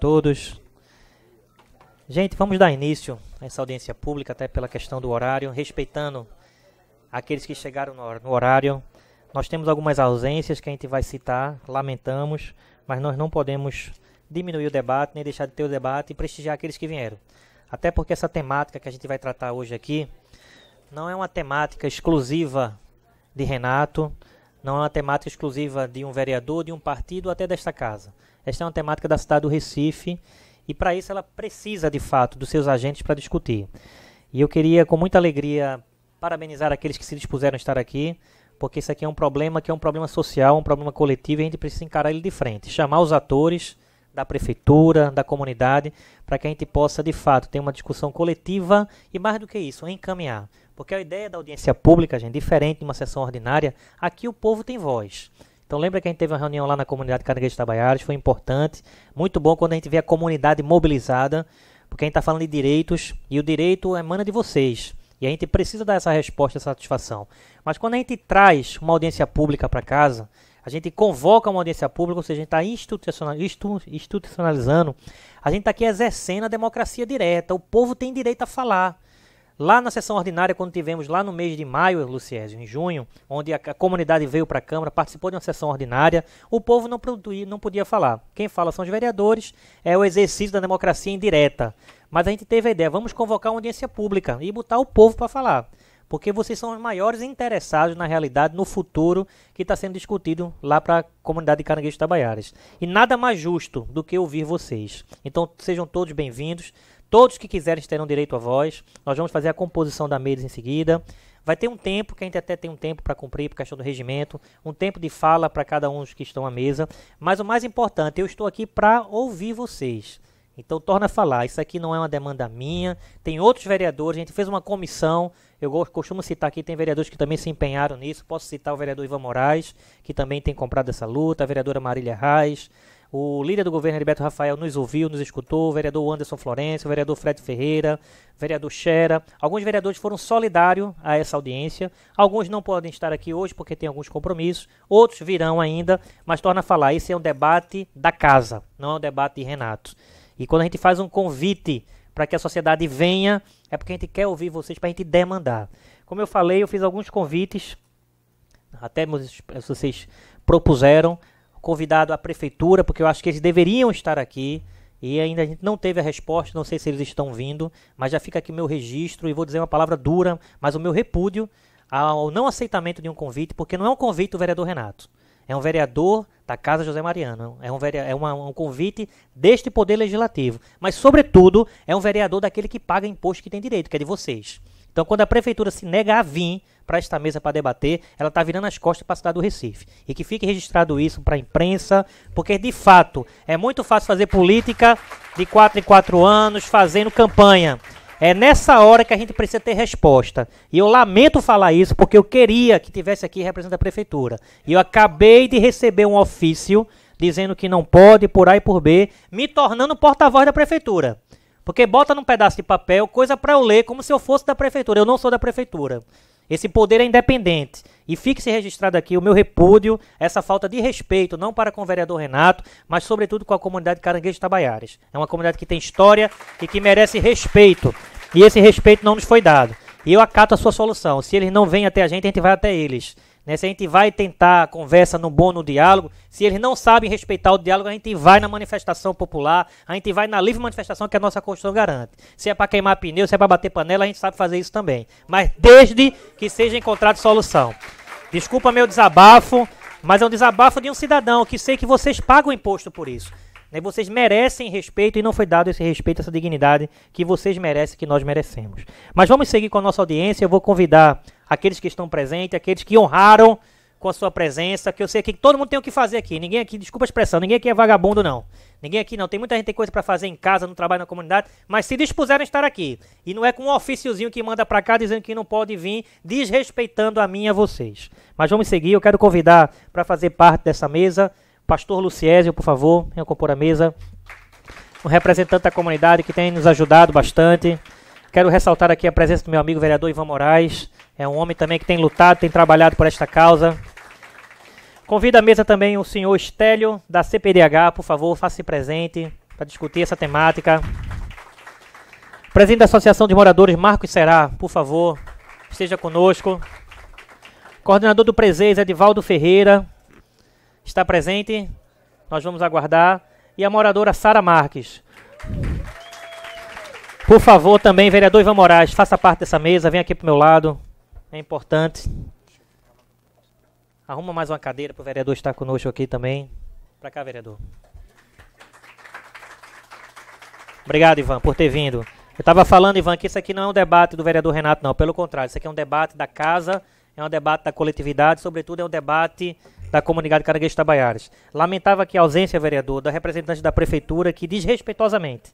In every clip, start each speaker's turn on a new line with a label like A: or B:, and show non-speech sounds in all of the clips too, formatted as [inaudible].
A: todos. Gente, vamos dar início a essa audiência pública, até pela questão do horário, respeitando aqueles que chegaram no horário. Nós temos algumas ausências que a gente vai citar, lamentamos, mas nós não podemos diminuir o debate, nem deixar de ter o debate e prestigiar aqueles que vieram. Até porque essa temática que a gente vai tratar hoje aqui não é uma temática exclusiva de Renato, não é uma temática exclusiva de um vereador, de um partido, até desta casa. Esta é uma temática da cidade do Recife e para isso ela precisa de fato dos seus agentes para discutir. E eu queria com muita alegria parabenizar aqueles que se dispuseram a estar aqui, porque isso aqui é um problema que é um problema social, um problema coletivo e a gente precisa encarar ele de frente. Chamar os atores da prefeitura, da comunidade, para que a gente possa de fato ter uma discussão coletiva e mais do que isso, encaminhar. Porque a ideia da audiência pública, gente, diferente de uma sessão ordinária, aqui o povo tem voz. Então lembra que a gente teve uma reunião lá na comunidade Caranguejo Tabaiares, foi importante, muito bom quando a gente vê a comunidade mobilizada, porque a gente está falando de direitos e o direito emana de vocês. E a gente precisa dar essa resposta, essa satisfação. Mas quando a gente traz uma audiência pública para casa, a gente convoca uma audiência pública, ou seja, a gente está institucionalizando, a gente está aqui exercendo a democracia direta. O povo tem direito a falar. Lá na sessão ordinária, quando tivemos lá no mês de maio, Luciésio, em junho, onde a comunidade veio para a Câmara, participou de uma sessão ordinária, o povo não, produi, não podia falar. Quem fala são os vereadores, é o exercício da democracia indireta. Mas a gente teve a ideia, vamos convocar uma audiência pública e botar o povo para falar porque vocês são os maiores interessados na realidade, no futuro que está sendo discutido lá para a comunidade de Caranguejos Tabaiares. E nada mais justo do que ouvir vocês. Então sejam todos bem-vindos. Todos que quiserem terão direito à voz. Nós vamos fazer a composição da mesa em seguida. Vai ter um tempo, que a gente até tem um tempo para cumprir por questão do regimento, um tempo de fala para cada um dos que estão à mesa. Mas o mais importante, eu estou aqui para ouvir vocês. Então torna a falar, isso aqui não é uma demanda minha, tem outros vereadores, a gente fez uma comissão, eu costumo citar aqui, tem vereadores que também se empenharam nisso, posso citar o vereador Ivan Moraes, que também tem comprado essa luta, a vereadora Marília Reis, o líder do governo, Heriberto Rafael, nos ouviu, nos escutou, o vereador Anderson Florencio, o vereador Fred Ferreira, o vereador Xera. Alguns vereadores foram solidários a essa audiência. Alguns não podem estar aqui hoje porque têm alguns compromissos, outros virão ainda, mas torna a falar, esse é um debate da casa, não é um debate de Renato. E quando a gente faz um convite para que a sociedade venha, é porque a gente quer ouvir vocês para a gente demandar. Como eu falei, eu fiz alguns convites, até vocês propuseram convidado a prefeitura, porque eu acho que eles deveriam estar aqui. E ainda a gente não teve a resposta, não sei se eles estão vindo, mas já fica aqui meu registro e vou dizer uma palavra dura, mas o meu repúdio ao não aceitamento de um convite, porque não é um convite do vereador Renato. É um vereador da Casa José Mariano. É um, é uma, um convite deste Poder Legislativo. Mas, sobretudo, é um vereador daquele que paga imposto que tem direito, que é de vocês. Então, quando a prefeitura se nega a vir para esta mesa para debater, ela está virando as costas para a cidade do Recife. E que fique registrado isso para a imprensa, porque de fato é muito fácil fazer política de 4 em 4 anos, fazendo campanha. É nessa hora que a gente precisa ter resposta. E eu lamento falar isso porque eu queria que tivesse aqui representante da prefeitura. E eu acabei de receber um ofício dizendo que não pode por A e por B, me tornando porta-voz da prefeitura. Porque bota num pedaço de papel coisa para eu ler como se eu fosse da prefeitura. Eu não sou da prefeitura. Esse poder é independente. E fique-se registrado aqui o meu repúdio, essa falta de respeito, não para com o vereador Renato, mas sobretudo com a comunidade Caranguejo Tabaiares. É uma comunidade que tem história e que merece respeito. E esse respeito não nos foi dado. E eu acato a sua solução. Se eles não vêm até a gente, a gente vai até eles. Né? Se a gente vai tentar conversa no bom, no diálogo, se eles não sabem respeitar o diálogo, a gente vai na manifestação popular, a gente vai na livre manifestação que a nossa Constituição garante. Se é para queimar pneu, se é para bater panela, a gente sabe fazer isso também. Mas desde que seja encontrada solução. Desculpa meu desabafo, mas é um desabafo de um cidadão que sei que vocês pagam imposto por isso. Né? Vocês merecem respeito e não foi dado esse respeito, essa dignidade que vocês merecem, que nós merecemos. Mas vamos seguir com a nossa audiência. Eu vou convidar aqueles que estão presentes, aqueles que honraram com a sua presença, que eu sei que todo mundo tem o que fazer aqui. Ninguém aqui, desculpa a expressão, ninguém aqui é vagabundo, não. Ninguém aqui não. Tem muita gente tem coisa para fazer em casa, no trabalho, na comunidade, mas se dispuseram a estar aqui. E não é com um ofíciozinho que manda para cá dizendo que não pode vir, desrespeitando a mim e a vocês. Mas vamos seguir, eu quero convidar para fazer parte dessa mesa Pastor Luciésio, por favor, venha compor a mesa. Um representante da comunidade que tem nos ajudado bastante. Quero ressaltar aqui a presença do meu amigo vereador Ivan Moraes. É um homem também que tem lutado, tem trabalhado por esta causa. Convido à mesa também o senhor Estélio, da CPDH, por favor, faça-se presente para discutir essa temática. Presidente da Associação de Moradores, Marcos Será, por favor, esteja conosco. Coordenador do Preseis, Edivaldo Ferreira, está presente. Nós vamos aguardar. E a moradora Sara Marques. Por favor, também, vereador Ivan Moraes, faça parte dessa mesa, vem aqui para o meu lado. É importante. Arruma mais uma cadeira para o vereador estar conosco aqui também. Para cá, vereador. Obrigado, Ivan, por ter vindo. Eu estava falando, Ivan, que isso aqui não é um debate do vereador Renato, não. Pelo contrário, isso aqui é um debate da casa, é um debate da coletividade, sobretudo é um debate da comunidade Caranguejo Tabaiares. Lamentava que a ausência, vereador, da representante da prefeitura que desrespeitosamente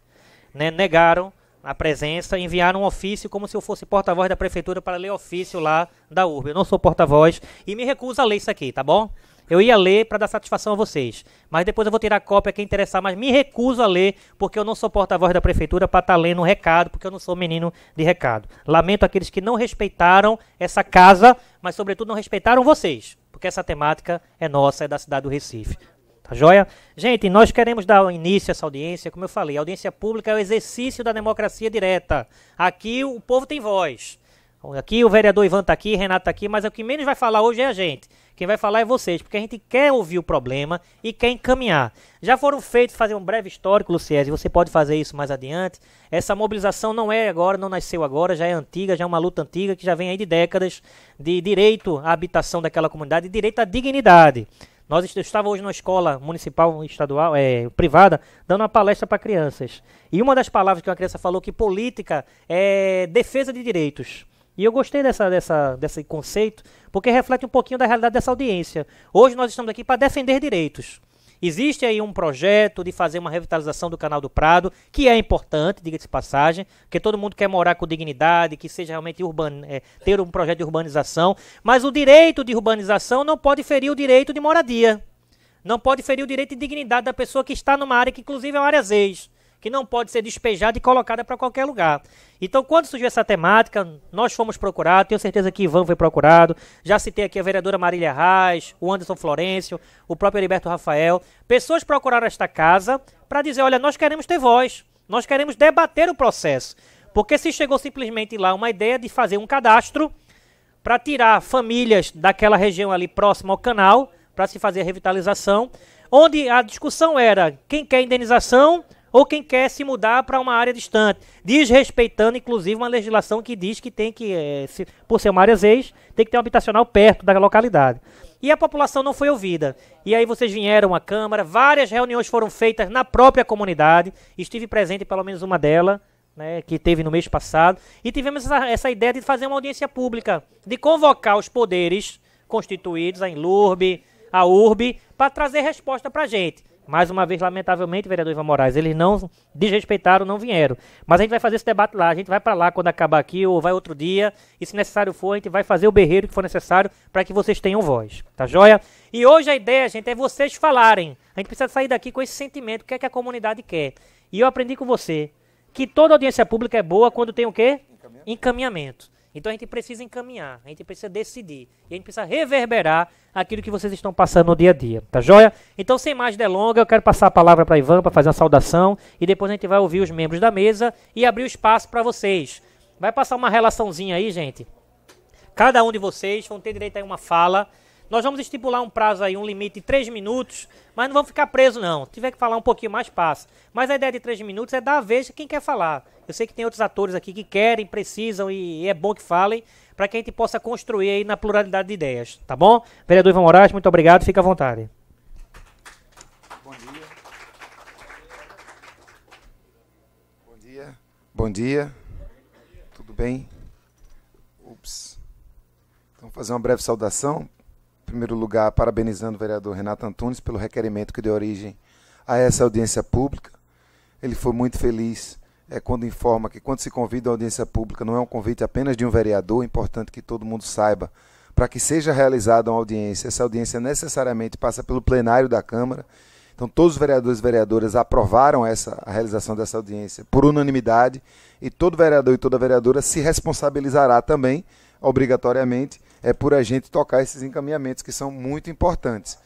A: né, negaram a presença, enviaram um ofício como se eu fosse porta-voz da prefeitura para ler ofício lá da URB. Eu não sou porta-voz e me recuso a ler isso aqui, tá bom? Eu ia ler para dar satisfação a vocês, mas depois eu vou tirar a cópia quem interessar, mas me recuso a ler porque eu não sou porta-voz da prefeitura para estar tá lendo um recado, porque eu não sou menino de recado. Lamento aqueles que não respeitaram essa casa, mas sobretudo não respeitaram vocês porque essa temática é nossa, é da cidade do Recife. Tá joia? Gente, nós queremos dar início a essa audiência, como eu falei, a audiência pública é o exercício da democracia direta. Aqui o povo tem voz. Aqui o vereador Ivan tá aqui, Renato tá aqui, mas o que menos vai falar hoje é a gente. Quem vai falar é vocês, porque a gente quer ouvir o problema e quer encaminhar. Já foram feitos fazer um breve histórico, Luciese, e você pode fazer isso mais adiante. Essa mobilização não é agora, não nasceu agora, já é antiga, já é uma luta antiga que já vem aí de décadas de direito à habitação daquela comunidade, direito à dignidade. Nós estávamos hoje numa escola municipal, estadual, é, privada, dando uma palestra para crianças. E uma das palavras que uma criança falou que política é defesa de direitos. E eu gostei dessa, dessa, desse conceito, porque reflete um pouquinho da realidade dessa audiência. Hoje nós estamos aqui para defender direitos. Existe aí um projeto de fazer uma revitalização do canal do Prado, que é importante, diga-se passagem, porque todo mundo quer morar com dignidade, que seja realmente urbano, é, ter um projeto de urbanização, mas o direito de urbanização não pode ferir o direito de moradia. Não pode ferir o direito de dignidade da pessoa que está numa área que, inclusive, é uma área zeis que não pode ser despejada e colocada para qualquer lugar. Então, quando surgiu essa temática, nós fomos procurados, tenho certeza que Ivan foi procurado, já citei aqui a vereadora Marília Reis, o Anderson Florencio, o próprio Heriberto Rafael. Pessoas procuraram esta casa para dizer, olha, nós queremos ter voz, nós queremos debater o processo. Porque se chegou simplesmente lá uma ideia de fazer um cadastro para tirar famílias daquela região ali próxima ao canal, para se fazer a revitalização, onde a discussão era quem quer indenização, ou quem quer se mudar para uma área distante, desrespeitando inclusive uma legislação que diz que tem que, é, se, por ser uma área ex, tem que ter um habitacional perto da localidade. E a população não foi ouvida. E aí vocês vieram à Câmara, várias reuniões foram feitas na própria comunidade, estive presente em pelo menos uma delas, né, que teve no mês passado, e tivemos essa, essa, ideia de fazer uma audiência pública, de convocar os poderes constituídos, a Inlurb, a URB, para trazer resposta para a gente. Mais uma vez, lamentavelmente, vereador Ivan Moraes, eles não desrespeitaram, não vieram. Mas a gente vai fazer esse debate lá, a gente vai para lá quando acabar aqui ou vai outro dia. E se necessário for, a gente vai fazer o berreiro que for necessário para que vocês tenham voz, tá joia? E hoje a ideia, gente, é vocês falarem. A gente precisa sair daqui com esse sentimento, o que é que a comunidade quer. E eu aprendi com você que toda audiência pública é boa quando tem o quê? Encaminhamento. Encaminhamento. Então a gente precisa encaminhar, a gente precisa decidir e a gente precisa reverberar aquilo que vocês estão passando no dia a dia, tá joia? Então sem mais delongas, eu quero passar a palavra para Ivan para fazer uma saudação e depois a gente vai ouvir os membros da mesa e abrir o espaço para vocês. Vai passar uma relaçãozinha aí, gente. Cada um de vocês vão ter direito a uma fala nós vamos estipular um prazo aí, um limite de três minutos, mas não vamos ficar preso não. Se tiver que falar um pouquinho mais, passa. Mas a ideia de três minutos é dar a vez a quem quer falar. Eu sei que tem outros atores aqui que querem, precisam e é bom que falem, para que a gente possa construir aí na pluralidade de ideias, tá bom? Vereador Ivan Moraes, muito obrigado, fica à vontade. Bom dia.
B: Bom dia. Bom dia. Tudo bem? Ups. Então, fazer uma breve saudação primeiro lugar, parabenizando o vereador Renato Antunes pelo requerimento que deu origem a essa audiência pública. Ele foi muito feliz é, quando informa que, quando se convida a audiência pública, não é um convite apenas de um vereador, é importante que todo mundo saiba. Para que seja realizada uma audiência, essa audiência necessariamente passa pelo plenário da Câmara. Então, todos os vereadores e vereadoras aprovaram essa, a realização dessa audiência por unanimidade e todo vereador e toda vereadora se responsabilizará também, obrigatoriamente, é por a gente tocar esses encaminhamentos que são muito importantes.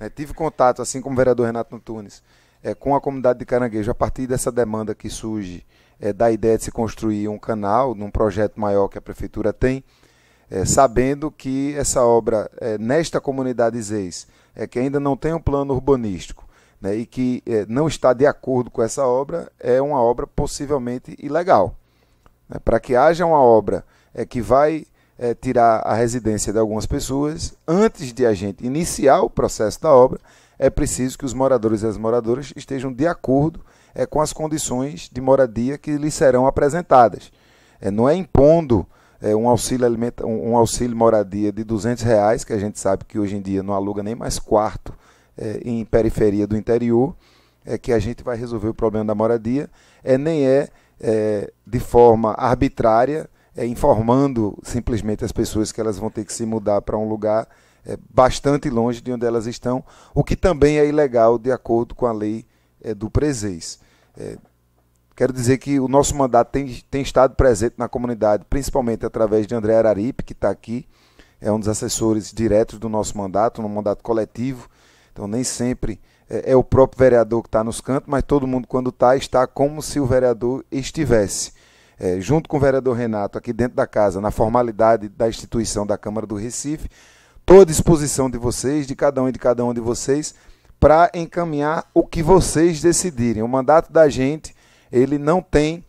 B: É, tive contato, assim como o vereador Renato Antunes, é, com a comunidade de Caranguejo, a partir dessa demanda que surge é, da ideia de se construir um canal, num projeto maior que a prefeitura tem, é, sabendo que essa obra, é, nesta comunidade Zeis, é, que ainda não tem um plano urbanístico né, e que é, não está de acordo com essa obra, é uma obra possivelmente ilegal. Né, para que haja uma obra é, que vai é, tirar a residência de algumas pessoas, antes de a gente iniciar o processo da obra, é preciso que os moradores e as moradoras estejam de acordo é, com as condições de moradia que lhes serão apresentadas. É, não é impondo é, um, auxílio alimenta, um, um, auxílio moradia de 200 reais, que a gente sabe que hoje em dia não aluga nem mais quarto é, em periferia do interior, é que a gente vai resolver o problema da moradia, é, nem é, é de forma arbitrária é, informando simplesmente as pessoas que elas vão ter que se mudar para um lugar é, bastante longe de onde elas estão, o que também é ilegal de acordo com a lei é, do Preseis. É, quero dizer que o nosso mandato tem, tem estado presente na comunidade, principalmente através de André Araripe, que está aqui, é um dos assessores diretos do nosso mandato, no mandato coletivo, então nem sempre é, é o próprio vereador que está nos cantos, mas todo mundo, quando está, está como se o vereador estivesse é, junto com o vereador Renato, aqui dentro da casa, na formalidade da instituição da Câmara do Recife, estou à disposição de vocês, de cada um e de cada um de vocês, para encaminhar o que vocês decidirem. O mandato da gente, ele não tem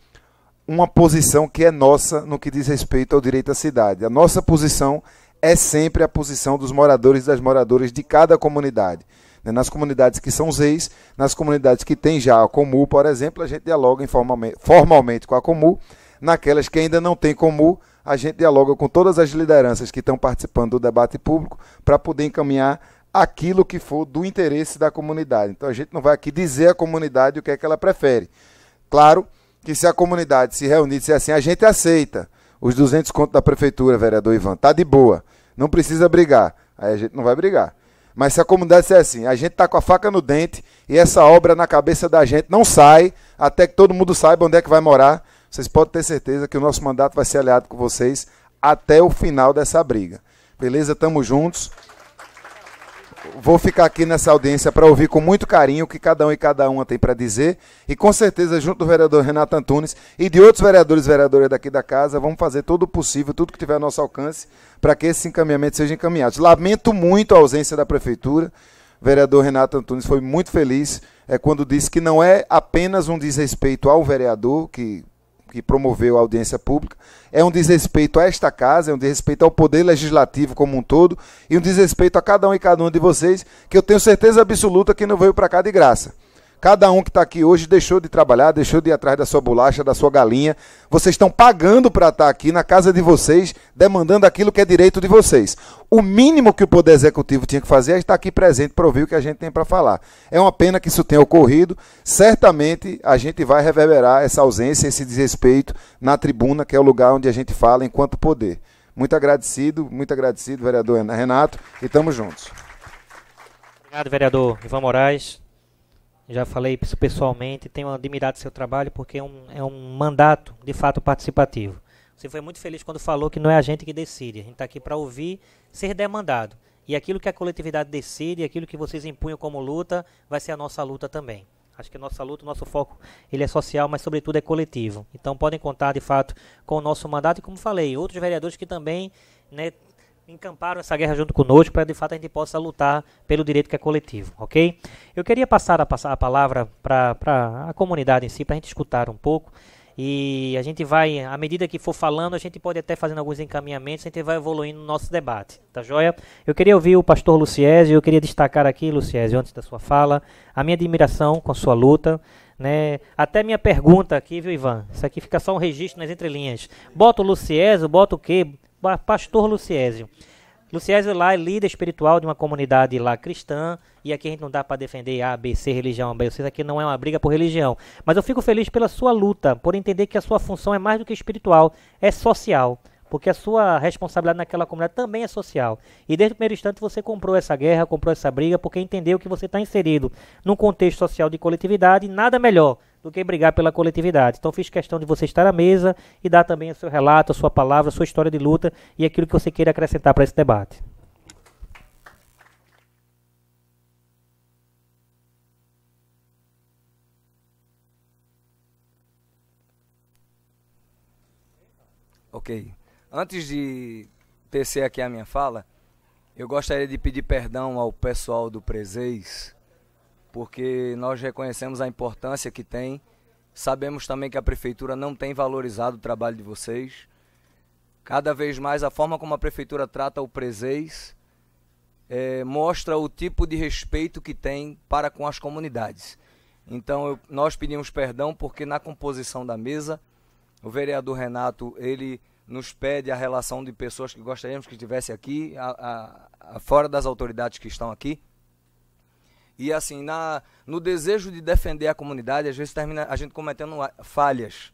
B: uma posição que é nossa no que diz respeito ao direito à cidade. A nossa posição é sempre a posição dos moradores e das moradoras de cada comunidade. Né? Nas comunidades que são ZEIS, nas comunidades que têm já a Comu, por exemplo, a gente dialoga informalmente, formalmente com a Comu. Naquelas que ainda não tem Comu, a gente dialoga com todas as lideranças que estão participando do debate público para poder encaminhar aquilo que for do interesse da comunidade. Então a gente não vai aqui dizer à comunidade o que é que ela prefere. Claro que se a comunidade se reunir e disser assim, a gente aceita os 200 contos da prefeitura, vereador Ivan, tá de boa, não precisa brigar. Aí a gente não vai brigar. Mas se a comunidade disser assim, a gente está com a faca no dente e essa obra na cabeça da gente não sai até que todo mundo saiba onde é que vai morar, vocês podem ter certeza que o nosso mandato vai ser aliado com vocês até o final dessa briga. Beleza? Tamo juntos. Vou ficar aqui nessa audiência para ouvir com muito carinho o que cada um e cada uma tem para dizer. E com certeza, junto do vereador Renato Antunes e de outros vereadores e vereadoras daqui da casa, vamos fazer todo o possível, tudo que tiver ao nosso alcance, para que esses encaminhamentos sejam encaminhados. Lamento muito a ausência da prefeitura. O vereador Renato Antunes foi muito feliz é, quando disse que não é apenas um desrespeito ao vereador que, que promoveu a audiência pública, é um desrespeito a esta casa, é um desrespeito ao poder legislativo como um todo e um desrespeito a cada um e cada um de vocês, que eu tenho certeza absoluta que não veio para cá de graça. Cada um que está aqui hoje deixou de trabalhar, deixou de ir atrás da sua bolacha, da sua galinha. Vocês estão pagando para estar tá aqui na casa de vocês, demandando aquilo que é direito de vocês. O mínimo que o Poder Executivo tinha que fazer é estar aqui presente para ouvir o que a gente tem para falar. É uma pena que isso tenha ocorrido. Certamente a gente vai reverberar essa ausência, esse desrespeito na tribuna, que é o lugar onde a gente fala enquanto poder. Muito agradecido, muito agradecido, vereador Renato, e estamos juntos.
A: Obrigado, vereador Ivan Moraes já falei isso pessoalmente, tenho admirado seu trabalho porque é um, é um mandato de fato participativo. Você foi muito feliz quando falou que não é a gente que decide, a gente está aqui para ouvir, ser demandado. E aquilo que a coletividade decide, aquilo que vocês impunham como luta, vai ser a nossa luta também. Acho que a nossa luta, o nosso foco, ele é social, mas sobretudo é coletivo. Então podem contar de fato com o nosso mandato e como falei, outros vereadores que também né, encamparam essa guerra junto conosco para de fato a gente possa lutar pelo direito que é coletivo, ok? Eu queria passar a, passar a palavra para a comunidade em si, para a gente escutar um pouco. E a gente vai, à medida que for falando, a gente pode até fazendo alguns encaminhamentos, a gente vai evoluindo no nosso debate, tá joia? Eu queria ouvir o pastor Luciese, eu queria destacar aqui, Luciese, antes da sua fala, a minha admiração com a sua luta, né? Até minha pergunta aqui, viu, Ivan? Isso aqui fica só um registro nas entrelinhas. Bota o Luciese, bota o quê? pastor Luciésio. Luciésio lá é líder espiritual de uma comunidade lá cristã, e aqui a gente não dá para defender A, B, C, religião, B, C, aqui não é uma briga por religião. Mas eu fico feliz pela sua luta, por entender que a sua função é mais do que espiritual, é social porque a sua responsabilidade naquela comunidade também é social. E desde o primeiro instante você comprou essa guerra, comprou essa briga, porque entendeu que você está inserido num contexto social de coletividade, nada melhor do que brigar pela coletividade. Então fiz questão de você estar à mesa e dar também o seu relato, a sua palavra, a sua história de luta e aquilo que você queira acrescentar para esse debate.
C: Ok. Antes de tecer aqui a minha fala, eu gostaria de pedir perdão ao pessoal do Preseis porque nós reconhecemos a importância que tem. Sabemos também que a prefeitura não tem valorizado o trabalho de vocês. Cada vez mais a forma como a prefeitura trata o preseis é, mostra o tipo de respeito que tem para com as comunidades. Então eu, nós pedimos perdão porque na composição da mesa o vereador Renato ele nos pede a relação de pessoas que gostaríamos que estivesse aqui, a, a, a fora das autoridades que estão aqui. E assim, na, no desejo de defender a comunidade, às vezes termina a gente cometendo falhas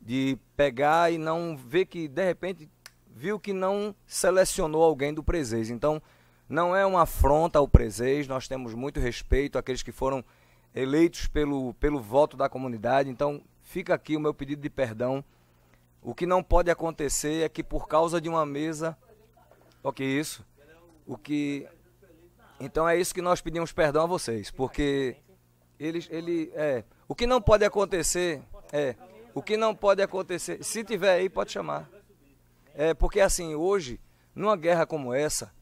C: de pegar e não ver que de repente viu que não selecionou alguém do presês. Então, não é uma afronta ao presês, nós temos muito respeito àqueles que foram eleitos pelo, pelo voto da comunidade. Então, fica aqui o meu pedido de perdão. O que não pode acontecer é que por causa de uma mesa. O que é isso? O que então é isso que nós pedimos perdão a vocês, porque eles ele é, o que não pode acontecer é o que não pode acontecer. Se tiver aí, pode chamar. É porque assim hoje, numa guerra como essa,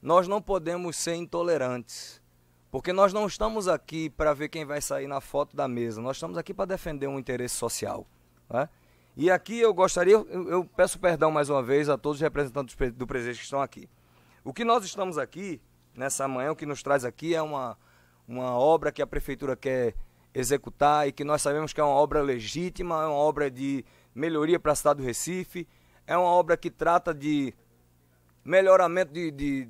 C: nós não podemos ser intolerantes, porque nós não estamos aqui para ver quem vai sair na foto da mesa. Nós estamos aqui para defender um interesse social. Né? E aqui eu gostaria, eu, eu peço perdão mais uma vez a todos os representantes do presidente que estão aqui. O que nós estamos aqui nessa manhã. O que nos traz aqui é uma, uma obra que a prefeitura quer executar e que nós sabemos que é uma obra legítima, é uma obra de melhoria para a cidade do Recife, é uma obra que trata de melhoramento de, de,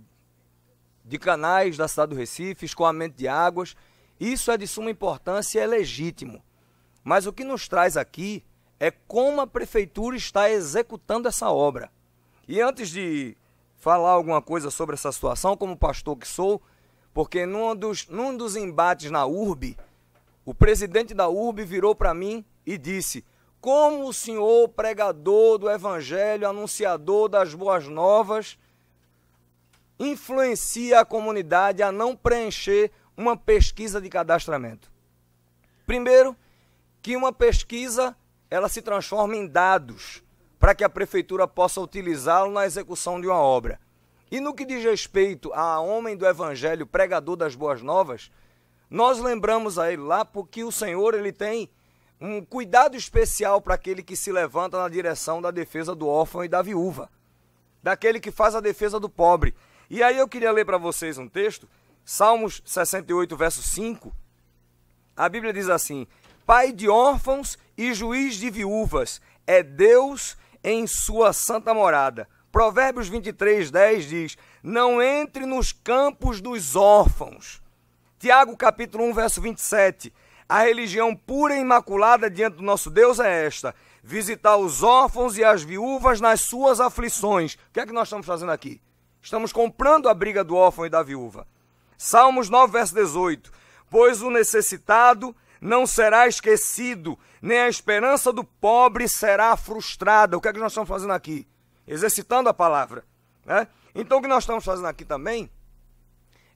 C: de canais da cidade do Recife, escoamento de águas. Isso é de suma importância e é legítimo. Mas o que nos traz aqui é como a prefeitura está executando essa obra. E antes de falar alguma coisa sobre essa situação, como pastor que sou, porque num dos, num dos embates na URB, o presidente da URB virou para mim e disse: Como o senhor, pregador do evangelho, anunciador das boas novas, influencia a comunidade a não preencher uma pesquisa de cadastramento? Primeiro, que uma pesquisa ela se transforma em dados para que a prefeitura possa utilizá-lo na execução de uma obra. E no que diz respeito a homem do evangelho, pregador das boas novas, nós lembramos a ele lá porque o Senhor ele tem um cuidado especial para aquele que se levanta na direção da defesa do órfão e da viúva, daquele que faz a defesa do pobre. E aí eu queria ler para vocês um texto, Salmos 68, verso 5. A Bíblia diz assim: Pai de órfãos e juiz de viúvas, é Deus em sua santa morada. Provérbios 23, 10 diz: Não entre nos campos dos órfãos. Tiago capítulo 1, verso 27. A religião pura e imaculada diante do nosso Deus é esta: visitar os órfãos e as viúvas nas suas aflições. O que é que nós estamos fazendo aqui? Estamos comprando a briga do órfão e da viúva. Salmos 9, verso 18. Pois o necessitado não será esquecido, nem a esperança do pobre será frustrada. O que é que nós estamos fazendo aqui? Exercitando a palavra. Né? Então, o que nós estamos fazendo aqui também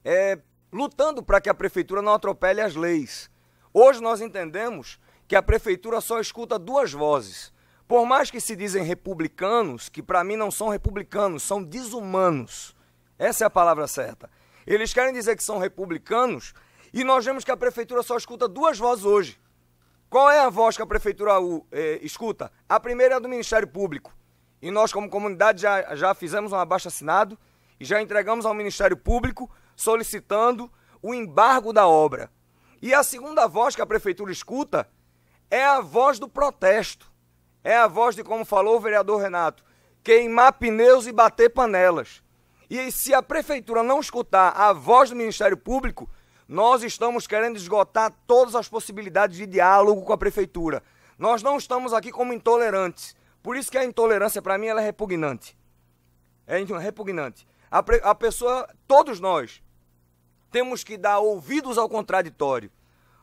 C: é lutando para que a prefeitura não atropele as leis. Hoje nós entendemos que a prefeitura só escuta duas vozes. Por mais que se dizem republicanos, que para mim não são republicanos, são desumanos. Essa é a palavra certa. Eles querem dizer que são republicanos e nós vemos que a prefeitura só escuta duas vozes hoje. Qual é a voz que a prefeitura eh, escuta? A primeira é a do Ministério Público. E nós, como comunidade, já, já fizemos um abaixo assinado e já entregamos ao Ministério Público solicitando o embargo da obra. E a segunda voz que a prefeitura escuta é a voz do protesto. É a voz de, como falou o vereador Renato, queimar pneus e bater panelas. E se a prefeitura não escutar a voz do Ministério Público, nós estamos querendo esgotar todas as possibilidades de diálogo com a prefeitura. Nós não estamos aqui como intolerantes. Por isso que a intolerância, para mim, ela é repugnante. É repugnante. A, a pessoa, todos nós, temos que dar ouvidos ao contraditório.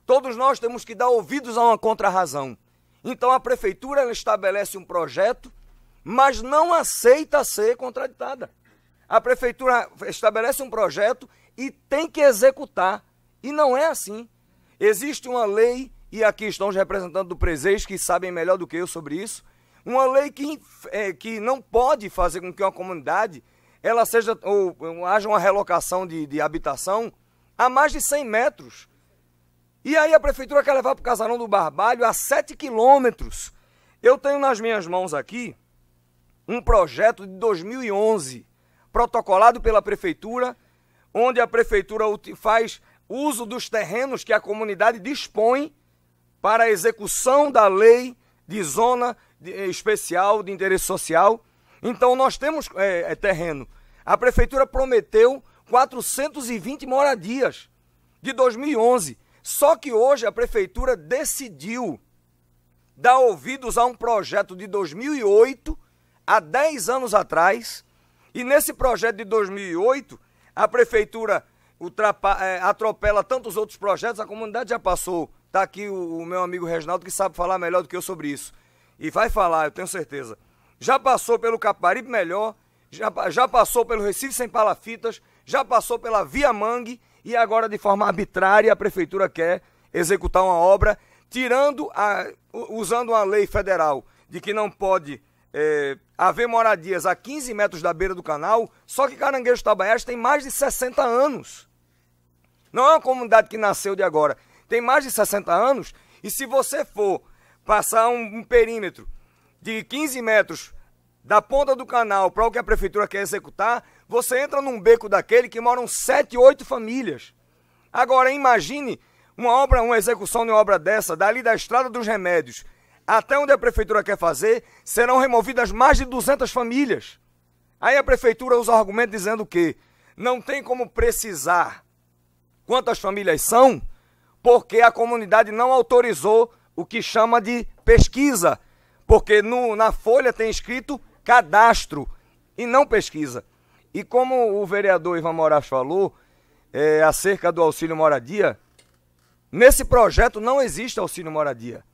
C: Todos nós temos que dar ouvidos a uma contrarrazão. Então a prefeitura ela estabelece um projeto, mas não aceita ser contraditada. A prefeitura estabelece um projeto e tem que executar. E não é assim. Existe uma lei, e aqui estão os representantes do Preseis que sabem melhor do que eu sobre isso, uma lei que, é, que não pode fazer com que uma comunidade ela seja ou, ou haja uma relocação de, de habitação a mais de 100 metros. E aí a prefeitura quer levar para o Casarão do Barbalho a 7 quilômetros. Eu tenho nas minhas mãos aqui um projeto de 2011, protocolado pela prefeitura, onde a prefeitura faz uso dos terrenos que a comunidade dispõe para a execução da lei de zona eh, especial de interesse social. Então, nós temos é, terreno. A prefeitura prometeu 420 moradias de 2011. Só que hoje a prefeitura decidiu dar ouvidos a um projeto de 2008, há 10 anos atrás. E nesse projeto de 2008, a prefeitura é, atropela tantos outros projetos, a comunidade já passou. Está aqui o, o meu amigo Reginaldo que sabe falar melhor do que eu sobre isso. E vai falar, eu tenho certeza. Já passou pelo Caparibe Melhor, já, já passou pelo Recife Sem Palafitas, já passou pela Via Mangue e agora, de forma arbitrária, a prefeitura quer executar uma obra, tirando a, usando uma lei federal de que não pode é, haver moradias a 15 metros da beira do canal, só que Caranguejo Tabaiás tem mais de 60 anos. Não é uma comunidade que nasceu de agora. Tem mais de 60 anos e se você for passar um, um perímetro de 15 metros da ponta do canal para o que a prefeitura quer executar, você entra num beco daquele que moram 7, 8 famílias. Agora imagine uma obra, uma execução de uma obra dessa, dali da Estrada dos Remédios, até onde a prefeitura quer fazer, serão removidas mais de 200 famílias. Aí a prefeitura usa o argumento dizendo que não tem como precisar quantas famílias são, porque a comunidade não autorizou o que chama de pesquisa. Porque no, na folha tem escrito cadastro e não pesquisa. E como o vereador Ivan Moraes falou é, acerca do auxílio moradia, nesse projeto não existe auxílio moradia.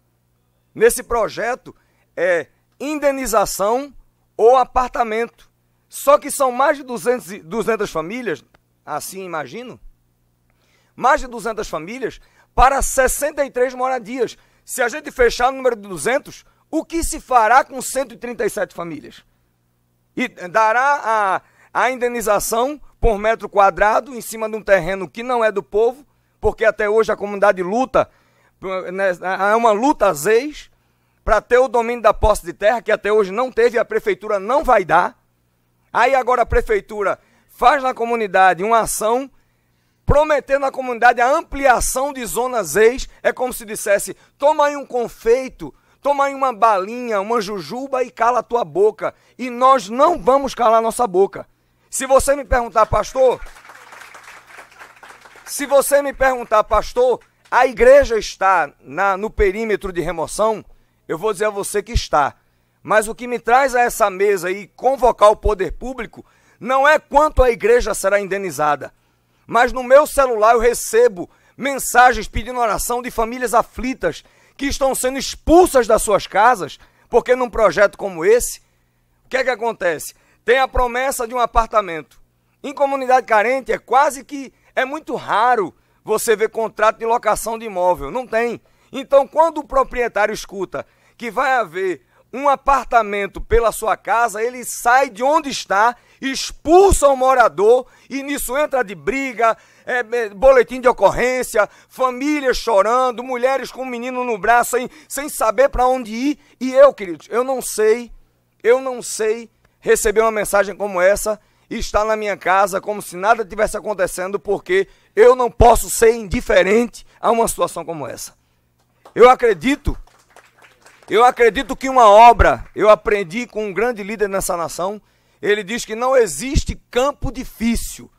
C: Nesse projeto é indenização ou apartamento. Só que são mais de 200, 200 famílias, assim imagino, mais de 200 famílias para 63 moradias. Se a gente fechar o número de 200, o que se fará com 137 famílias? E dará a, a indenização por metro quadrado em cima de um terreno que não é do povo, porque até hoje a comunidade luta é uma luta às vezes para ter o domínio da posse de terra, que até hoje não teve e a prefeitura não vai dar. Aí agora a prefeitura faz na comunidade uma ação prometendo à comunidade a ampliação de zonas ex, é como se dissesse: toma aí um confeito, toma aí uma balinha, uma jujuba e cala a tua boca. E nós não vamos calar nossa boca. Se você me perguntar, pastor, se você me perguntar, pastor, a igreja está na, no perímetro de remoção? Eu vou dizer a você que está. Mas o que me traz a essa mesa e convocar o poder público não é quanto a igreja será indenizada. Mas no meu celular eu recebo mensagens pedindo oração de famílias aflitas que estão sendo expulsas das suas casas, porque num projeto como esse, o que é que acontece? Tem a promessa de um apartamento. Em comunidade carente é quase que é muito raro você vê contrato de locação de imóvel. Não tem. Então, quando o proprietário escuta que vai haver um apartamento pela sua casa, ele sai de onde está, expulsa o morador e nisso entra de briga, é, é boletim de ocorrência, famílias chorando, mulheres com um menino no braço sem, sem saber para onde ir. E eu, queridos, eu não sei, eu não sei receber uma mensagem como essa está na minha casa como se nada tivesse acontecendo, porque eu não posso ser indiferente a uma situação como essa. Eu acredito, eu acredito que uma obra, eu aprendi com um grande líder nessa nação, ele diz que não existe campo difícil.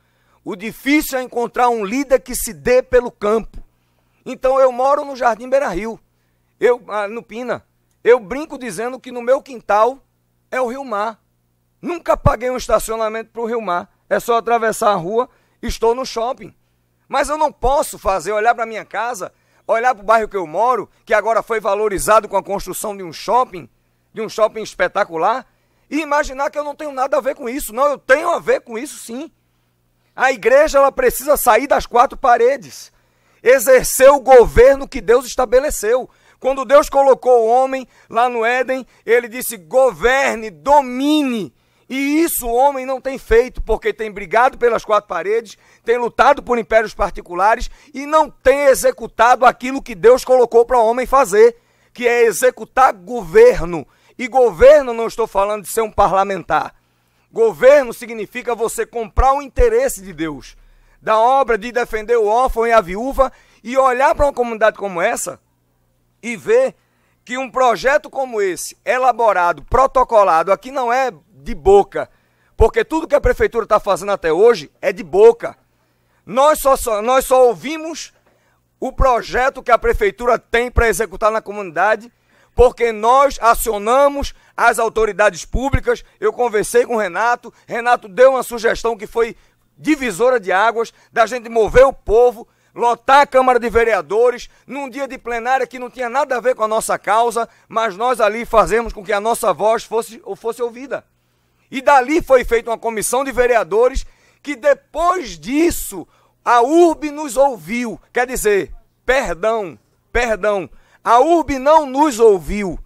C: O difícil é encontrar um líder que se dê pelo campo. Então eu moro no Jardim Beira Rio, eu, ah, no Pina. Eu brinco dizendo que no meu quintal é o Rio Mar. Nunca paguei um estacionamento para o Rio Mar. É só atravessar a rua, estou no shopping. Mas eu não posso fazer, olhar para minha casa, olhar para o bairro que eu moro, que agora foi valorizado com a construção de um shopping, de um shopping espetacular, e imaginar que eu não tenho nada a ver com isso. Não, eu tenho a ver com isso sim. A igreja ela precisa sair das quatro paredes, exercer o governo que Deus estabeleceu. Quando Deus colocou o homem lá no Éden, ele disse: governe, domine e isso o homem não tem feito, porque tem brigado pelas quatro paredes, tem lutado por impérios particulares e não tem executado aquilo que Deus colocou para o homem fazer, que é executar governo. E governo não estou falando de ser um parlamentar. Governo significa você comprar o interesse de Deus, da obra de defender o órfão e a viúva e olhar para uma comunidade como essa e ver que um projeto como esse, elaborado, protocolado, aqui não é de boca. Porque tudo que a prefeitura está fazendo até hoje é de boca. Nós só, só, nós só ouvimos o projeto que a prefeitura tem para executar na comunidade, porque nós acionamos as autoridades públicas. Eu conversei com o Renato, Renato deu uma sugestão que foi divisora de águas, da gente mover o povo, lotar a Câmara de Vereadores, num dia de plenária que não tinha nada a ver com a nossa causa, mas nós ali fazemos com que a nossa voz fosse, fosse ouvida. E dali foi feita uma comissão de vereadores que depois disso a URB nos ouviu. Quer dizer, perdão, perdão. A URB não nos ouviu.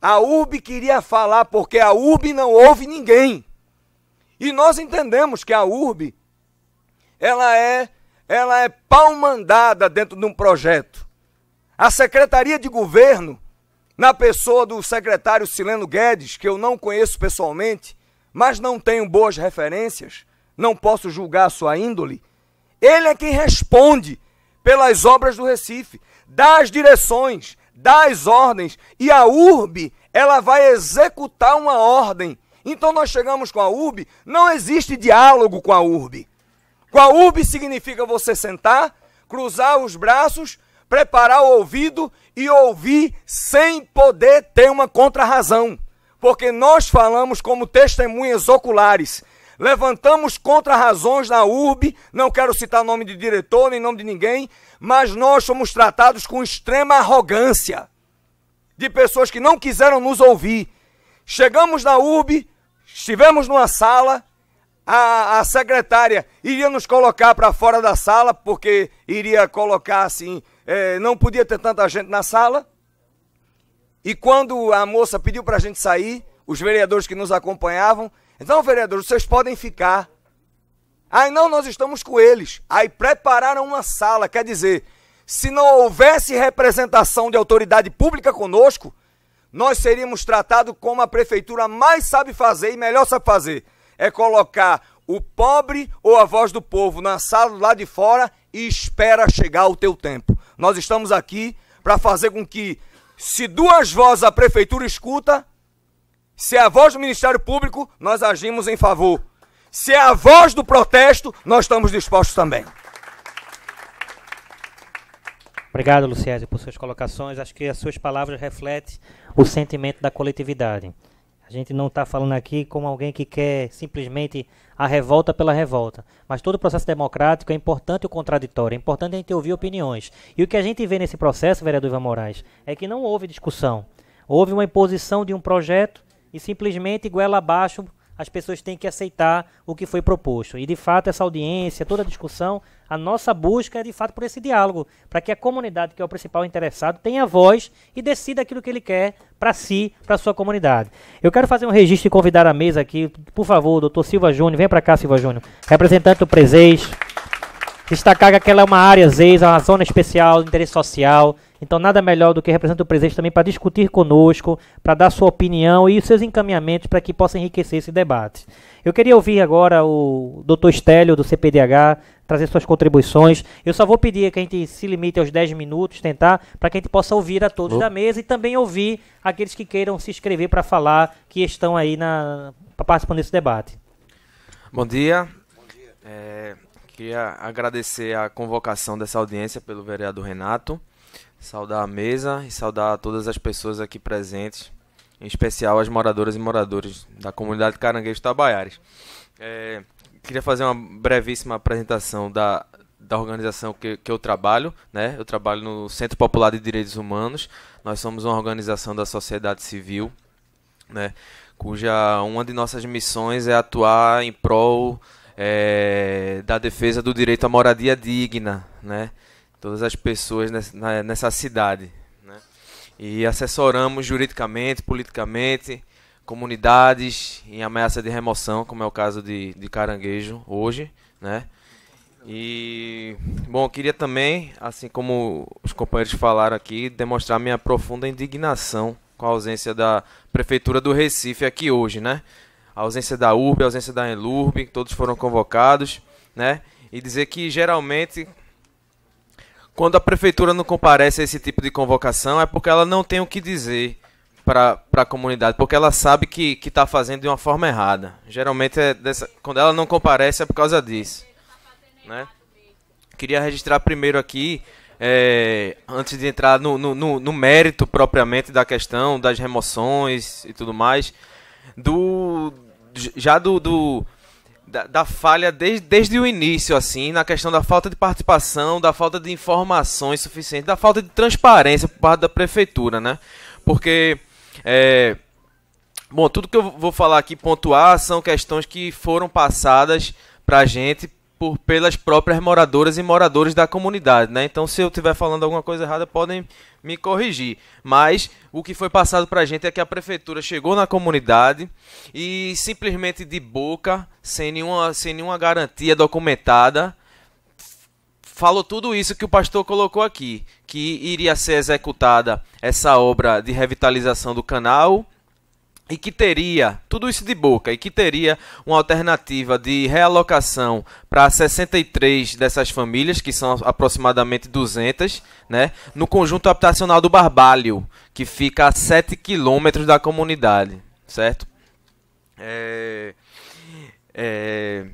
C: A URB queria falar porque a URB não ouve ninguém. E nós entendemos que a URB ela é ela é palmandada dentro de um projeto. A Secretaria de Governo, na pessoa do secretário Sileno Guedes, que eu não conheço pessoalmente, mas não tenho boas referências, não posso julgar a sua índole, ele é quem responde pelas obras do Recife, dá as direções, dá as ordens, e a URB, ela vai executar uma ordem. Então nós chegamos com a URB, não existe diálogo com a URB. Com a URB significa você sentar, cruzar os braços, preparar o ouvido e ouvir sem poder ter uma contrarrazão porque nós falamos como testemunhas oculares. Levantamos contra-razões na urbe, não quero citar nome de diretor nem nome de ninguém, mas nós fomos tratados com extrema arrogância de pessoas que não quiseram nos ouvir. Chegamos na urbe, estivemos numa sala, a, a, secretária iria nos colocar para fora da sala, porque iria colocar assim, é, não podia ter tanta gente na sala. E quando a moça pediu para a gente sair, os vereadores que nos acompanhavam, então, vereadores, vocês podem ficar. Aí não, nós estamos com eles. Aí prepararam uma sala, quer dizer, se não houvesse representação de autoridade pública conosco, nós seríamos tratados como a prefeitura mais sabe fazer e melhor sabe fazer. É colocar o pobre ou a voz do povo na sala lá de fora e espera chegar o teu tempo. Nós estamos aqui para fazer com que se duas vozes a prefeitura escuta, se é a voz do Ministério Público, nós agimos em favor. Se é a voz do protesto, nós estamos dispostos também.
A: Obrigado, Luciésio, por suas colocações. Acho que as suas palavras refletem o sentimento da coletividade. A gente não está falando aqui como alguém que quer simplesmente a revolta pela revolta. Mas todo processo democrático é importante o contraditório, é importante a gente ouvir opiniões. E o que a gente vê nesse processo, vereador Ivan Moraes, é que não houve discussão. Houve uma imposição de um projeto e simplesmente goela abaixo as pessoas têm que aceitar o que foi proposto. E de fato, essa audiência, toda a discussão, a nossa busca é de fato por esse diálogo, para que a comunidade, que é o principal interessado, tenha voz e decida aquilo que ele quer para si, para sua comunidade. Eu quero fazer um registro e convidar a mesa aqui, por favor, doutor Silva Júnior, vem para cá, Silva Júnior, representante do Preseis. Destacar que aquela é uma área ZEIS, é uma zona especial de interesse social, então, nada melhor do que representar o presidente também para discutir conosco, para dar sua opinião e seus encaminhamentos para que possa enriquecer esse debate. Eu queria ouvir agora o Dr. Estélio, do CPDH, trazer suas contribuições. Eu só vou pedir que a gente se limite aos 10 minutos, tentar, para que a gente possa ouvir a todos da mesa e também ouvir aqueles que queiram se inscrever para falar, que estão aí na, participando desse debate.
D: Bom dia. Bom dia. É, queria agradecer a convocação dessa audiência pelo vereador Renato saudar a mesa e saudar todas as pessoas aqui presentes, em especial as moradoras e moradores da comunidade Caranguejo Tabaiares. É, queria fazer uma brevíssima apresentação da, da organização que, que eu trabalho. Né? Eu trabalho no Centro Popular de Direitos Humanos. Nós somos uma organização da sociedade civil, né? cuja uma de nossas missões é atuar em prol é, da defesa do direito à moradia digna, né? todas as pessoas nessa cidade. Né? E assessoramos juridicamente, politicamente, comunidades em ameaça de remoção, como é o caso de, de Caranguejo hoje. Né? E, bom, queria também, assim como os companheiros falaram aqui, demonstrar minha profunda indignação com a ausência da Prefeitura do Recife aqui hoje, né? A ausência da URB, a ausência da ENLURB, todos foram convocados, né? E dizer que geralmente quando a prefeitura não comparece a esse tipo de convocação é porque ela não tem o que dizer para a comunidade, porque ela sabe que está fazendo de uma forma errada. Geralmente, é dessa, quando ela não comparece é por causa disso. Né? Queria registrar primeiro aqui, é, antes de entrar no, no, no, no mérito propriamente da questão das remoções e tudo mais, do já do, do da, da, falha desde, desde o início, assim, na questão da falta de participação, da falta de informações suficientes, da falta de transparência por parte da prefeitura, né? Porque, é, bom, tudo que eu vou falar aqui, pontuar, são questões que foram passadas pra gente por pelas próprias moradoras e moradores da comunidade, né? Então, se eu estiver falando alguma coisa errada, podem me corrigir. Mas o que foi passado para a gente é que a prefeitura chegou na comunidade e simplesmente de boca, sem nenhuma, sem nenhuma garantia documentada, falou tudo isso que o pastor colocou aqui, que iria ser executada essa obra de revitalização do canal e que teria, tudo isso de boca, e que teria uma alternativa de realocação para 63 dessas famílias, que são aproximadamente 200, né, no conjunto habitacional do Barbalho, que fica a 7 quilômetros da comunidade, certo? É, é,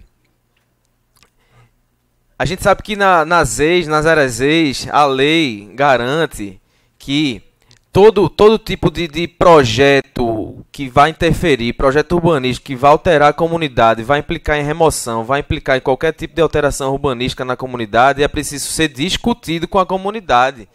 D: a gente sabe que na, nas ex, nas eras ex, a lei garante que todo, todo tipo de, de projeto que vai interferir, projeto urbanístico que vai alterar a comunidade, vai implicar em remoção, vai implicar em qualquer tipo de alteração urbanística na comunidade, é preciso ser discutido com a comunidade,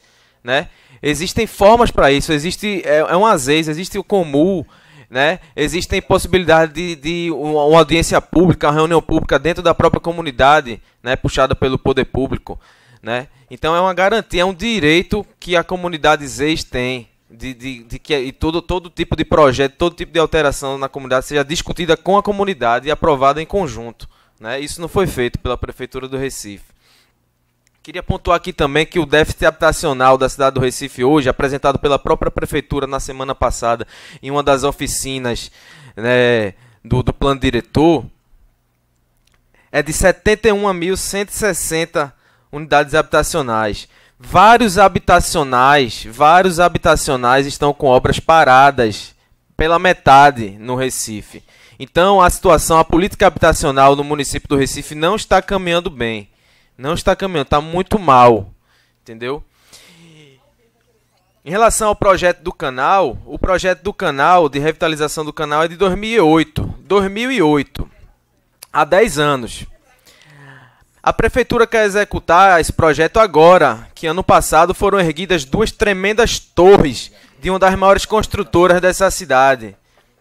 D: né? Existem formas para isso, existe é, é um azeis, existe o comum, né? Existem possibilidades de, de uma audiência pública, uma reunião pública dentro da própria comunidade, né? Puxada pelo poder público. Né? Então é uma garantia, é um direito que a comunidade ZEIS tem de, de, de que e todo, todo tipo de projeto, todo tipo de alteração na comunidade seja discutida com a comunidade e aprovada em conjunto. Né? Isso não foi feito pela Prefeitura do Recife. Queria pontuar aqui também que o déficit habitacional da cidade do Recife hoje, apresentado pela própria prefeitura na semana passada em uma das oficinas né, do, do plano diretor, é de 71.160 unidades habitacionais. Vários habitacionais, vários habitacionais estão com obras paradas pela metade no Recife. Então, a situação, a política habitacional no município do Recife não está caminhando bem. Não está caminhando, está muito mal. Entendeu? Em relação ao projeto do canal, o projeto do canal, de revitalização do canal, é de 2008. 2008, há 10 anos. A prefeitura quer executar esse projeto agora, que ano passado foram erguidas duas tremendas torres de uma das maiores construtoras dessa cidade,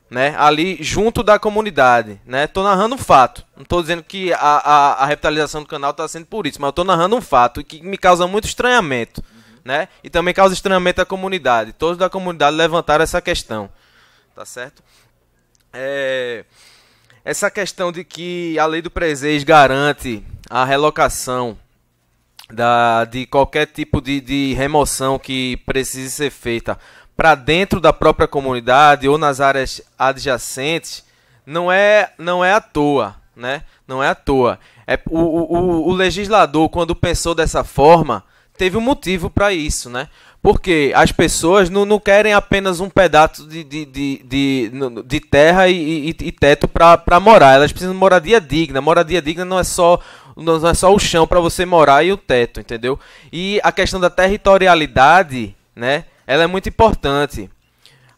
D: né? Ali junto da comunidade, né? narrando um fato. Não estou dizendo que a, a, a revitalização do canal está sendo por isso, mas estou narrando um fato que me causa muito estranhamento, né? E também causa estranhamento à comunidade. Todos da comunidade levantaram essa questão, tá certo? É... Essa questão de que a lei do preseis garante a relocação da, de qualquer tipo de, de remoção que precise ser feita para dentro da própria comunidade ou nas áreas adjacentes não é, não é à toa, né? Não é à toa. É, o, o, o legislador, quando pensou dessa forma, teve um motivo para isso, né? Porque as pessoas não, não querem apenas um pedaço de, de, de, de, de terra e, e, e teto para morar. Elas precisam de moradia digna. Moradia digna não é só não é só o chão para você morar e o teto, entendeu? E a questão da territorialidade, né? Ela é muito importante.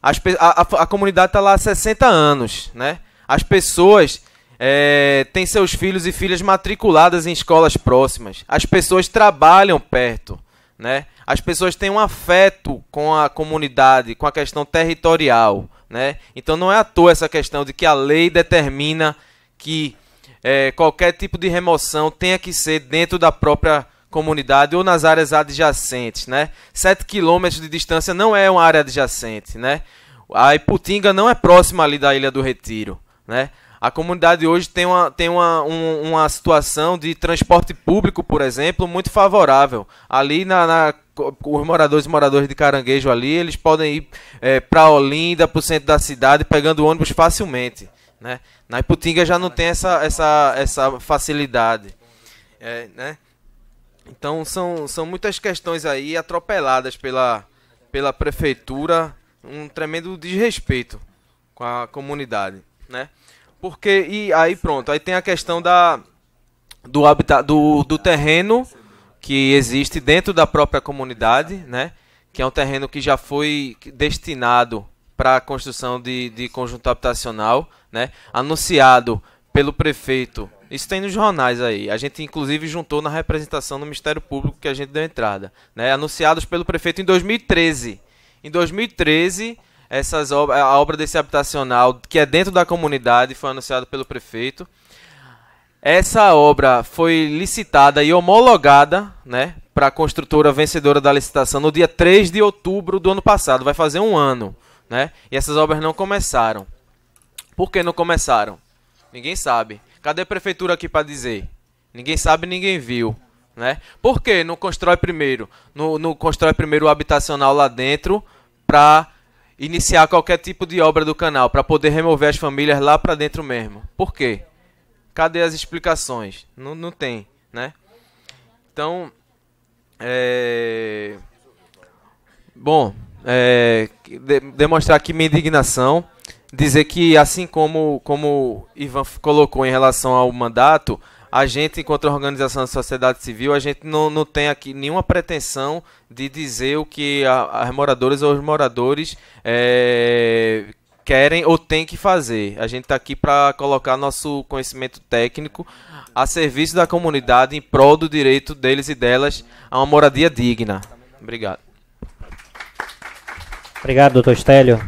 D: As, a, a, a comunidade está lá há 60 anos, né? As pessoas é, têm seus filhos e filhas matriculadas em escolas próximas. As pessoas trabalham perto, né? As pessoas têm um afeto com a comunidade, com a questão territorial, né? Então não é à toa essa questão de que a lei determina que é, qualquer tipo de remoção tenha que ser dentro da própria comunidade ou nas áreas adjacentes, né? 7 quilômetros de distância não é uma área adjacente, né? A Iputinga não é próxima ali da Ilha do Retiro, né? A comunidade hoje tem, uma, tem uma, um, uma situação de transporte público, por exemplo, muito favorável. Ali na, na os moradores e moradores de Caranguejo ali, eles podem ir é, para Olinda, para o centro da cidade, pegando ônibus facilmente. Né? Na Iputinga já não tem essa, essa, essa facilidade. É, né? Então são, são muitas questões aí atropeladas pela, pela prefeitura, um tremendo desrespeito com a comunidade. Né? Porque, e aí pronto, aí tem a questão da, do, habitat, do, do terreno que existe dentro da própria comunidade, né? que é um terreno que já foi destinado para a construção de, de conjunto habitacional, né? anunciado pelo prefeito. Isso tem nos jornais aí. A gente, inclusive, juntou na representação do Ministério Público que a gente deu entrada. Né? Anunciados pelo prefeito em 2013. Em 2013, essas obra, a obra desse habitacional, que é dentro da comunidade, foi anunciada pelo prefeito. Essa obra foi licitada e homologada né, para a construtora vencedora da licitação no dia 3 de outubro do ano passado. Vai fazer um ano né? E essas obras não começaram. Por que não começaram? Ninguém sabe. Cadê a prefeitura aqui para dizer? Ninguém sabe, ninguém viu. Né? Por que não constrói primeiro? Não, não constrói primeiro o habitacional lá dentro para iniciar qualquer tipo de obra do canal, para poder remover as famílias lá para dentro mesmo? Por quê? Cadê as explicações? Não, não tem, né? Então, é... Bom, é, de, demonstrar aqui minha indignação, dizer que, assim como, como Ivan colocou em relação ao mandato, a gente, enquanto organização da sociedade civil, a gente não, não tem aqui nenhuma pretensão de dizer o que as moradoras ou os moradores é, querem ou têm que fazer. A gente está aqui para colocar nosso conhecimento técnico a serviço da comunidade em prol do direito deles e delas a uma moradia
A: digna. Obrigado. Obrigado, doutor Estélio.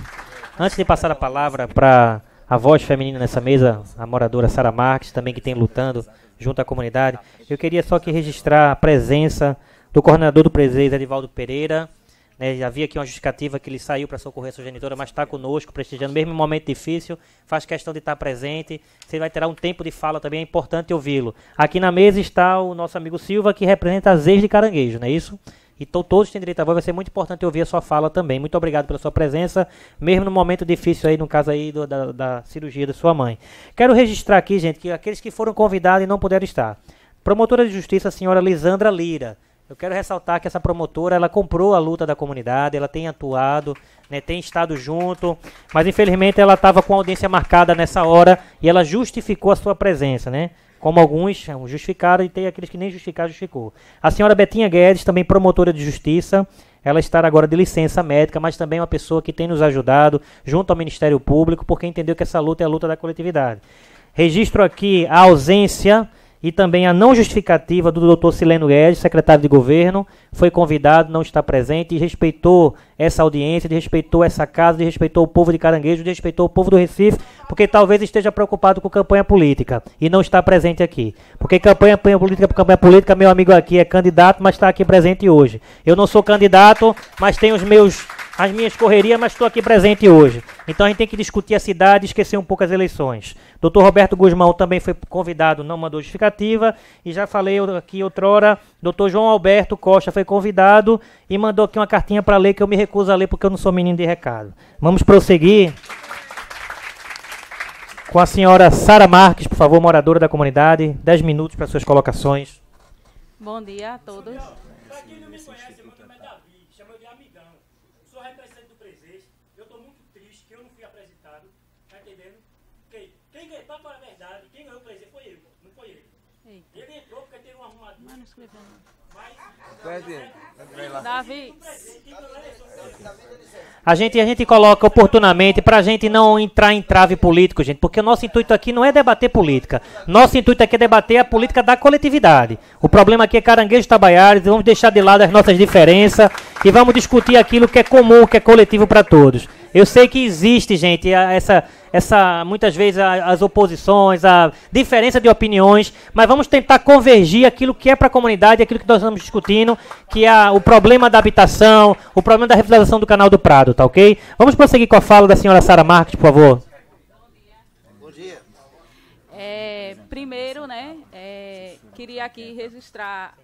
A: Antes de passar a palavra para a voz feminina nessa mesa, a moradora Sara Marques, também que tem lutando junto à comunidade, eu queria só que registrar a presença do coordenador do Presídio, Edivaldo Pereira. Né, havia aqui uma justificativa que ele saiu para socorrer a sua genitora, mas está conosco, prestigiando, mesmo em um momento difícil, faz questão de estar tá presente. Você vai ter um tempo de fala também, é importante ouvi-lo. Aqui na mesa está o nosso amigo Silva, que representa as ex de caranguejo, não é isso? Então todos têm direito a voz, vai ser muito importante ouvir a sua fala também. Muito obrigado pela sua presença, mesmo no momento difícil aí, no caso aí do, da, da, cirurgia da sua mãe. Quero registrar aqui, gente, que aqueles que foram convidados e não puderam estar. Promotora de Justiça, a senhora Lisandra Lira. Eu quero ressaltar que essa promotora, ela comprou a luta da comunidade, ela tem atuado, né, tem estado junto, mas infelizmente ela estava com a audiência marcada nessa hora e ela justificou a sua presença, né? como alguns justificaram e tem aqueles que nem justificaram, justificou. A senhora Betinha Guedes, também promotora de justiça, ela está agora de licença médica, mas também é uma pessoa que tem nos ajudado junto ao Ministério Público, porque entendeu que essa luta é a luta da coletividade. Registro aqui a ausência e também a não justificativa do doutor Sileno Guedes, secretário de governo, foi convidado, não está presente, e respeitou essa audiência, respeitou essa casa, respeitou o povo de Caranguejo, respeitou o povo do Recife, porque talvez esteja preocupado com campanha política e não está presente aqui. Porque campanha, campanha política por campanha política, meu amigo aqui é candidato, mas está aqui presente hoje. Eu não sou candidato, mas tenho os meus as minhas correrias, mas estou aqui presente hoje. Então a gente tem que discutir a cidade e esquecer um pouco as eleições. Dr. Roberto Guzmão também foi convidado, não mandou justificativa, e já falei aqui outrora, Dr. João Alberto Costa foi convidado e mandou aqui uma cartinha para ler que eu me recuso a ler porque eu não sou menino de recado. Vamos prosseguir com a senhora Sara Marques, por favor, moradora da comunidade. Dez minutos para suas colocações.
E: Bom dia a todos. Para quem não me conhece,
F: Davi.
A: A gente, a gente coloca oportunamente para a gente não entrar em trave político, gente, porque o nosso intuito aqui não é debater política. Nosso intuito aqui é debater a política da coletividade. O problema aqui é caranguejo tabayares, vamos deixar de lado as nossas diferenças e vamos discutir aquilo que é comum, que é coletivo para todos. Eu sei que existe, gente, essa, essa muitas vezes as oposições, a diferença de opiniões, mas vamos tentar convergir aquilo que é para a comunidade, aquilo que nós estamos discutindo, que é o problema da habitação, o problema da revitalização do Canal do Prado, tá ok? Vamos prosseguir com a fala da senhora Sara Marques, por favor. Bom dia.
G: É, primeiro, né, é, queria aqui registrar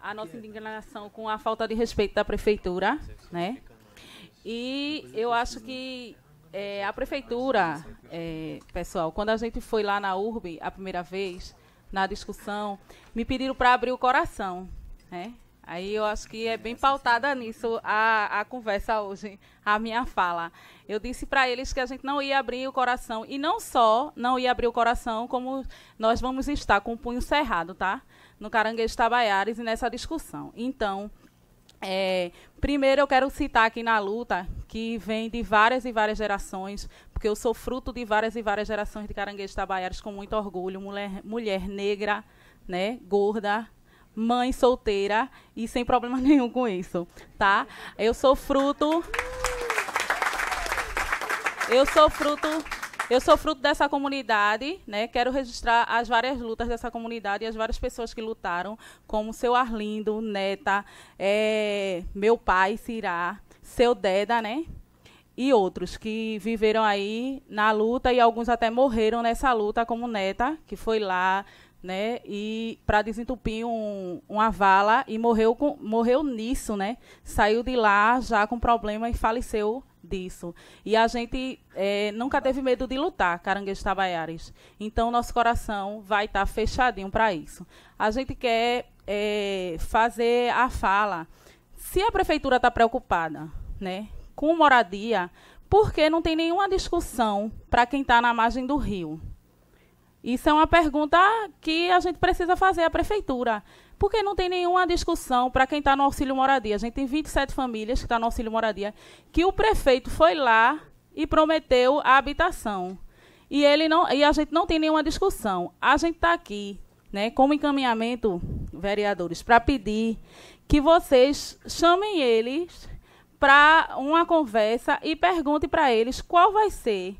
G: a nossa indignação com a falta de respeito da prefeitura, né? E eu acho né? que é, a prefeitura, é, pessoal, quando a gente foi lá na URB a primeira vez, na discussão, me pediram para abrir o coração. Né? Aí eu acho que é bem pautada nisso a, a conversa hoje, a minha fala. Eu disse para eles que a gente não ia abrir o coração. E não só não ia abrir o coração, como nós vamos estar com o punho cerrado, tá? No Caranguejo Tabaiares e nessa discussão. Então, é, primeiro, eu quero citar aqui na luta que vem de várias e várias gerações, porque eu sou fruto de várias e várias gerações de caranguejos tabaiares com muito orgulho, mulher, mulher negra, né, gorda, mãe solteira e sem problema [laughs] nenhum com isso, tá? Eu sou fruto. Eu sou fruto eu sou fruto dessa comunidade, né? Quero registrar as várias lutas dessa comunidade e as várias pessoas que lutaram, como seu Arlindo, Neta, é, meu pai, Cirá, seu Deda, né? E outros que viveram aí na luta e alguns até morreram nessa luta, como Neta, que foi lá, né? E para desentupir um, uma vala e morreu com, morreu nisso, né? Saiu de lá já com problema e faleceu disso. E a gente é, nunca teve medo de lutar, Caranguejo Tabaiares. Então, nosso coração vai estar tá fechadinho para isso. A gente quer é, fazer a fala. Se a prefeitura está preocupada né, com moradia, por que não tem nenhuma discussão para quem está na margem do rio? Isso é uma pergunta que a gente precisa fazer à prefeitura, porque não tem nenhuma discussão para quem está no auxílio moradia. A gente tem 27 famílias que estão tá no auxílio moradia, que o prefeito foi lá e prometeu a habitação. E, ele não, e a gente não tem nenhuma discussão. A gente está aqui, né, como encaminhamento, vereadores, para pedir que vocês chamem eles para uma conversa e perguntem para eles qual vai ser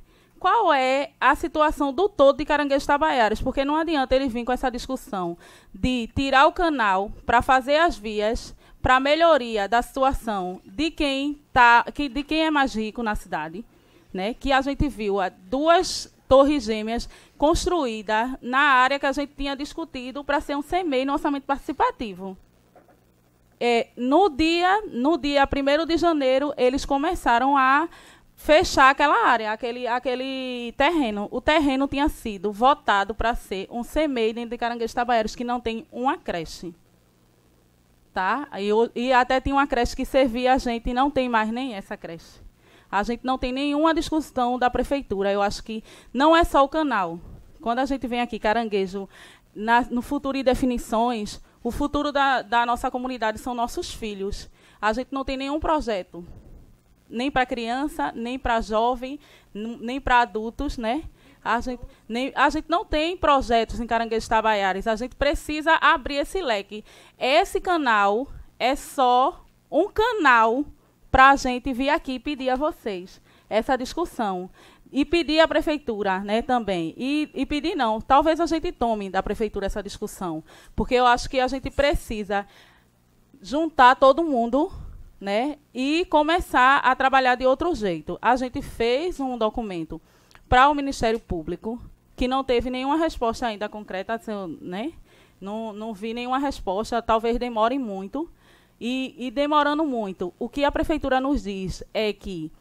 G: qual é a situação do todo de Caranguejo Tabaiaras, porque não adianta ele vir com essa discussão de tirar o canal para fazer as vias para melhoria da situação de quem tá, que, de quem é mais rico na cidade, né? Que a gente viu a duas torres gêmeas construídas na área que a gente tinha discutido para ser um CMEI no orçamento participativo. É, no dia, no dia 1 de janeiro, eles começaram a fechar aquela área, aquele, aquele terreno. O terreno tinha sido votado para ser um CMEI de Caranguejo Tabaeiros, que não tem uma creche. Tá? E, e até tinha uma creche que servia a gente, e não tem mais nem essa creche. A gente não tem nenhuma discussão da prefeitura. Eu acho que não é só o canal. Quando a gente vem aqui, Caranguejo, na, no futuro e definições, o futuro da, da nossa comunidade são nossos filhos. A gente não tem nenhum projeto nem para criança, nem para jovem, nem para adultos, né? A gente, nem, a gente não tem projetos em Caranguejos Tabaiares, a gente precisa abrir esse leque. Esse canal é só um canal para a gente vir aqui pedir a vocês essa discussão. E pedir à prefeitura né, também. E, e pedir, não, talvez a gente tome da prefeitura essa discussão, porque eu acho que a gente precisa juntar todo mundo né? E começar a trabalhar de outro jeito. A gente fez um documento para o Ministério Público que não teve nenhuma resposta ainda concreta, assim, né? Não, não vi nenhuma resposta, talvez demore muito. E, e demorando muito, o que a prefeitura nos diz é que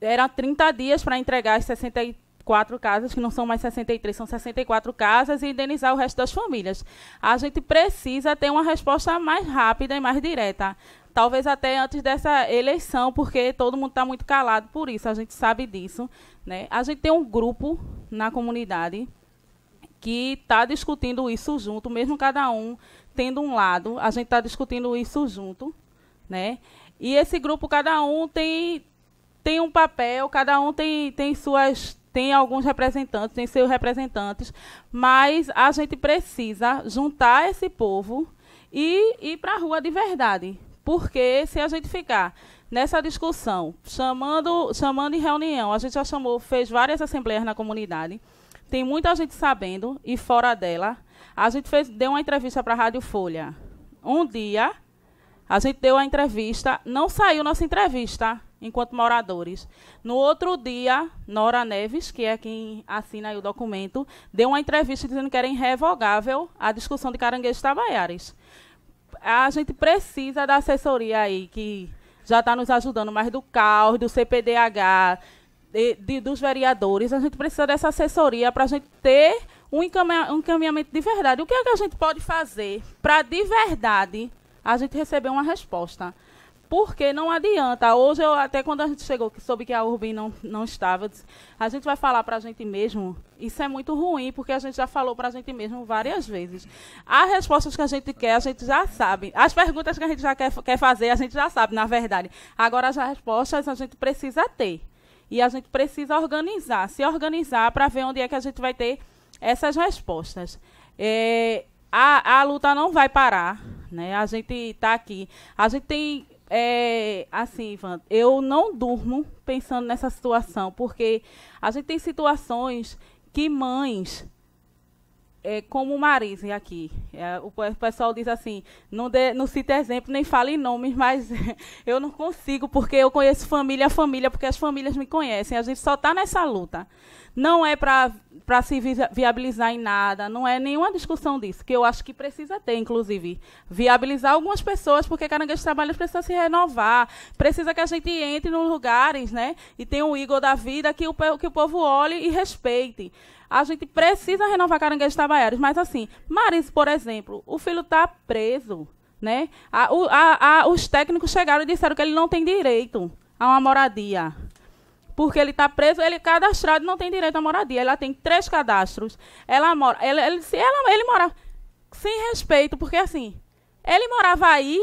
G: era 30 dias para entregar as 64 casas, que não são mais 63, são 64 casas, e indenizar o resto das famílias. A gente precisa ter uma resposta mais rápida e mais direta talvez até antes dessa eleição, porque todo mundo está muito calado por isso, a gente sabe disso. Né? A gente tem um grupo na comunidade que está discutindo isso junto, mesmo cada um tendo um lado, a gente está discutindo isso junto. Né? E esse grupo, cada um tem, tem um papel, cada um tem, tem suas tem alguns representantes, tem seus representantes, mas a gente precisa juntar esse povo e ir para a rua de verdade, porque se a gente ficar nessa discussão, chamando, chamando em reunião, a gente já chamou, fez várias assembleias na comunidade, tem muita gente sabendo e fora dela. A gente fez, deu uma entrevista para a Rádio Folha. Um dia, a gente deu a entrevista, não saiu nossa entrevista enquanto moradores. No outro dia, Nora Neves, que é quem assina o documento, deu uma entrevista dizendo que era irrevogável a discussão de Caranguejo Tabaiares a gente precisa da assessoria aí, que já está nos ajudando, mas do CAUS, do CPDH, de, de, dos vereadores, a gente precisa dessa assessoria para a gente ter um, um encaminhamento de verdade. O que é que a gente pode fazer para, de verdade, a gente receber uma resposta? porque não adianta. Hoje, eu, até quando a gente chegou, que soube que a Urbim não, não estava, a gente vai falar para a gente mesmo. Isso é muito ruim, porque a gente já falou para a gente mesmo várias vezes. As respostas que a gente quer, a gente já sabe. As perguntas que a gente já quer, quer fazer, a gente já sabe, na verdade. Agora, as respostas a gente precisa ter. E a gente precisa organizar, se organizar para ver onde é que a gente vai ter essas respostas. É, a, a luta não vai parar. Né? A gente está aqui. A gente tem é, assim, Ivan, eu não durmo pensando nessa situação, porque a gente tem situações que mães, é, como o Marise aqui, é, o pessoal diz assim, não, de, não cita exemplo, nem fale nomes, mas [laughs] eu não consigo, porque eu conheço família a família, porque as famílias me conhecem, a gente só está nessa luta não é para se viabilizar em nada, não é nenhuma discussão disso, que eu acho que precisa ter, inclusive. Viabilizar algumas pessoas, porque Caranguejo Trabalhos precisa se renovar, precisa que a gente entre nos lugares, né? E tenha o Igor da vida que o, que o povo olhe e respeite. A gente precisa renovar Caranguejo Trabalhos, mas assim, Maris, por exemplo, o filho está preso. Né? A, a, a, os técnicos chegaram e disseram que ele não tem direito a uma moradia porque ele está preso, ele é cadastrado não tem direito à moradia. Ela tem três cadastros. Ela mora, ele, ele, se ela, ele mora sem respeito, porque assim, ele morava aí,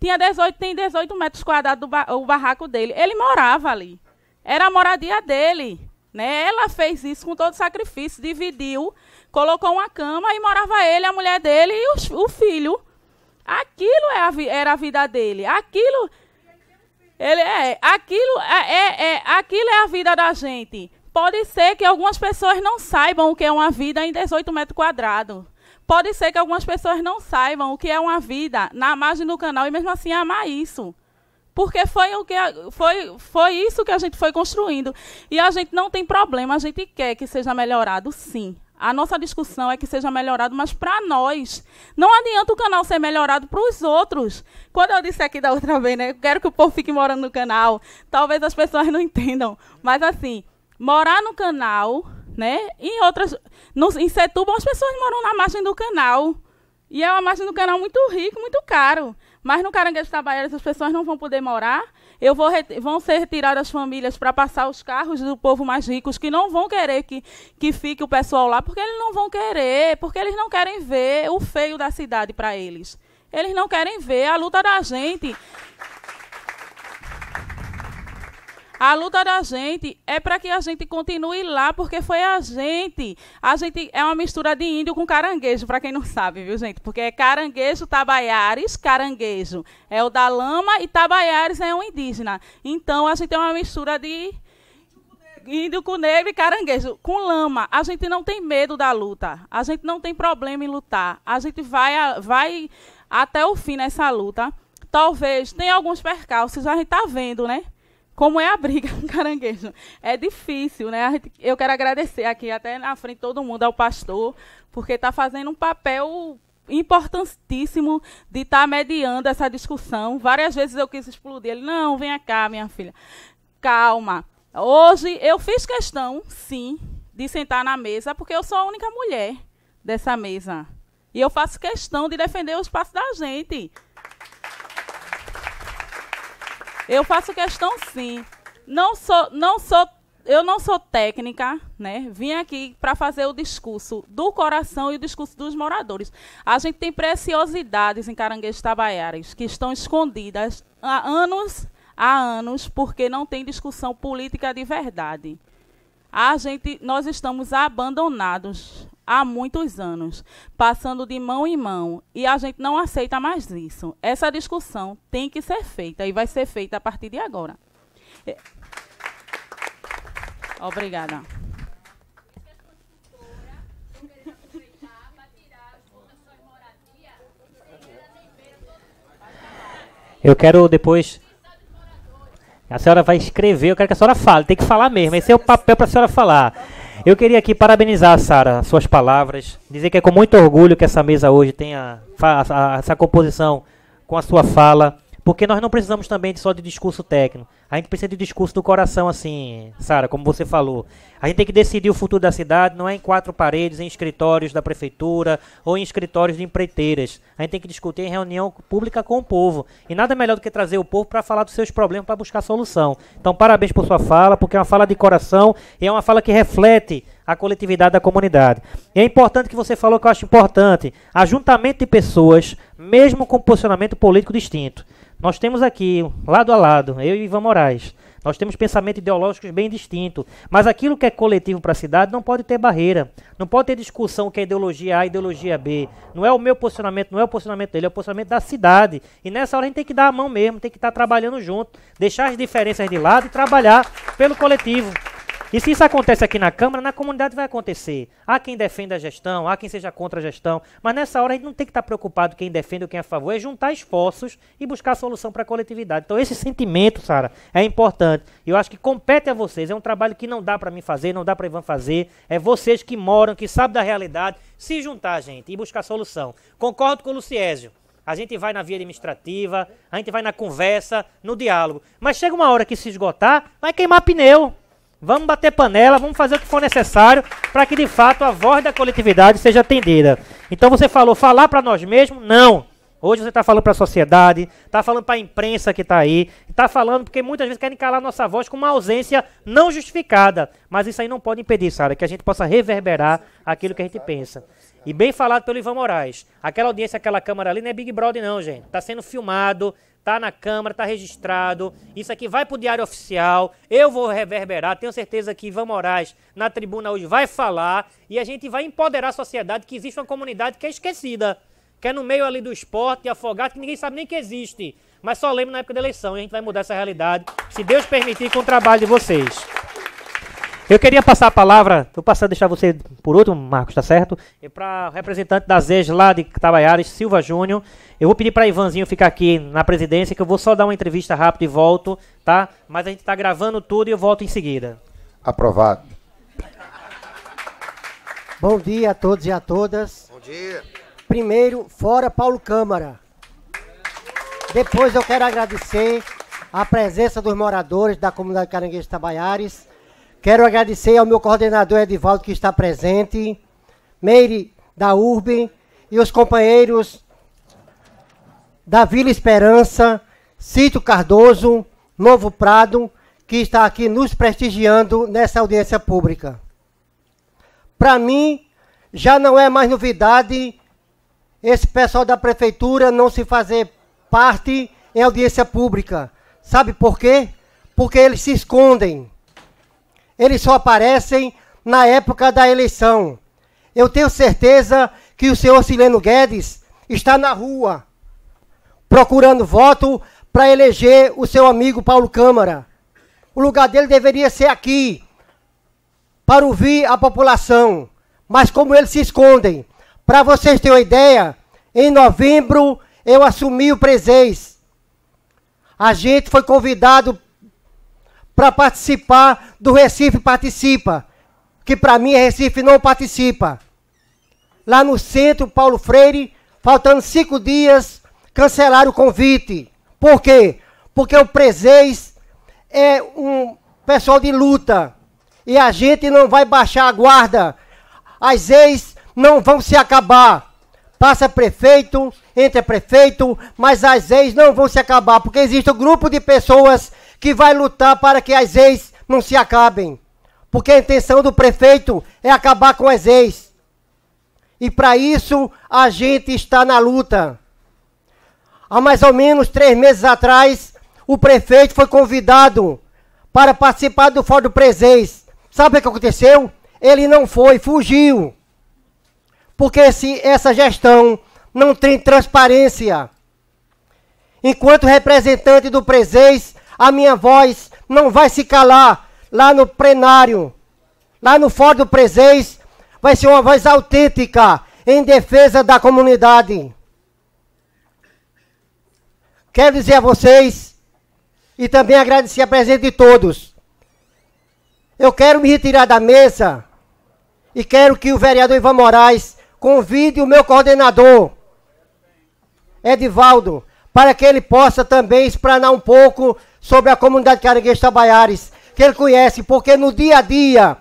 G: tinha 18, tem 18 metros quadrados do ba, o barraco dele. Ele morava ali. Era a moradia dele. Né? Ela fez isso com todo sacrifício, dividiu, colocou uma cama e morava ele, a mulher dele e o, o filho. Aquilo é a, era a vida dele. Aquilo ele é, aquilo é, é, é, aquilo é a vida da gente. Pode ser que algumas pessoas não saibam o que é uma vida em 18 metros quadrados. Pode ser que algumas pessoas não saibam o que é uma vida na margem do canal e mesmo assim amar isso. Porque foi, o que, foi, foi isso que a gente foi construindo. E a gente não tem problema, a gente quer que seja melhorado, sim. A nossa discussão é que seja melhorado, mas para nós. Não adianta o canal ser melhorado para os outros. Quando eu disse aqui da outra [laughs] vez, né? Eu quero que o povo fique morando no canal. Talvez as pessoas não entendam. Mas assim, morar no canal, né? Em outras. No, em Setúbal, as pessoas moram na margem do canal. E é uma margem do canal muito rico, muito caro. Mas no Caranguejo Trabalhadores, essas pessoas não vão poder morar eu vou vão ser retiradas as famílias para passar os carros do povo mais ricos, que não vão querer que, que fique o pessoal lá, porque eles não vão querer, porque eles não querem ver o feio da cidade para eles. Eles não querem ver a luta da gente. A luta da gente é para que a gente continue lá, porque foi a gente. A gente é uma mistura de índio com caranguejo, para quem não sabe, viu, gente? Porque é caranguejo, tabaiares, caranguejo é o da lama e tabaiares é um indígena. Então, a gente é uma mistura de índio com negro e caranguejo. Com lama, a gente não tem medo da luta. A gente não tem problema em lutar. A gente vai, vai até o fim nessa luta. Talvez tenha alguns percalços, a gente está vendo, né? como é a briga [laughs] com caranguejo. É difícil, né? Eu quero agradecer aqui até na frente todo mundo ao pastor, porque está fazendo um papel importantíssimo de estar tá mediando essa discussão. Várias vezes eu quis explodir ele, não, vem cá, minha filha. Calma. Hoje eu fiz questão, sim, de sentar na mesa, porque eu sou a única mulher dessa mesa. E eu faço questão de defender o espaço da gente. Eu faço questão sim. Não sou, não sou, eu não sou técnica, né? Vim aqui para fazer o discurso do coração e o discurso dos moradores. A gente tem preciosidades em Caranguejos Tabaiares que estão escondidas há anos, há anos, porque não tem discussão política de verdade. A gente, nós estamos abandonados há muitos anos, passando de mão em mão, e a gente não aceita mais isso. Essa discussão tem que ser feita e vai ser feita a partir de agora. Obrigada.
A: Eu quero depois. A senhora vai escrever, eu quero que a senhora fale, tem que falar mesmo. Esse é o papel para a senhora falar. Eu queria aqui parabenizar Sara, suas palavras, dizer que é com muito orgulho que essa mesa hoje tem essa composição com a sua fala. Porque nós não precisamos também de só de discurso técnico. A gente precisa de discurso do coração, assim, Sara, como você falou. A gente tem que decidir o futuro da cidade, não é em quatro paredes, em escritórios da prefeitura ou em escritórios de empreiteiras. A gente tem que discutir em reunião pública com o povo. E nada melhor do que trazer o povo para falar dos seus problemas, para buscar solução. Então, parabéns por sua fala, porque é uma fala de coração e é uma fala que reflete a coletividade da comunidade. E é importante que você falou que eu acho importante, ajuntamento de pessoas, mesmo com posicionamento político distinto. Nós temos aqui, lado a lado, eu e Ivan Moraes. Nós temos pensamentos ideológicos bem distintos. Mas aquilo que é coletivo para a cidade não pode ter barreira. Não pode ter discussão que é ideologia A, ideologia B. Não é o meu posicionamento, não é o posicionamento dele, é o posicionamento da cidade. E nessa hora a gente tem que dar a mão mesmo, tem que estar tá trabalhando junto, deixar as diferenças de lado e trabalhar pelo coletivo. E se isso acontece aqui na Câmara, na comunidade vai acontecer. Há quem defenda a gestão, há quem seja contra a gestão, mas nessa hora a gente não tem que estar preocupado quem defende ou quem é a favor, é juntar esforços e buscar solução para a coletividade. Então esse sentimento, Sara, é importante. Eu acho que compete a vocês, é um trabalho que não dá para mim fazer, não dá para Ivan fazer, é vocês que moram, que sabem da realidade, se juntar, gente, e buscar solução. Concordo com o Luciésio. A gente vai na via administrativa, a gente vai na conversa, no diálogo. Mas chega uma hora que se esgotar, vai queimar pneu. Vamos bater panela, vamos fazer o que for necessário para que de fato a voz da coletividade seja atendida. Então você falou falar para nós mesmos? Não. Hoje você está falando para a sociedade, está falando para a imprensa que está aí, está falando porque muitas vezes querem calar nossa voz com uma ausência não justificada. Mas isso aí não pode impedir, Sara, que a gente possa reverberar aquilo que a gente pensa. E bem falado pelo Ivan Moraes. Aquela audiência, aquela câmara ali não é Big Brother, não, gente. Tá sendo filmado, tá na câmara, tá registrado. Isso aqui vai pro Diário Oficial. Eu vou reverberar. Tenho certeza que Ivan Moraes, na tribuna hoje, vai falar. E a gente vai empoderar a sociedade que existe uma comunidade que é esquecida. Que é no meio ali do esporte, afogado, que ninguém sabe nem que existe. Mas só lembro na época da eleição. E a gente vai mudar essa realidade, se Deus permitir, com o trabalho de vocês. Eu queria passar a palavra, vou passar a deixar você por outro, Marcos, tá certo? E para representante da ZES lá de Tabaiares, Silva Júnior. Eu vou pedir para Ivanzinho ficar aqui na presidência, que eu vou só dar uma entrevista rápida e volto, tá? Mas a gente está gravando tudo e eu volto em seguida.
H: Aprovado. Bom dia a todos e a todas. Bom dia. Primeiro, fora Paulo Câmara. Depois eu quero agradecer a presença dos moradores da comunidade Caranguejo Tabaiares Quero agradecer ao meu coordenador Edivaldo que está presente, Meire da URB e os companheiros da Vila Esperança, Cito Cardoso, Novo Prado, que está aqui nos prestigiando nessa audiência pública. Para mim, já não é mais novidade esse pessoal da prefeitura não se fazer parte em audiência pública. Sabe por quê? Porque eles se escondem eles só aparecem na época da eleição. Eu tenho certeza que o senhor Sileno Guedes está na rua procurando voto para eleger o seu amigo Paulo Câmara. O lugar dele deveria ser aqui, para ouvir a população. Mas como eles se escondem. Para vocês terem uma ideia, em novembro eu assumi o Presês. A gente foi convidado para participar do Recife participa, que para mim é Recife não participa. Lá no centro, Paulo Freire, faltando cinco dias, cancelaram o convite. Por quê? Porque o Prezeis é um pessoal de luta. E a gente não vai baixar a guarda. As ex não vão se acabar. Passa prefeito, entra prefeito, mas as ex não vão se acabar, porque existe um grupo de pessoas que vai lutar para que as ex não se acabem. Porque a intenção do prefeito é acabar com as ex. E para isso a gente está na luta. Há mais ou menos três meses atrás, o prefeito foi convidado para participar do Fórum do Presês. Sabe o que aconteceu? Ele não foi, fugiu. Porque se essa gestão não tem transparência. Enquanto representante do Presês, a minha voz não vai se calar lá no plenário, lá no Fórum do Presês, vai ser uma voz autêntica em defesa da comunidade. Quero dizer a vocês e também agradecer a presença de todos. Eu quero me retirar da mesa e quero que o vereador Ivan Moraes convide o meu coordenador, Edivaldo, para que ele possa também explanar um pouco sobre a comunidade caranguejo Tabaiares, que ele conhece, porque no dia a dia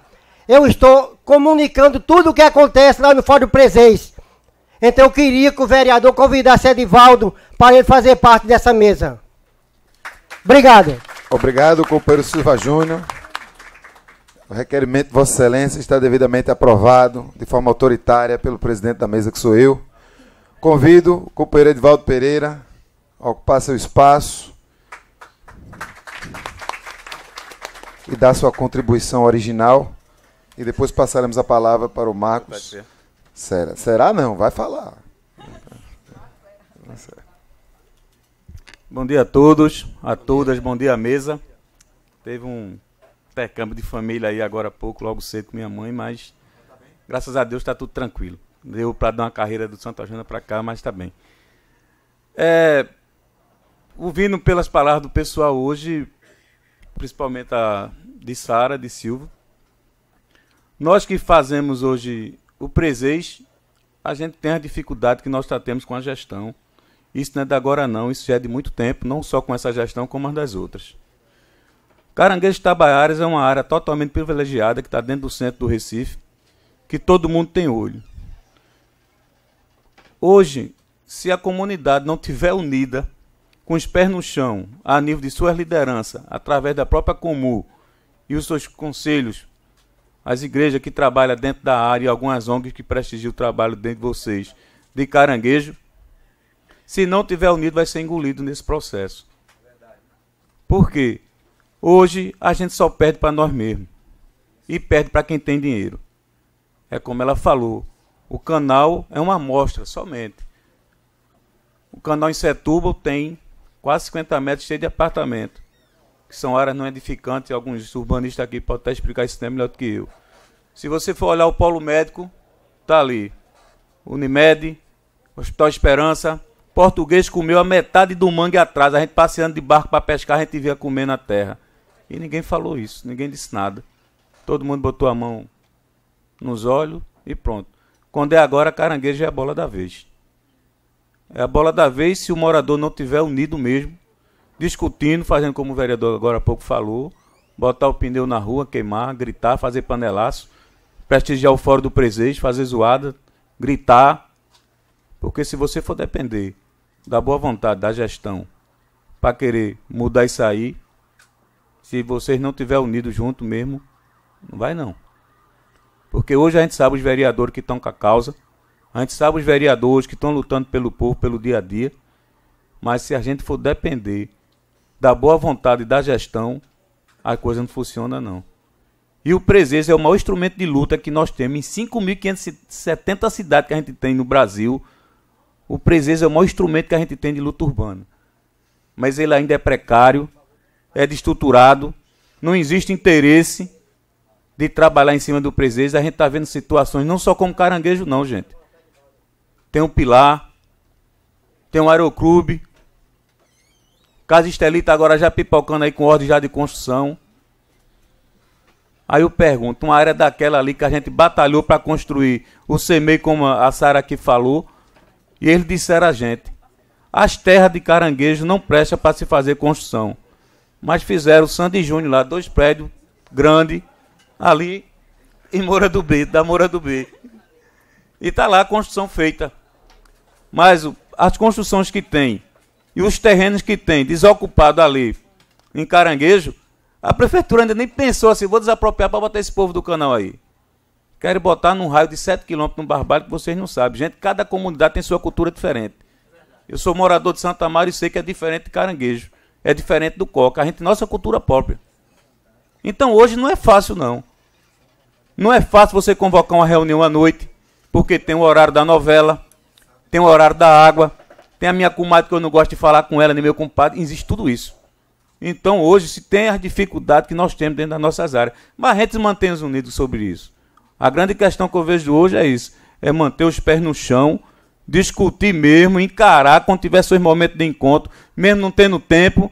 H: eu estou comunicando tudo o que acontece lá no Fórum Presês. Então eu queria que o vereador convidasse Edivaldo para ele fazer parte dessa mesa. Obrigado.
B: Obrigado, companheiro Silva Júnior. O requerimento de Vossa Excelência está devidamente aprovado de forma autoritária pelo presidente da mesa, que sou eu. Convido o companheiro Edivaldo Pereira ocupar seu espaço e dar sua contribuição original. E depois passaremos a palavra para o Marcos. Será? Será não? Vai
I: falar. Bom dia a todos, a todas, bom dia à mesa. Teve um intercâmbio de família aí agora há pouco, logo cedo com minha mãe, mas graças a Deus está tudo tranquilo. Deu para dar uma carreira do Santa Jana para cá, mas está bem. É, ouvindo pelas palavras do pessoal hoje, principalmente a de Sara, de Silva, nós que fazemos hoje o preseis, a gente tem a dificuldade que nós tratemos com a gestão. Isso não é de agora não, isso já é de muito tempo, não só com essa gestão, como as das outras. Caranguejo Tabaiaras é uma área totalmente privilegiada que está dentro do centro do Recife, que todo mundo tem olho. Hoje, se a comunidade não tiver unida com os pés no chão, a nível de sua liderança, através da própria Comu e os seus conselhos, as igrejas que trabalham dentro da área e algumas ONGs que prestigiam o trabalho dentro de vocês, de caranguejo, se não tiver unido, vai ser engolido nesse processo. Por quê? Hoje a gente só perde para nós mesmos e perde para quem tem dinheiro. É como ela falou, o canal é uma amostra somente. O canal em Setúbal tem quase 50 metros cheio de apartamento, que são áreas não edificantes, alguns urbanistas aqui podem até explicar isso né, melhor do que eu. Se você for olhar o polo médico, tá ali. Unimed, Hospital Esperança, português comeu a metade do mangue atrás. A gente passeando de barco para pescar, a gente via comer na terra. E ninguém falou isso, ninguém disse nada. Todo mundo botou a mão nos olhos e pronto. Quando é agora, caranguejo é a bola da vez. É a bola da vez se o morador não tiver unido mesmo, discutindo, fazendo como o vereador agora há pouco falou, botar o pneu na rua, queimar, gritar, fazer panelaço, prestigiar o fórum do presente, fazer zoada, gritar. Porque se você for depender da boa vontade da gestão para querer mudar isso aí, se vocês não tiver unidos junto mesmo, não vai não. Porque hoje a gente sabe os vereadores que estão com a causa, a gente sabe os vereadores que estão lutando pelo povo, pelo dia a dia, mas se a gente for depender da boa vontade da gestão, a coisa não funciona, não. E o Presença é o maior instrumento de luta que nós temos. Em 5.570 cidades que a gente tem no Brasil, o Presença é o maior instrumento que a gente tem de luta urbana. Mas ele ainda é precário, é destruturado, não existe interesse de trabalhar em cima do Presença. A gente está vendo situações, não só como caranguejo, não, gente tem o Pilar, tem o Aeroclube. Casa Estelita agora já pipocando aí com ordem já de construção. Aí eu pergunto, uma área daquela ali que a gente batalhou para construir o CEMEI, como a Sara aqui falou, e eles disseram a gente, as terras de caranguejo não prestam para se fazer construção. Mas fizeram o Sandy Júnior lá, dois prédios grandes, ali em Moura do B, da Moura do B. E está lá a construção feita. Mas as construções que tem e os terrenos que tem desocupado ali em Caranguejo, a prefeitura ainda nem pensou assim, vou desapropriar para botar esse povo do canal aí. Quero botar num raio de 7 quilômetros num barbalho que vocês não sabem. Gente, cada comunidade tem sua cultura diferente. Eu sou morador de Santa Maria e sei que é diferente de Caranguejo. É diferente do Coca. A gente nossa cultura própria. Então hoje não é fácil, não. Não é fácil você convocar uma reunião à noite, porque tem o horário da novela, tem o horário da água, tem a minha comadre que eu não gosto de falar com ela, nem meu compadre, existe tudo isso. Então hoje se tem as dificuldades que nós temos dentro das nossas áreas, mas a gente mantém os unidos sobre isso. A grande questão que eu vejo hoje é isso, é manter os pés no chão, discutir mesmo, encarar quando tiver seus momentos de encontro, mesmo não tendo tempo,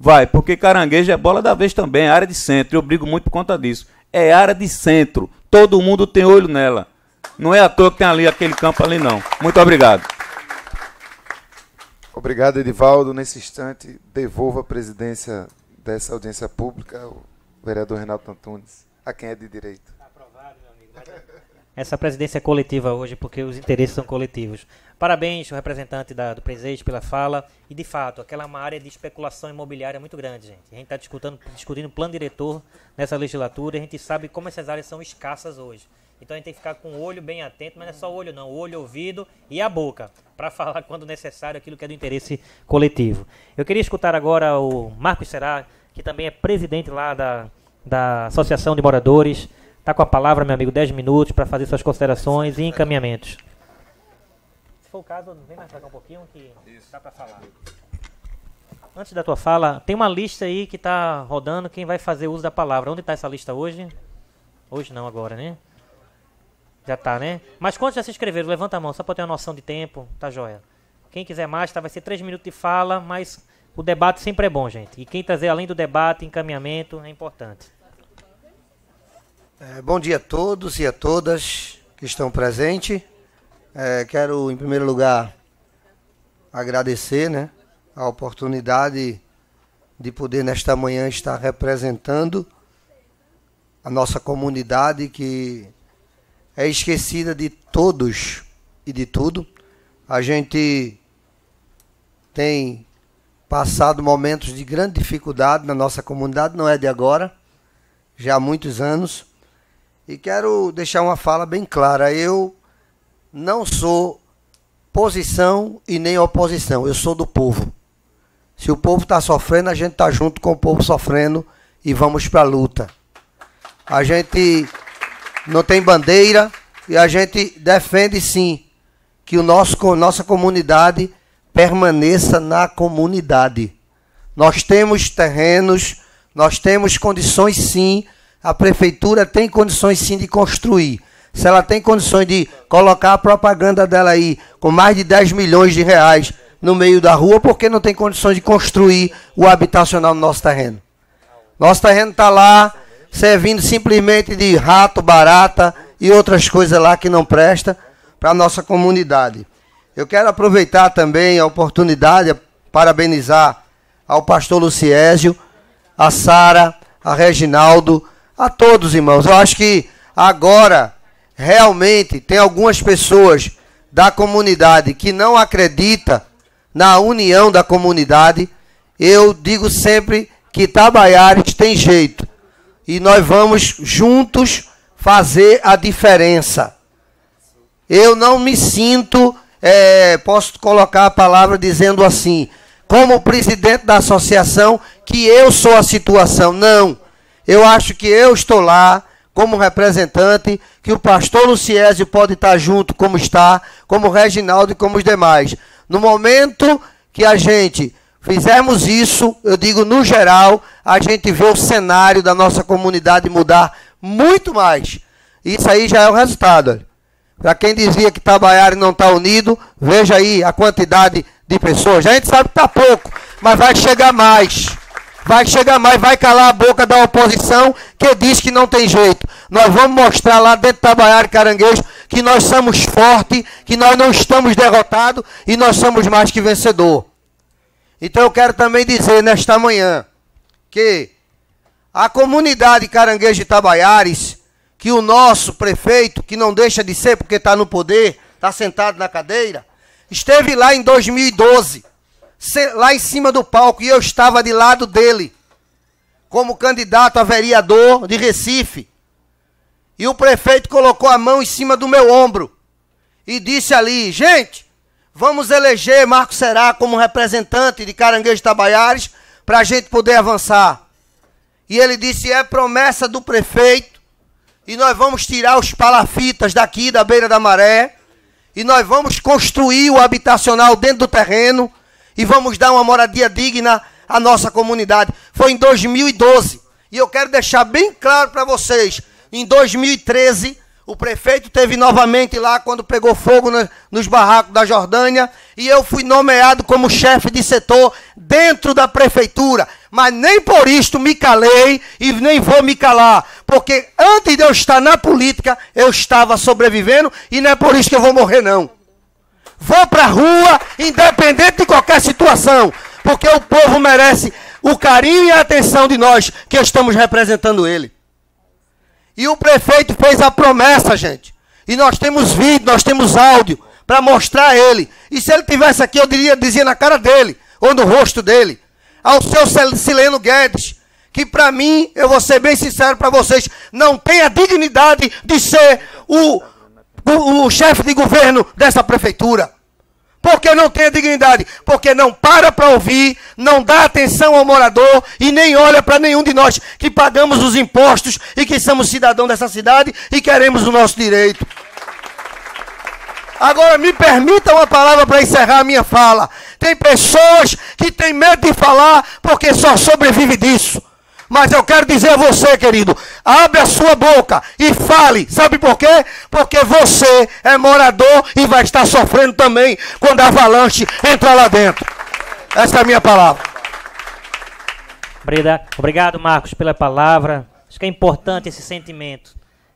I: vai, porque caranguejo é bola da vez também, é área de centro, eu brigo muito por conta disso. É área de centro, todo mundo tem olho nela. Não é à toa que tem ali aquele campo ali, não. Muito obrigado.
B: Obrigado, Edivaldo. Nesse instante, devolvo a presidência dessa audiência pública ao vereador Renato Antunes, a quem
A: é de direito. Aprovado, meu amigo. Essa presidência é coletiva hoje, porque os interesses são coletivos. Parabéns ao representante da, do presidente pela fala. E, de fato, aquela é uma área de especulação imobiliária muito grande, gente. A gente está discutindo, discutindo plano diretor nessa legislatura e a gente sabe como essas áreas são escassas hoje. Então a gente tem que ficar com o olho bem atento, mas não é só o olho não, o olho, ouvido e a boca, para [laughs] falar quando necessário aquilo que é do interesse coletivo. Eu queria escutar agora o Marcos Será, que também é presidente lá da, da Associação de Moradores. Está com a palavra, meu amigo, 10 minutos para fazer suas considerações e encaminhamentos. Se for o caso, vem mais pra cá um pouquinho que Isso. dá para falar. Antes da tua fala, tem uma lista aí que está rodando quem vai fazer uso da palavra. Onde está essa lista hoje? Hoje não, agora, né? Já tá, né? Mas quantos já se inscreveram? Levanta a mão, só pra eu ter uma noção de tempo. Tá joia. Quem quiser mais, tá? Vai ser três minutos de fala, mas o debate sempre é bom, gente. E quem trazer além do debate, encaminhamento, é importante.
J: É, bom dia a todos e a todas que estão presentes. É, quero, em primeiro lugar, agradecer né, a oportunidade de poder, nesta manhã, estar representando a nossa comunidade que é esquecida de todos e de tudo. A gente tem passado momentos de grande dificuldade na nossa comunidade, não é de agora, já há muitos anos. E quero deixar uma fala bem clara. Eu não sou posição e nem oposição, eu sou do povo. Se o povo está sofrendo, a gente está junto com o povo sofrendo e vamos para a luta. A gente não tem bandeira e a gente defende sim que o nosso, nossa comunidade permaneça na comunidade. Nós temos terrenos, nós temos condições sim, a prefeitura tem condições sim de construir. Se ela tem condições de colocar a propaganda dela aí com mais de 10 milhões de reais no meio da rua, por que não tem condições de construir o habitacional no nosso terreno? Nosso terreno está lá, servindo simplesmente de rato, barata e outras coisas lá que não presta para a nossa comunidade. Eu quero aproveitar também a oportunidade parabenizar ao pastor Luciésio, a Sara, a Reginaldo, a todos, irmãos. Eu acho que agora realmente tem algumas pessoas da comunidade que não acredita na união da comunidade. Eu digo sempre que Tabaiares tem jeito e nós vamos juntos fazer a diferença. Eu não me sinto, é, posso colocar a palavra dizendo assim, como presidente da associação, que eu sou a situação. Não. Eu acho que eu estou lá como representante, que o pastor Luciésio pode estar junto, como está, como Reginaldo e como os demais. No momento que a gente fizermos isso, eu digo no geral, a gente vê o cenário da nossa comunidade mudar muito mais. Isso aí já é o resultado. Para quem dizia que Tabaiara não está unido, veja aí a quantidade de pessoas. A gente sabe que está pouco, mas vai chegar mais. Vai chegar mais, vai calar a boca da oposição que diz que não tem jeito. Nós vamos mostrar lá dentro de Tabaiara e Caranguejo que nós somos fortes, que nós não estamos derrotados e nós somos mais que vencedor. Então eu quero também dizer nesta manhã que a comunidade Caranguejo de Tabaiares, que o nosso prefeito, que não deixa de ser porque está no poder, está sentado na cadeira, esteve lá em 2012, lá em cima do palco, e eu estava de lado dele, como candidato a vereador de Recife. E o prefeito colocou a mão em cima do meu ombro e disse ali: gente, Vamos eleger Marco Será como representante de Caranguejo Tabaiares para a gente poder avançar. E ele disse: é promessa do prefeito e nós vamos tirar os palafitas daqui da beira da maré e nós vamos construir o habitacional dentro do terreno e vamos dar uma moradia digna à nossa comunidade. Foi em 2012 e eu quero deixar bem claro para vocês: em 2013 o prefeito teve novamente lá quando pegou fogo no, nos barracos da Jordânia e eu fui nomeado como chefe de setor dentro da prefeitura. Mas nem por isto me calei e nem vou me calar, porque antes de eu estar na política, eu estava sobrevivendo e não é por isso que eu vou morrer não. Vou para a rua, independente de qualquer situação, porque o povo merece o carinho e a atenção de nós que estamos representando ele. E o prefeito fez a promessa, gente. E nós temos vídeo, nós temos áudio para mostrar a ele. E se ele tivesse aqui, eu diria, dizia na cara dele, ou no rosto dele, ao seu Sileno Guedes, que para mim, eu vou ser bem sincero para vocês, não tem a dignidade de ser o, o, o chefe de governo dessa prefeitura. Porque não tem a dignidade, porque não para para ouvir, não dá atenção ao morador e nem olha para nenhum de nós que pagamos os impostos e que somos cidadão dessa cidade e queremos o nosso direito. Agora me permita uma palavra para encerrar a minha fala. Tem pessoas que têm medo de falar porque só sobrevive disso. Mas eu quero dizer a você, querido, abre a sua boca e fale. Sabe por quê? Porque você é morador e vai estar sofrendo
A: também quando a avalanche entrar lá dentro. Essa é a minha palavra. Obrigado, Marcos, pela palavra. Acho que é importante esse sentimento.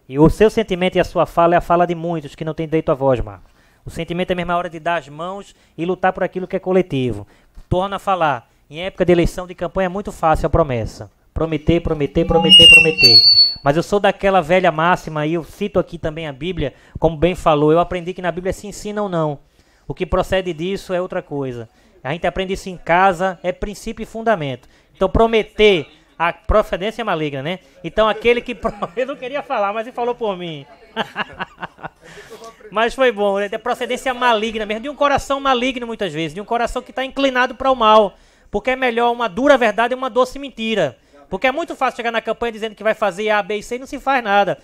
A: E o seu sentimento e a sua fala é a fala de muitos que não têm direito à voz, Marcos. O sentimento é mesmo a hora de dar as mãos e lutar por aquilo que é coletivo. Torna a falar. Em época de eleição de campanha é muito fácil a promessa prometer, prometer, prometer, prometer. Mas eu sou daquela velha máxima, e eu cito aqui também a Bíblia, como bem falou, eu aprendi que na Bíblia se ensina ou não. O que procede disso é outra coisa. A gente aprende isso em casa, é princípio e fundamento. Então, prometer, a procedência é maligna, né? Então, aquele que. [laughs] Eu não queria falar, mas ele falou por mim. [laughs] mas foi bom, né? É procedência maligna mesmo, de um coração maligno muitas vezes, de um coração que está inclinado para o mal. Porque é melhor uma dura verdade e uma doce mentira porque é muito fácil chegar na campanha dizendo que vai fazer A, B e C e não se faz nada.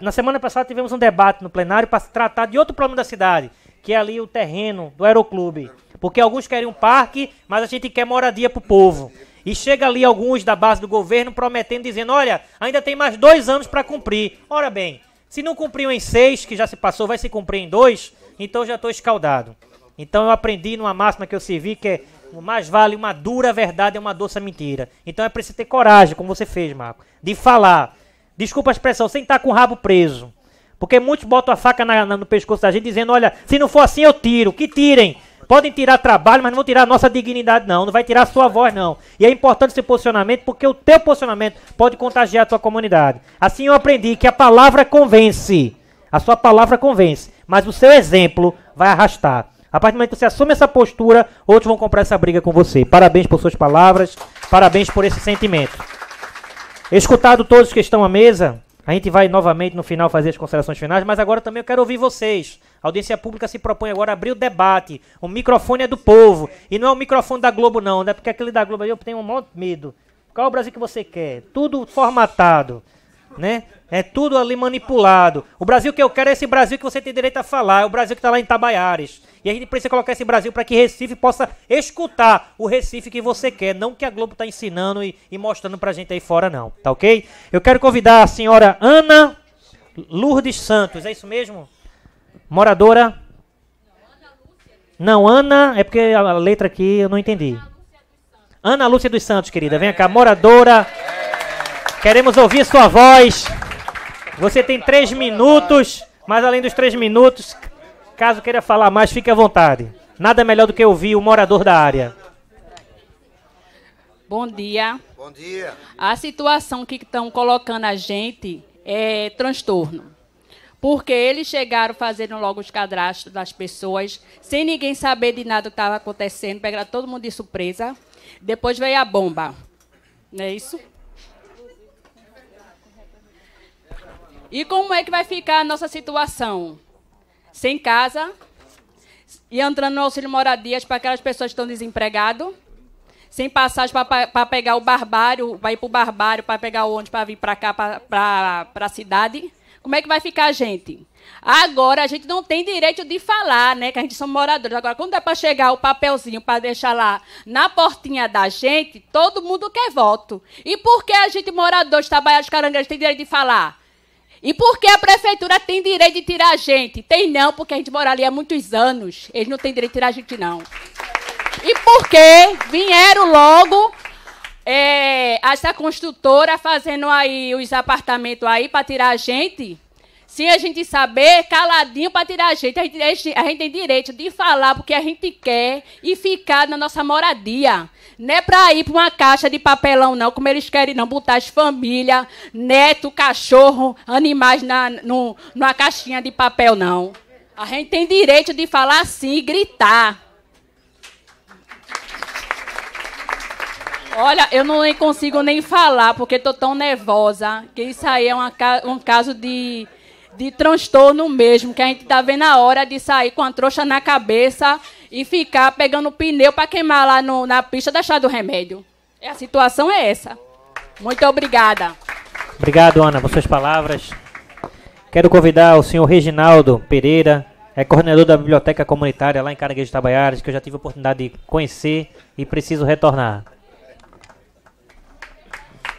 A: na semana passada tivemos um debate no plenário para tratar de outro problema da cidade, que é ali o terreno do aeroclube. Porque alguns querem um parque, mas a gente quer moradia para o povo. E chega ali alguns da base do governo prometendo, dizendo: olha, ainda tem mais dois anos para cumprir. Ora bem, se não cumpriu em seis, que já se passou, vai se cumprir em dois, então já estou escaldado. Então eu aprendi numa máxima que eu servi que é mais vale uma dura verdade é uma doce mentira. Então é preciso ter coragem, como você fez, Marco, de falar. Desculpa a expressão, sem estar com o rabo preso. Porque muitos botam a faca na, na, no pescoço da gente dizendo, olha, se não for assim eu tiro, que tirem. Podem tirar trabalho, mas não vão tirar a nossa dignidade, não. Não vai tirar a sua voz, não. E é importante esse posicionamento, porque o teu posicionamento pode contagiar a tua comunidade. Assim eu aprendi que a palavra convence. A sua palavra convence, mas o seu exemplo vai arrastar. A partir do momento que você assume essa postura, outros vão comprar essa briga com você. Parabéns por suas palavras, parabéns por esse sentimento. Escutado todos que estão à mesa, a gente vai novamente no final fazer as considerações finais, mas agora também eu quero ouvir vocês. A audiência pública se propõe agora a abrir o debate. O microfone é do povo. E não é o microfone da Globo, não, né? Porque aquele da Globo aí eu tenho um monte de medo. Qual é o Brasil que você quer? Tudo formatado. Né? É tudo ali manipulado. O Brasil que eu quero é esse Brasil que você tem direito a falar. É o Brasil que está lá em Tabaiares. E a gente precisa colocar esse Brasil para que Recife possa escutar o Recife que você quer, não que a Globo está ensinando e, e mostrando para a gente aí fora, não. Tá ok? Eu quero convidar a senhora Ana Lourdes Santos, é isso mesmo? Moradora? Não, Ana, é porque a letra aqui eu não entendi. Ana Lúcia dos Santos, querida, vem cá, moradora. Queremos ouvir sua voz. Você tem três minutos, mas além dos três minutos, Caso queira falar mais, fique à vontade. Nada melhor do que ouvir o morador da área.
E: Bom dia. Bom dia. A situação que estão colocando a gente é transtorno. Porque eles chegaram fazendo logo os cadastros das pessoas, sem ninguém saber de nada que estava acontecendo, pegaram todo mundo de surpresa. Depois veio a bomba. Não é isso? E como é que vai ficar a nossa situação? sem casa e entrando no auxílio moradias para aquelas pessoas que estão desempregadas, sem passagem para pegar o barbário, vai ir para o barbário para pegar o ônibus para vir para cá, para a cidade. Como é que vai ficar a gente? Agora, a gente não tem direito de falar, né? Que a gente são moradores. Agora, quando é para chegar o papelzinho para deixar lá na portinha da gente, todo mundo quer voto. E por que a gente, moradores, trabalhadores, caranguejos, tem direito de falar? E por que a prefeitura tem direito de tirar a gente? Tem não, porque a gente mora ali há muitos anos. Eles não têm direito de tirar a gente, não. E por que vieram logo é, essa construtora fazendo aí os apartamentos aí para tirar a gente? sem a gente saber, caladinho para tirar a gente. A, gente. a gente, tem direito de falar porque a gente quer e ficar na nossa moradia. Não é para ir para uma caixa de papelão, não, como eles querem, não. Botar as famílias, neto, cachorro, animais na, no, numa caixinha de papel, não. A gente tem direito de falar assim e gritar. Olha, eu não consigo nem falar porque estou tão nervosa. Que isso aí é uma, um caso de de transtorno mesmo, que a gente tá vendo a hora de sair com a trouxa na cabeça e ficar pegando pneu para queimar lá no, na pista da chá do remédio. É, a situação é essa. Muito obrigada.
A: Obrigado, Ana, por suas palavras. Quero convidar o senhor Reginaldo Pereira, é coordenador da biblioteca comunitária lá em Caranguejo de Tabaiares, que eu já tive a oportunidade de conhecer e preciso retornar.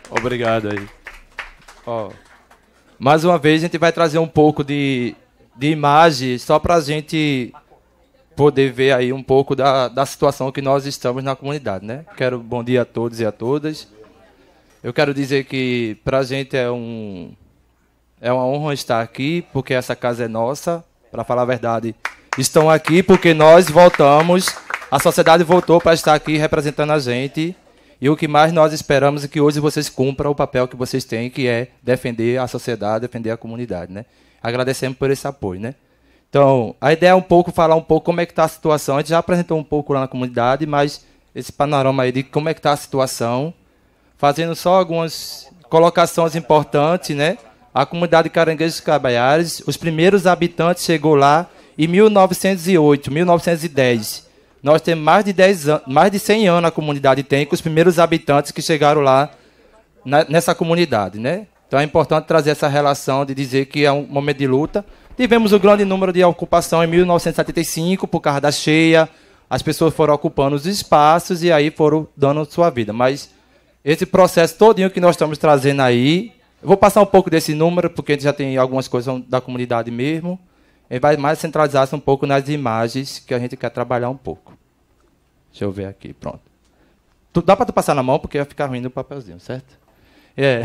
K: Obrigado aí. Oh. Mais uma vez, a gente vai trazer um pouco de, de imagem, só para a gente poder ver aí um pouco da, da situação que nós estamos na comunidade. Né? Quero bom dia a todos e a todas. Eu quero dizer que para a gente é, um, é uma honra estar aqui, porque essa casa é nossa. Para falar a verdade, estão aqui porque nós voltamos, a sociedade voltou para estar aqui representando a gente. E o que mais nós esperamos é que hoje vocês cumpram o papel que vocês têm, que é defender a sociedade, defender a comunidade, né? Agradecemos por esse apoio, né? Então, a ideia é um pouco falar um pouco como é que está a situação. A gente já apresentou um pouco lá na comunidade, mas esse panorama aí de como é que está a situação, fazendo só algumas colocações importantes, né? A comunidade Caranguejos Cabaiares, os primeiros habitantes chegou lá em 1908, 1910. Nós temos mais de, 10 anos, mais de 100 anos a comunidade tem, com os primeiros habitantes que chegaram lá na, nessa comunidade. Né? Então é importante trazer essa relação de dizer que é um momento de luta. Tivemos um grande número de ocupação em 1975, por causa da cheia, as pessoas foram ocupando os espaços e aí foram dando sua vida. Mas esse processo todinho que nós estamos trazendo aí, vou passar um pouco desse número, porque já tem algumas coisas da comunidade mesmo vai mais centralizar-se um pouco nas imagens que a gente quer trabalhar um pouco. Deixa eu ver aqui, pronto. Tu, dá para tu passar na mão, porque vai ficar ruim no papelzinho, certo? É.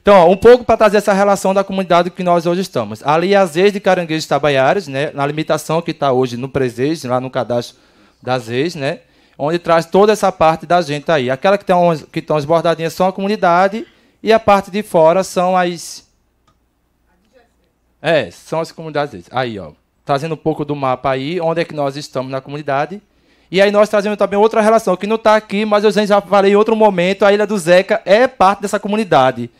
K: Então, ó, um pouco para trazer essa relação da comunidade que nós hoje estamos. Ali, as ex de Caranguejos Tabaiares, né, na limitação que está hoje no presente, lá no cadastro das ex, né, onde traz toda essa parte da gente aí. Aquela que estão que estão esbordadinhas são a comunidade e a parte de fora são as é, são as comunidades Aí, ó. Trazendo um pouco do mapa aí, onde é que nós estamos na comunidade. E aí nós trazemos também outra relação, que não está aqui, mas eu já falei em outro momento, a Ilha do Zeca é parte dessa comunidade.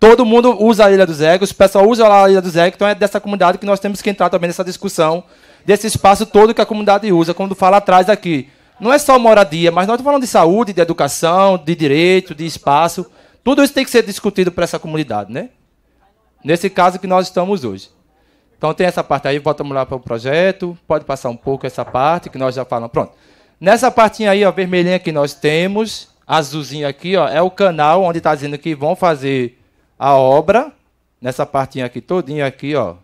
K: Todo mundo usa a Ilha do Zeca, os pessoal usa lá a Ilha do Zeca, então é dessa comunidade que nós temos que entrar também nessa discussão, desse espaço todo que a comunidade usa, quando fala atrás aqui. Não é só moradia, mas nós estamos falando de saúde, de educação, de direito, de espaço. Tudo isso tem que ser discutido para essa comunidade, né? Nesse caso que nós estamos hoje. Então tem essa parte aí, voltamos lá para o projeto, pode passar um pouco essa parte que nós já falamos. Pronto. Nessa partinha aí, ó, vermelhinha que nós temos, azulzinha aqui, ó, é o canal onde está dizendo que vão fazer a obra. Nessa partinha aqui todinha aqui, ó.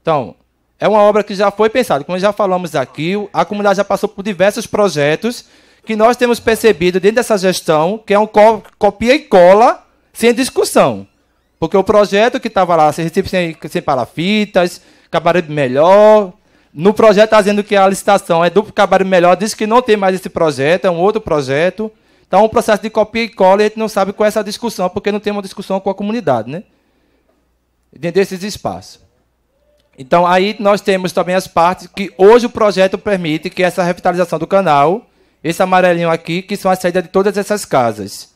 K: Então, é uma obra que já foi pensada. Como já falamos aqui, a comunidade já passou por diversos projetos que nós temos percebido dentro dessa gestão, que é um co copia e cola sem discussão. Porque o projeto que estava lá, sem sem, sem palafitas, gabarito melhor. No projeto está dizendo que a licitação é duplo gabarito melhor, diz que não tem mais esse projeto, é um outro projeto. Então, tá o processo de copia e cola, a gente não sabe qual é essa discussão, porque não tem uma discussão com a comunidade, né? Dentro desses espaços. Então, aí nós temos também as partes que hoje o projeto permite, que é essa revitalização do canal, esse amarelinho aqui, que são a saída de todas essas casas.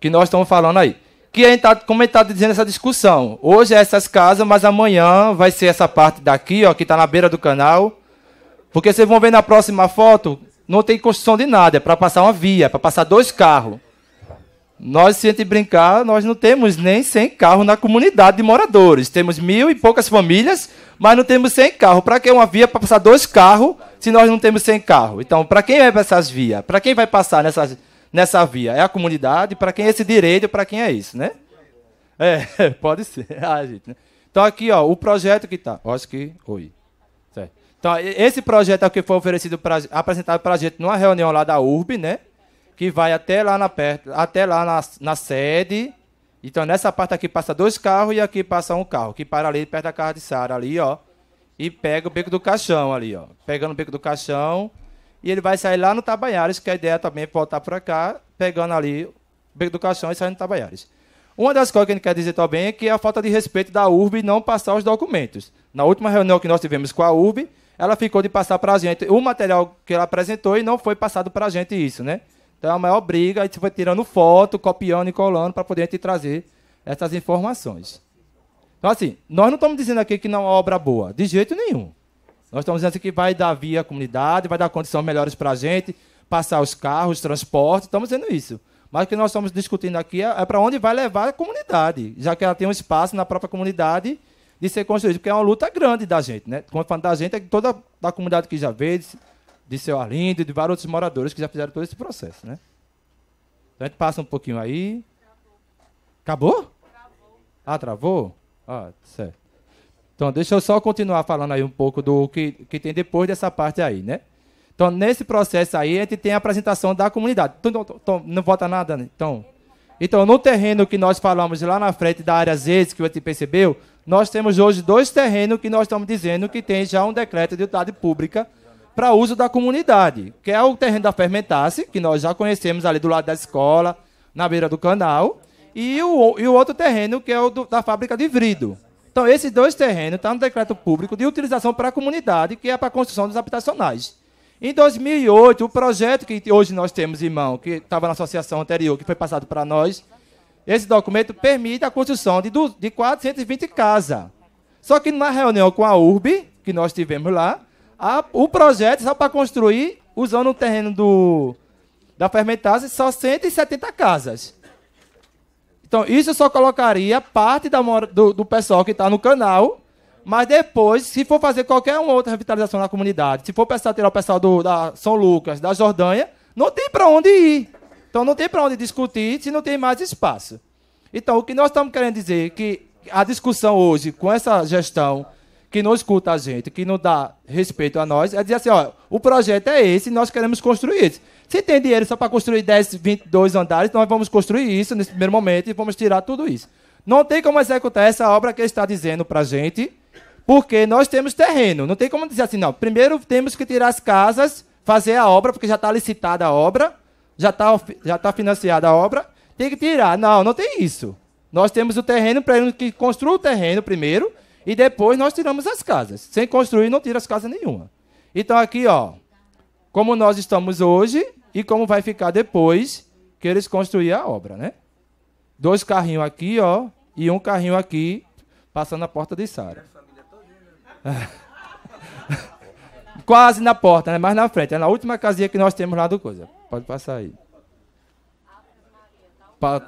K: Que nós estamos falando aí que a gente tá, como a gente está dizendo essa discussão. Hoje é essas casas, mas amanhã vai ser essa parte daqui, ó, que está na beira do canal. Porque vocês vão ver na próxima foto, não tem construção de nada, é para passar uma via, é para passar dois carros. Nós, se a gente brincar, nós não temos nem 100 carros na comunidade de moradores. Temos mil e poucas famílias, mas não temos 100 carros. Para que uma via para passar dois carros, se nós não temos 100 carros? Então, para quem é para essas vias? Para quem vai passar nessas nessa via? É a comunidade? Para quem é esse direito? Para quem é isso, né? É, [laughs] pode ser. [laughs] Ah, gente, né? Então aqui, ó, o projeto que está. Acho que. Oi. Certo. Então, esse projeto é o que foi oferecido pra, apresentado para a gente numa reunião lá da URB, né? Que vai até lá na, perto, até lá na, na sede. Então, nessa parte aqui passa dois carros e aqui passa um carro, que para ali perto da casa de Sara, ali, ó. E pega o beco do caixão ali, ó. Pegando o beco do caixão, e ele vai sair lá no Tabaiares, que a ideia é também é voltar para cá, pegando ali educação e saindo no Tabaiares. Uma das coisas que a gente quer dizer também é que é a falta de respeito da URB não passar os documentos. Na última reunião que nós tivemos com a URB, ela ficou de passar para a gente o material que ela apresentou e não foi passado para a gente isso, né? Então é a maior briga, a gente foi tirando foto, copiando e colando para poder te trazer essas informações. Então, assim, nós não estamos dizendo aqui que não é obra boa, de jeito nenhum. Nós estamos dizendo que vai dar via à comunidade, vai dar condições melhores para a gente, passar os carros, transporte, estamos dizendo isso. Mas o que nós estamos discutindo aqui é, é para onde vai levar a comunidade, já que ela tem um espaço na própria comunidade de ser construído, porque é uma luta grande da gente, né? Quando falando da gente, é toda da comunidade que já veio, de seu Arlindo, de vários outros moradores que já fizeram todo esse processo, né? Então a gente passa um pouquinho aí. Acabou? Acabou? Ah, travou? Ah, certo. Então, deixa eu só continuar falando aí um pouco do que, que tem depois dessa parte aí, né? Então, nesse processo aí, a gente tem a apresentação da comunidade. Tu não, tu, não vota nada, né? Então, então, no terreno que nós falamos lá na frente da área Z, que o percebeu, nós temos hoje dois terrenos que nós estamos dizendo que tem já um decreto de utilidade pública para uso da comunidade, que é o terreno da Fermentasse, que nós já conhecemos ali do lado da escola, na beira do canal, e o, e o outro terreno que é o do, da fábrica de vidro. Então, esses dois terrenos estão tá no decreto público de utilização para a comunidade, que é para a construção dos habitacionais. Em 2008, o projeto que hoje nós temos em mão, que estava na associação anterior, que foi passado para nós, esse documento permite a construção de, 420 casas. Só que na reunião com a URB, que nós tivemos lá, a, o projeto só para construir, usando o terreno do, da fermentagem, só 170 casas. Então, isso eu só colocaria parte da, do, do pessoal que está no canal, mas depois, se for fazer qualquer outra revitalização na comunidade, se for pensar tirar o pessoal do, da São Lucas, da Jordânia, não tem para onde ir. Então, não tem para onde discutir se não tem mais espaço. Então, o que nós estamos querendo dizer é que a discussão hoje, com essa gestão, que não escuta a gente, que não dá respeito a nós, é dizer assim, ó, o projeto é esse, nós queremos construir isso. Se tem dinheiro só para construir 10, 22 andares, nós vamos construir isso nesse primeiro momento e vamos tirar tudo isso. Não tem como executar essa obra que ele está dizendo para a gente, porque nós temos terreno. Não tem como dizer assim, não. Primeiro temos que tirar as casas, fazer a obra, porque já está licitada a obra, já está já tá financiada a obra, tem que tirar. Não, não tem isso. Nós temos o terreno para ele que construa o terreno primeiro, e depois nós tiramos as casas. Sem construir, não tira as casas nenhuma. Então, aqui, ó, como nós estamos hoje e como vai ficar depois que eles construírem a obra, né? Dois carrinhos aqui, ó, e um carrinho aqui passando a porta de Sara. [laughs] Quase na porta, né? Mais na frente. É na última casinha que nós temos lá do coisa. Pode passar aí.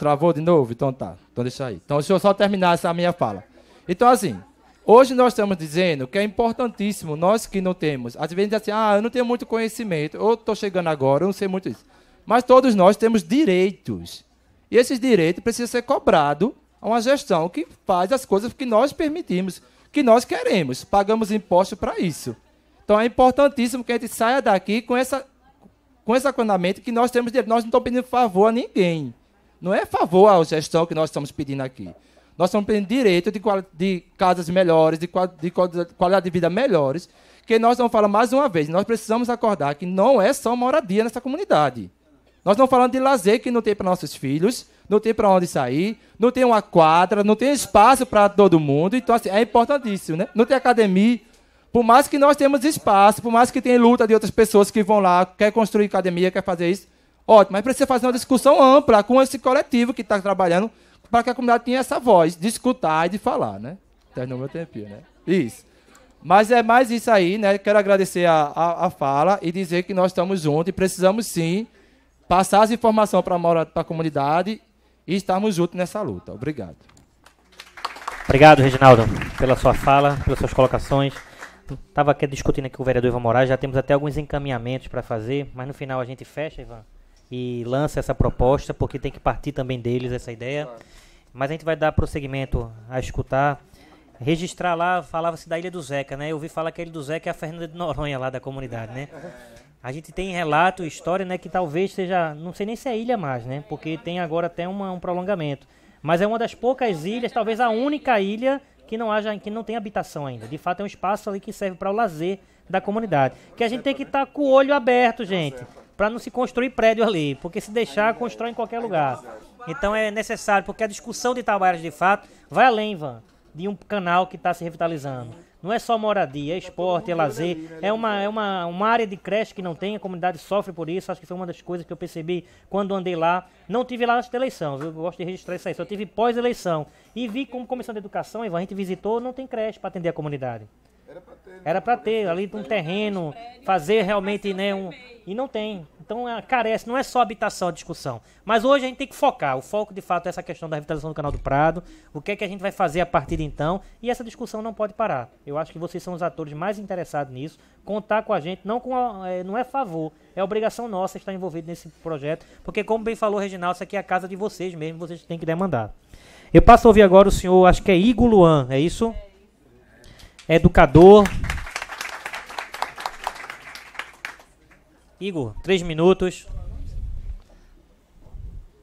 K: Travou de novo? Então tá. Então deixa aí. Então deixa eu só terminar essa minha fala. Então assim, Hoje nós estamos dizendo que é importantíssimo, nós que não temos. Às vezes assim, ah, eu não tenho muito conhecimento, ou estou chegando agora, eu não sei muito isso. Mas todos nós temos direitos. E esses direitos precisam ser cobrados a uma gestão que faz as coisas que nós permitimos, que nós queremos. Pagamos impostos para isso. Então é importantíssimo que a gente saia daqui com essa com esse acordamento que nós temos direito. Nós não estamos pedindo favor a ninguém. Não é favor à gestão que nós estamos pedindo aqui. Nós estamos o direito de, de casas melhores, de, de qualidade de vida melhores, que nós não falamos mais uma vez, nós precisamos acordar que não é só moradia nessa comunidade. Nós não falamos de lazer que não tem para nossos filhos, não tem para onde sair, não tem uma quadra, não tem espaço para todo mundo. Então, assim, é importantíssimo, né? Não tem academia. Por mais que nós temos espaço, por mais que tenha luta de outras pessoas que vão lá, quer construir academia, quer fazer isso, ótimo. Mas precisa fazer uma discussão ampla com esse coletivo que está trabalhando para que a comunidade tenha essa voz de escutar e de falar, né? Terminou meu tempinho, né? Isso. Mas é mais isso aí, né? Quero agradecer a, a, a fala e dizer que nós estamos juntos e precisamos sim passar as informações para a comunidade e estarmos juntos nessa luta. Obrigado.
A: Obrigado, Reginaldo, pela sua fala, pelas suas colocações. Estava aqui discutindo aqui com o vereador Ivan Moraes, já temos até alguns encaminhamentos para fazer, mas no final a gente fecha, Ivan, e lança essa proposta, porque tem que partir também deles essa ideia. Claro. Mas a gente vai dar prosseguimento a escutar. Registrar lá, falava-se da Ilha do Zeca, né? Eu ouvi falar que a Ilha do Zeca é a Fernanda de Noronha lá da comunidade, né? A gente tem relato, história, né? Que talvez seja, não sei nem se é ilha mais, né? Porque tem agora até uma, um prolongamento. Mas é uma das poucas ilhas, talvez a única ilha que não haja, que não tem habitação ainda. De fato, é um espaço ali que serve para o lazer da comunidade. Que a gente tem que estar tá com o olho aberto, gente, para não se construir prédio ali, porque se deixar, constrói em qualquer lugar. Então é necessário, porque a discussão de Itabaiara de fato vai além, Ivan, de um canal que está se revitalizando. Não é só moradia, é esporte, é lazer. É uma, é uma, uma área de creche que não tem, a comunidade sofre por isso. Acho que foi uma das coisas que eu percebi quando andei lá. Não tive lá antes da eleição, eu gosto de registrar isso aí. Só tive pós-eleição. E vi como comissão de educação, Ivan, a gente visitou, não tem creche para atender a comunidade. Era para ter né? ali um terreno, fazer realmente né, um. E não tem. Então é, carece, não é só habitação a é discussão. Mas hoje a gente tem que focar. O foco de fato é essa questão da revitalização do canal do Prado. O que é que a gente vai fazer a partir de então? E essa discussão não pode parar. Eu acho que vocês são os atores mais interessados nisso. Contar com a gente, não, com a, é, não é favor, é obrigação nossa estar envolvido nesse projeto. Porque, como bem falou o Reginaldo, isso aqui é a casa de vocês mesmo, vocês têm que demandar. Eu passo a ouvir agora o senhor, acho que é Igor Luan, é isso? É é educador. Igor, três minutos.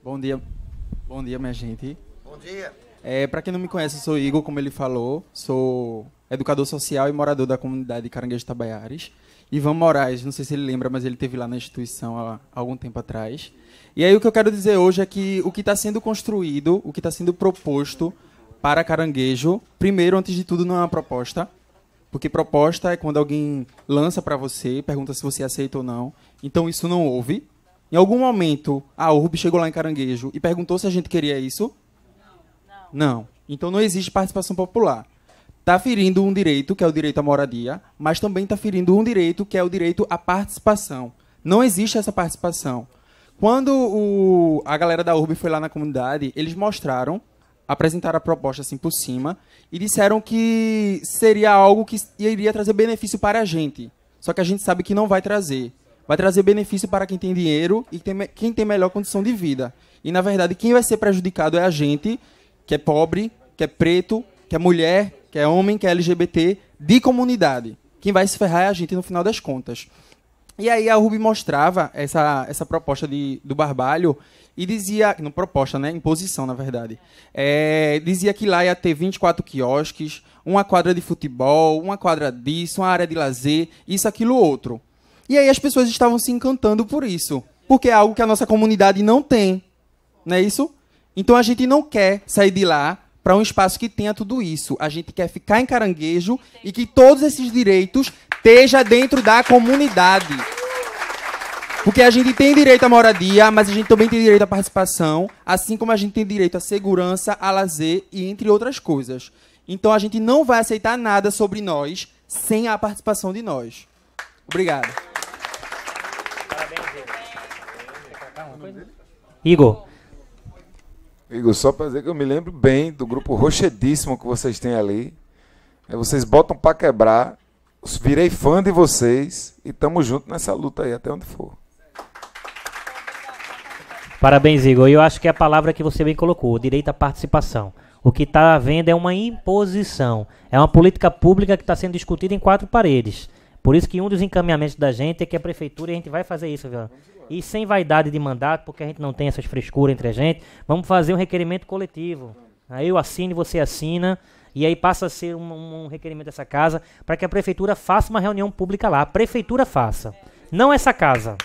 L: Bom dia, bom dia, minha gente. Bom dia. É, para quem não me conhece, eu sou Igor, como ele falou. Sou educador social e morador da comunidade Caranguejo Tabaiares. Ivan Moraes, não sei se ele lembra, mas ele teve lá na instituição há algum tempo atrás. E aí o que eu quero dizer hoje é que o que está sendo construído, o que está sendo proposto para caranguejo, primeiro, antes de tudo, não é uma proposta. Porque proposta é quando alguém lança para você, pergunta se você aceita ou não. Então isso não houve. Em algum momento, a URB chegou lá em Caranguejo e perguntou se a gente queria isso. Não. não. não. Então não existe participação popular. Está ferindo um direito, que é o direito à moradia, mas também está ferindo um direito, que é o direito à participação. Não existe essa participação. Quando o, a galera da URB foi lá na comunidade, eles mostraram apresentaram a proposta assim por cima e disseram que seria algo que iria trazer benefício para a gente. Só que a gente sabe que não vai trazer. Vai trazer benefício para quem tem dinheiro e quem tem melhor condição de vida. E na verdade, quem vai ser prejudicado é a gente, que é pobre, que é preto, que é mulher, que é homem, que é LGBT, de comunidade. Quem vai se ferrar é a gente no final das contas. E aí a Rubi mostrava essa, essa proposta de, do Barbalho e dizia, não proposta, né? Imposição, na verdade. É, dizia que lá ia ter 24 quiosques, uma quadra de futebol, uma quadra disso, uma área de lazer, isso, aquilo, outro. E aí as pessoas estavam se encantando por isso, porque é algo que a nossa comunidade não tem, não é isso? Então a gente não quer sair de lá para um espaço que tenha tudo isso. A gente quer ficar em Caranguejo e que todos esses direitos estejam dentro da comunidade. Porque a gente tem direito à moradia, mas a gente também tem direito à participação, assim como a gente tem direito à segurança, a lazer e entre outras coisas. Então a gente não vai aceitar nada sobre nós sem a participação de nós.
M: Obrigado.
A: Igor.
B: Igor. só para dizer que eu me lembro bem do grupo rochedíssimo que vocês têm ali. É, vocês botam para quebrar. Virei fã de
A: vocês e estamos junto nessa luta aí até onde for. Parabéns, Igor. Eu acho que é a palavra que você bem colocou, direito à participação. O que está havendo é uma imposição. É uma política pública que está sendo discutida em quatro paredes. Por isso que um dos encaminhamentos da gente é que a prefeitura, e a gente vai fazer isso, viu? E sem vaidade de mandato, porque a gente não tem essas frescuras entre a gente, vamos fazer um requerimento coletivo. Aí eu assino e você assina, e aí passa a ser um, um requerimento dessa casa, para que a prefeitura faça uma reunião pública lá. A prefeitura faça, não essa casa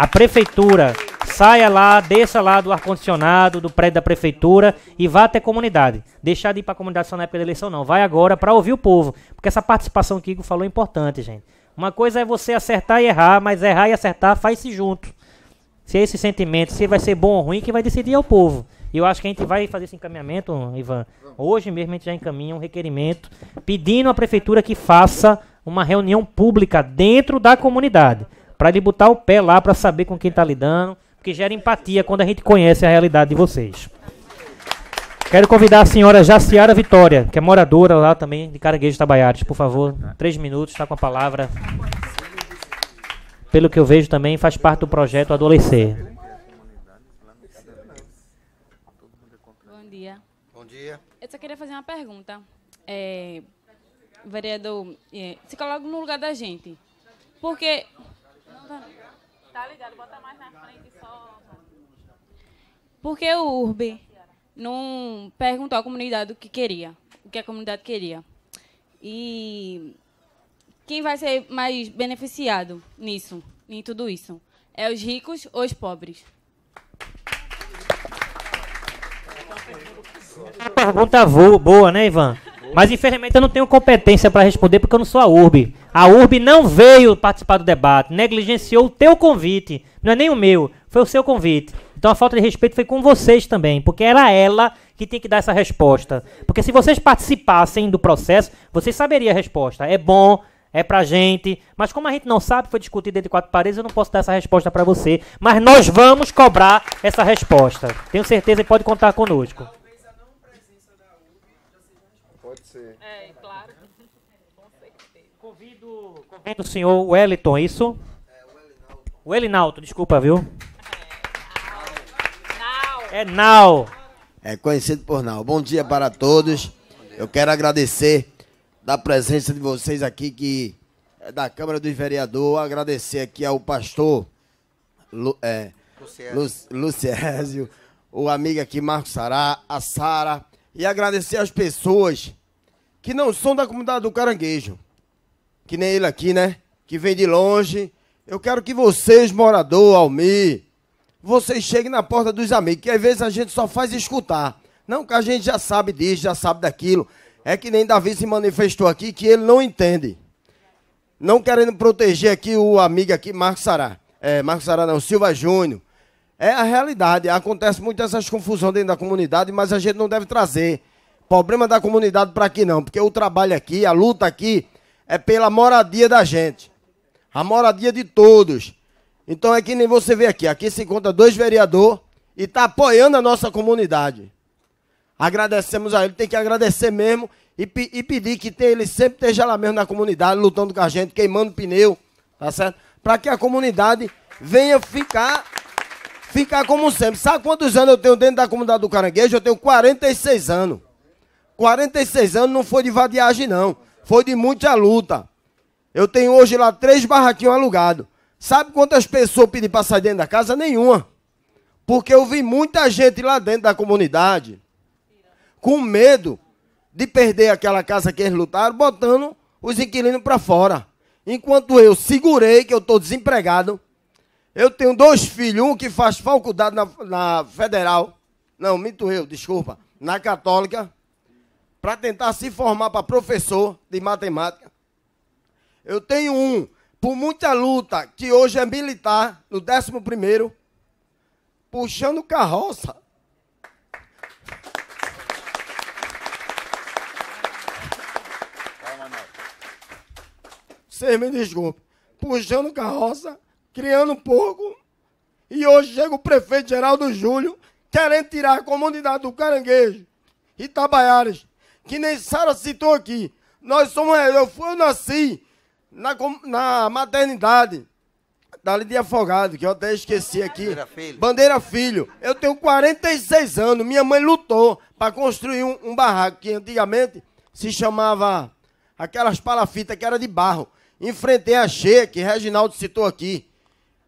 A: a prefeitura saia lá, desça lá do ar-condicionado, do prédio da prefeitura e vá até a comunidade. Deixar de ir para a comunidade só na época da eleição, não. Vai agora para ouvir o povo. Porque essa participação que o Igor falou é importante, gente. Uma coisa é você acertar e errar, mas errar e acertar faz-se junto. Se é esse sentimento, se vai ser bom ou ruim, que vai decidir é o povo. E eu acho que a gente vai fazer esse encaminhamento, Ivan. Hoje mesmo a gente já encaminha um requerimento pedindo à prefeitura que faça uma reunião pública dentro da comunidade. Para ele botar o pé lá para saber com quem tá lidando, porque gera empatia quando a gente conhece a realidade de vocês. Quero convidar a senhora Jaciara Vitória, que é moradora lá também de Caranguejo Tabaiares. Por favor, três minutos, está com a palavra. Pelo que eu vejo também, faz parte do projeto Adolescer.
E: Bom dia. Bom dia. Eu só queria fazer uma pergunta. É, vereador, é, se coloca no lugar da gente. Porque
G: Tá, tá ligado, bota mais na frente só.
E: Porque o Urbe não perguntou à comunidade o que queria, o que a comunidade queria. E quem vai ser mais beneficiado nisso, em tudo isso? É os ricos ou os pobres?
A: Pergunta boa, né, Ivan? Mas infelizmente eu não tenho competência para responder porque eu não sou a URB. A URB não veio participar do debate, negligenciou o teu convite. Não é nem o meu, foi o seu convite. Então a falta de respeito foi com vocês também, porque era ela que tem que dar essa resposta. Porque se vocês participassem do processo, vocês saberiam a resposta. É bom, é pra gente, mas como a gente não sabe, foi discutido entre quatro paredes, eu não posso dar essa resposta para você, mas nós vamos cobrar essa resposta. Tenho certeza que pode contar conosco. vem o senhor Wellington, é isso? É, Wellinalton. desculpa, viu? É, é Nau. É conhecido por Nau. Bom dia para todos.
N: Eu quero agradecer da presença de vocês aqui, que é da Câmara dos Vereadores. Agradecer aqui ao pastor Lu, é, Luciésio, o amigo aqui, Marcos Sará, a Sara. E agradecer às pessoas que não são da comunidade do Caranguejo que nem ele aqui, né? Que vem de longe. Eu quero que vocês, morador, Almi, vocês cheguem na porta dos amigos, que às vezes a gente só faz escutar. Não que a gente já sabe disso, já sabe daquilo. É que nem Davi se manifestou aqui, que ele não entende. Não querendo proteger aqui o amigo aqui, Marcos Sará. É, Marcos Sará não, Silva Júnior. É a realidade. Acontece muitas essas confusões dentro da comunidade, mas a gente não deve trazer problema da comunidade para aqui não, porque o trabalho aqui, a luta aqui é pela moradia da gente. A moradia de todos. Então é que nem você vê aqui. Aqui se encontra dois vereadores e está apoiando a nossa comunidade. Agradecemos a ele, tem que agradecer mesmo e, pe e pedir que ele sempre esteja lá mesmo na comunidade, lutando com a gente, queimando pneu, tá certo? Para que a comunidade venha ficar, ficar como sempre. Sabe quantos anos eu tenho dentro da comunidade do Caranguejo? Eu tenho 46 anos. 46 anos não foi de vadiagem, não. Foi de muita luta. Eu tenho hoje lá três barraquinhos alugados. Sabe quantas pessoas pediram para sair dentro da casa? Nenhuma. Porque eu vi muita gente lá dentro da comunidade com medo de perder aquela casa que eles lutaram, botando os inquilinos para fora. Enquanto eu segurei, que eu estou desempregado, eu tenho dois filhos, um que faz faculdade na, na Federal, não, minto eu, desculpa, na Católica, para tentar se formar para professor de matemática. Eu tenho um, por muita luta, que hoje é militar, no 11, puxando carroça. Vocês me desculpem. Puxando carroça, criando porco, e hoje chega o prefeito Geraldo Júlio querendo tirar a comunidade do Caranguejo, Itabaiares, que nem Sara citou aqui. Nós somos, eu, fui, eu nasci na, na maternidade dali de Afogado, que eu até esqueci aqui. Bandeira Filho. Bandeira Filho. Eu tenho 46 anos, minha mãe lutou para construir um, um, barraco que antigamente se chamava aquelas palafitas que era de barro. Enfrentei a cheia, que Reginaldo citou aqui.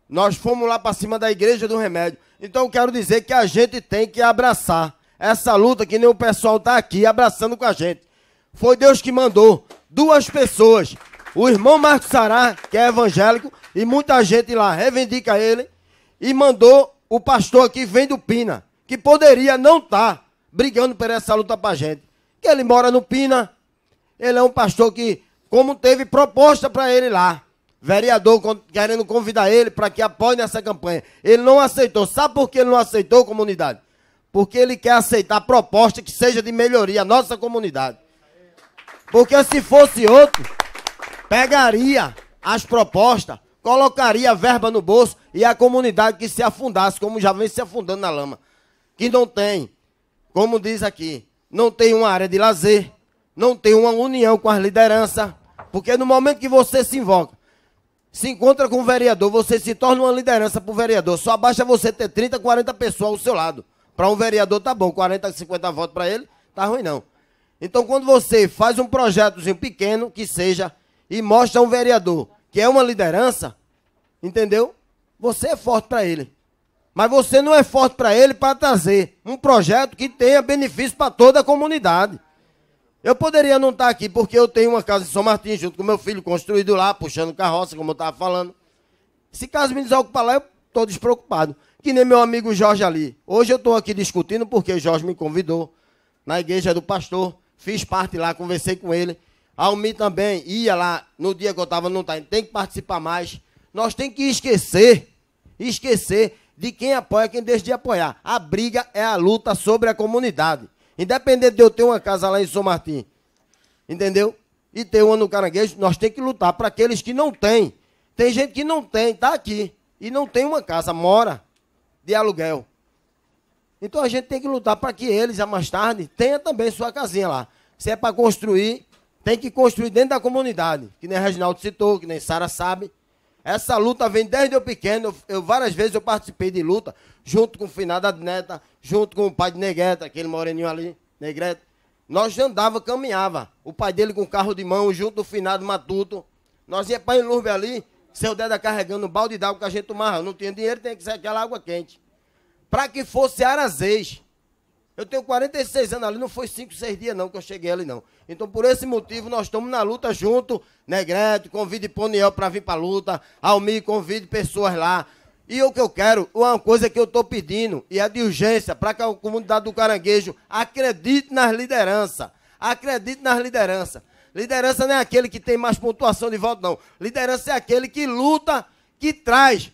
N: Nós fomos lá para cima da igreja do remédio. Então eu quero dizer que a gente tem que abraçar essa luta que nem o pessoal tá aqui abraçando com a gente. Foi Deus que mandou duas pessoas, o irmão Marcos Sará, que é evangélico, e muita gente lá reivindica ele, e mandou o pastor aqui, vem do Pina, que poderia não estar tá brigando por essa luta para a gente. Que ele mora no Pina, ele é um pastor que, como teve proposta para ele lá, vereador querendo convidar ele para que apoie nessa campanha. Ele não aceitou. Sabe por que ele não aceitou, comunidade? porque ele quer aceitar proposta que seja de melhoria à nossa comunidade. Porque se fosse outro, pegaria as propostas, colocaria a verba no bolso e a comunidade que se afundasse, como já vem se afundando na lama. Que não tem, como diz aqui, não tem uma área de lazer, não tem uma união com as lideranças. Porque no momento que você se invoca, se encontra com o vereador, você se torna uma liderança para o vereador. Só basta você ter 30, 40 pessoas ao seu lado. Para um vereador tá bom, 40, 50 votos para ele, tá ruim não. Então quando você faz um projetozinho pequeno, que seja, e mostra a um vereador que é uma liderança, entendeu? Você é forte para ele. Mas você não é forte para ele para trazer um projeto que tenha benefício para toda a comunidade. Eu poderia não estar tá aqui porque eu tenho uma casa em São Martins junto com meu filho construído lá, puxando carroça, como eu estava falando. Se caso me desocupar lá, eu estou despreocupado. Que nem meu amigo Jorge ali. Hoje eu estou aqui discutindo porque Jorge me convidou na igreja do pastor. Fiz parte lá, conversei com ele. Almi também ia lá no dia que eu estava, não está. Tem que participar mais. Nós tem que esquecer, esquecer de quem apoia, quem deixa de apoiar. A briga é a luta sobre a comunidade. Independente de eu ter uma casa lá em São Martim, entendeu? E ter uma no Caranguejo, nós tem que lutar para aqueles que não têm. Tem gente que não tem, está aqui e não tem uma casa, mora de aluguel. Então a gente tem que lutar para que eles, a mais tarde, tenha também sua casinha lá. Se é para construir, tem que construir dentro da comunidade, que nem Reginaldo citou, que nem Sara sabe. Essa luta vem desde eu pequeno, eu, eu, várias vezes eu participei de luta, junto com o Finado Neta, junto com o pai de Negreta, aquele moreninho ali, Negreta. Nós andava, caminhava, o pai dele com o carro de mão, junto o Finado Matuto. Nós ia para Enlurbe ali, seu Deda carregando um balde d'água que a gente tomava. Não tinha dinheiro, tinha que ser aquela água quente. Para que fosse arazês. Eu tenho 46 anos ali, não foi 5, 6 dias não que eu cheguei ali não. Então por esse motivo nós estamos na luta junto, Negrete, convide Poniel para vir para a luta, Almi convide pessoas lá. E o que eu quero, uma coisa que eu estou pedindo, e é de urgência, para que a comunidade do Caranguejo acredite nas lideranças. Acredite nas lideranças. Liderança não é aquele que tem mais pontuação de voto, não. Liderança é aquele que luta, que traz,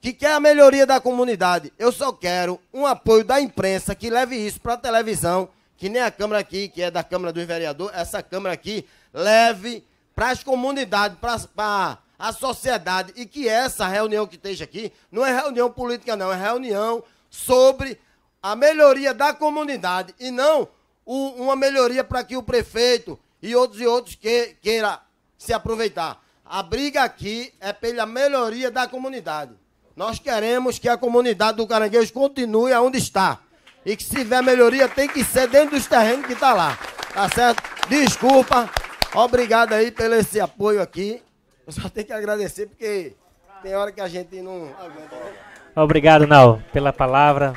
N: que quer a melhoria da comunidade. Eu só quero um apoio da imprensa que leve isso para a televisão, que nem a Câmara aqui, que é da Câmara dos Vereadores, essa Câmara aqui, leve para as comunidades, para a sociedade. E que essa reunião que esteja aqui não é reunião política, não. É reunião sobre a melhoria da comunidade e não o, uma melhoria para que o prefeito e outros e outros que queira se aproveitar. A briga aqui é pela melhoria da comunidade. Nós queremos que a comunidade do Caranguejo continue onde está. E que se tiver melhoria, tem que ser dentro dos terrenos que está lá. Tá certo? Desculpa. Obrigado aí pelo esse apoio aqui. Eu só tenho que agradecer, porque tem hora que a gente não aguenta. Né?
A: Obrigado, Nau, pela palavra,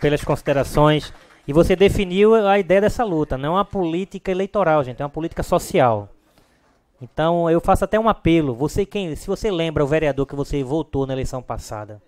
A: pelas considerações. E você definiu a ideia dessa luta, não é uma política eleitoral, gente, é uma política social. Então eu faço até um apelo. Você quem, se você lembra o vereador que você votou na eleição passada,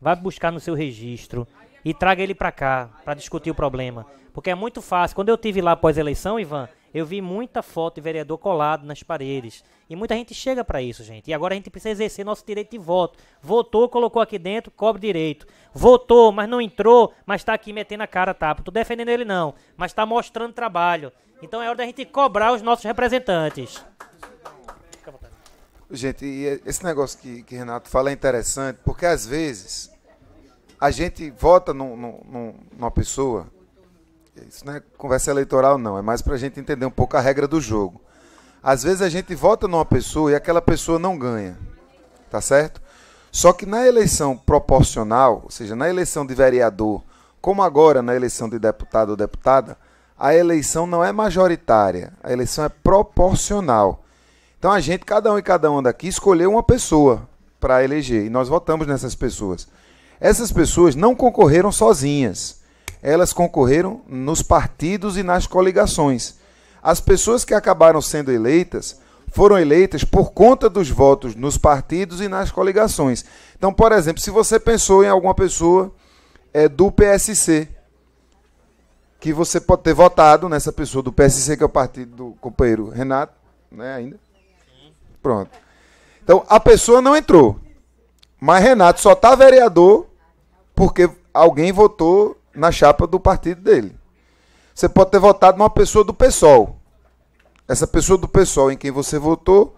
A: vá buscar no seu registro e traga ele para cá para discutir o problema, porque é muito fácil. Quando eu tive lá pós eleição, Ivan, eu vi muita foto de vereador colado nas paredes. E muita gente chega para isso, gente. E agora a gente precisa exercer nosso direito de voto. Votou, colocou aqui dentro, cobre direito. Votou, mas não entrou, mas está aqui metendo a cara tapa. Tá? Tô defendendo ele não, mas está mostrando trabalho. Então é hora da gente cobrar os nossos representantes.
B: Gente, esse negócio que, que Renato fala é interessante, porque às vezes a gente vota numa pessoa isso não é conversa eleitoral, não. É mais para a gente entender um pouco a regra do jogo. Às vezes a gente vota numa pessoa e aquela pessoa não ganha. Tá certo? Só que na eleição proporcional, ou seja, na eleição de vereador, como agora na eleição de deputado ou deputada, a eleição não é majoritária, a eleição é proporcional. Então a gente, cada um e cada um daqui, escolheu uma pessoa para eleger e nós votamos nessas pessoas. Essas pessoas não concorreram sozinhas elas concorreram nos partidos e nas coligações. As pessoas que acabaram sendo eleitas foram eleitas por conta dos votos nos partidos e nas coligações. Então, por exemplo, se você pensou em alguma pessoa é, do PSC, que você pode ter votado nessa pessoa do PSC, que é o partido do companheiro Renato, né, ainda? Pronto. Então, a pessoa não entrou. Mas Renato só está vereador porque alguém votou na chapa do partido dele. Você pode ter votado numa pessoa do PSOL. Essa pessoa do PSOL em quem você votou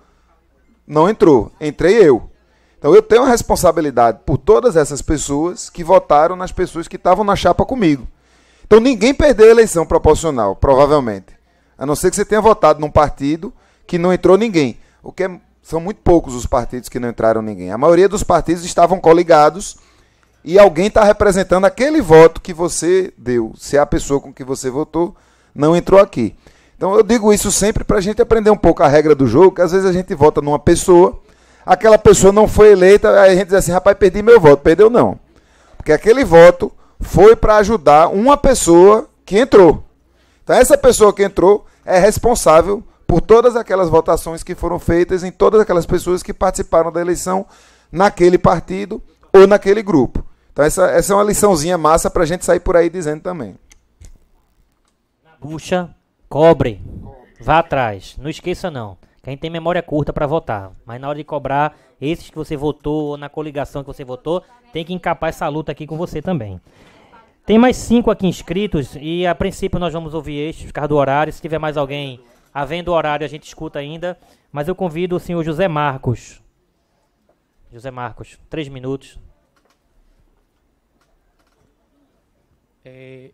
B: não entrou. Entrei eu. Então eu tenho a responsabilidade por todas essas pessoas que votaram nas pessoas que estavam na chapa comigo. Então ninguém perdeu a eleição proporcional, provavelmente. A não ser que você tenha votado num partido que não entrou ninguém. O que é, são muito poucos os partidos que não entraram ninguém. A maioria dos partidos estavam coligados e alguém está representando aquele voto que você deu, se é a pessoa com que você votou não entrou aqui. Então eu digo isso sempre para a gente aprender um pouco a regra do jogo, que às vezes a gente vota numa pessoa, aquela pessoa não foi eleita, aí a gente diz assim, rapaz, perdi meu voto. Perdeu não. Porque aquele voto foi para ajudar uma pessoa que entrou. Então essa pessoa que entrou é responsável por todas aquelas votações que foram feitas em todas aquelas pessoas que participaram da eleição naquele partido ou naquele grupo. Então, essa, essa é uma liçãozinha massa para a gente sair por aí dizendo também.
A: Na bucha, cobre. Vá atrás. Não esqueça, não. Quem tem memória curta para votar. Mas na hora de cobrar, esses que você votou, ou na coligação que você votou, tem que encapar essa luta aqui com você também. Tem mais cinco aqui inscritos e a princípio nós vamos ouvir estes por causa do horário. Se tiver mais alguém havendo horário, a gente escuta ainda. Mas eu convido o senhor José Marcos. José Marcos, três minutos.
M: É,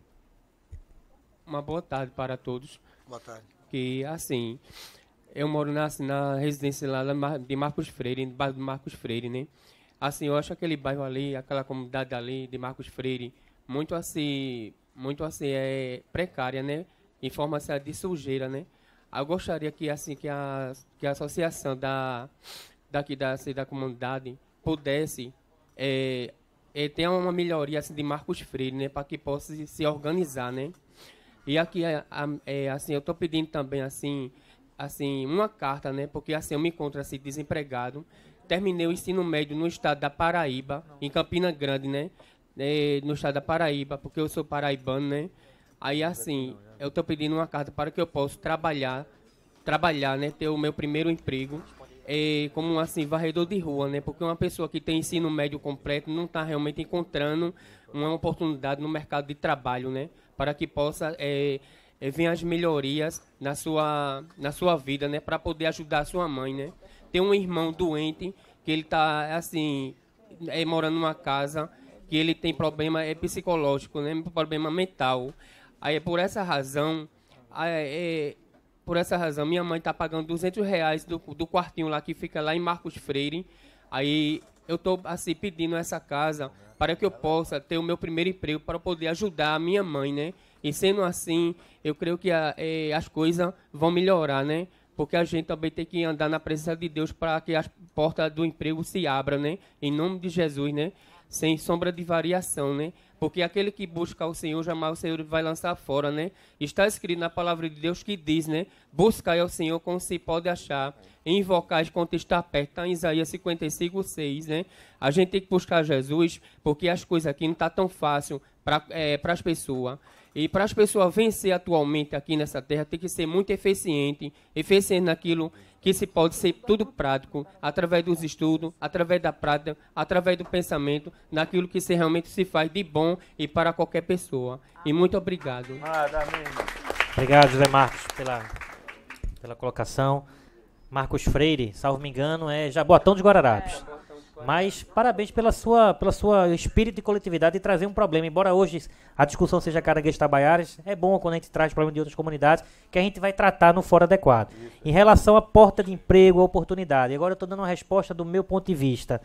M: uma boa tarde para todos. Boa tarde. Que, assim, eu moro na, na residência lá de Marcos Freire, no bairro de Marcos Freire, né? Assim, eu acho aquele bairro ali, aquela comunidade ali de Marcos Freire, muito assim, muito assim, é precária, né? Em forma assim, de sujeira, né? Eu gostaria que, assim, que a, que a associação da, daqui da, assim, da comunidade pudesse é, ele é, tem uma melhoria assim, de Marcos Freire, né, para que possa se organizar, né? E aqui é, é, assim, eu estou pedindo também assim, assim, uma carta, né? Porque assim eu me encontro assim desempregado, terminei o ensino médio no estado da Paraíba, em Campina Grande, né? É, no estado da Paraíba, porque eu sou paraibano, né? Aí assim, eu estou pedindo uma carta para que eu possa trabalhar, trabalhar, né? Ter o meu primeiro emprego é, como assim, varredor de rua, né? Porque uma pessoa que tem ensino médio completo não está realmente encontrando uma oportunidade no mercado de trabalho, né? Para que possa é, é, vir as melhorias na sua, na sua vida, né? Para poder ajudar a sua mãe, né? Tem um irmão doente que ele está, assim, é, morando numa casa que ele tem problema é, psicológico, né? Problema mental. Aí, por essa razão, é, por essa razão, minha mãe está pagando 200 reais do, do quartinho lá que fica lá em Marcos Freire. Aí eu estou assim, pedindo essa casa para que eu possa ter o meu primeiro emprego, para poder ajudar a minha mãe, né? E sendo assim, eu creio que a, ah, é, as coisas vão melhorar, né? Porque a gente também tem que andar na presença de Deus para que as portas do emprego se abram, né? Em nome de Jesus, né? sem sombra de variação, né? Porque aquele que busca o Senhor, jamais o Senhor vai lançar fora, né? Está escrito na palavra de Deus que diz, né? Buscai ao Senhor como se pode achar, invocais quanto está perto. Está em Isaías 55, 6, né? A gente tem que buscar Jesus, porque as coisas aqui não estão tá tão fácil para é, eh, as pessoas. E para as pessoas vencer atualmente aqui nessa terra, tem que ser muito eficiente, eficiente naquilo que se pode ser tudo prático, através dos estudos, através da prática, através do pensamento, naquilo que se realmente se faz de bom e para qualquer pessoa. E muito obrigado.
A: Obrigado, José Marcos, pela, pela colocação. Marcos Freire, salvo me engano, é Jaboatão de Guararapes. Mas parabéns pela sua, pela sua espírito de coletividade e trazer um problema. Embora hoje a discussão seja caranguejo tabaiares, é bom quando a gente traz problema de outras comunidades que a gente vai tratar no fora adequado. Isso. Em relação à porta de emprego, à oportunidade, agora eu estou dando uma resposta do meu ponto de vista.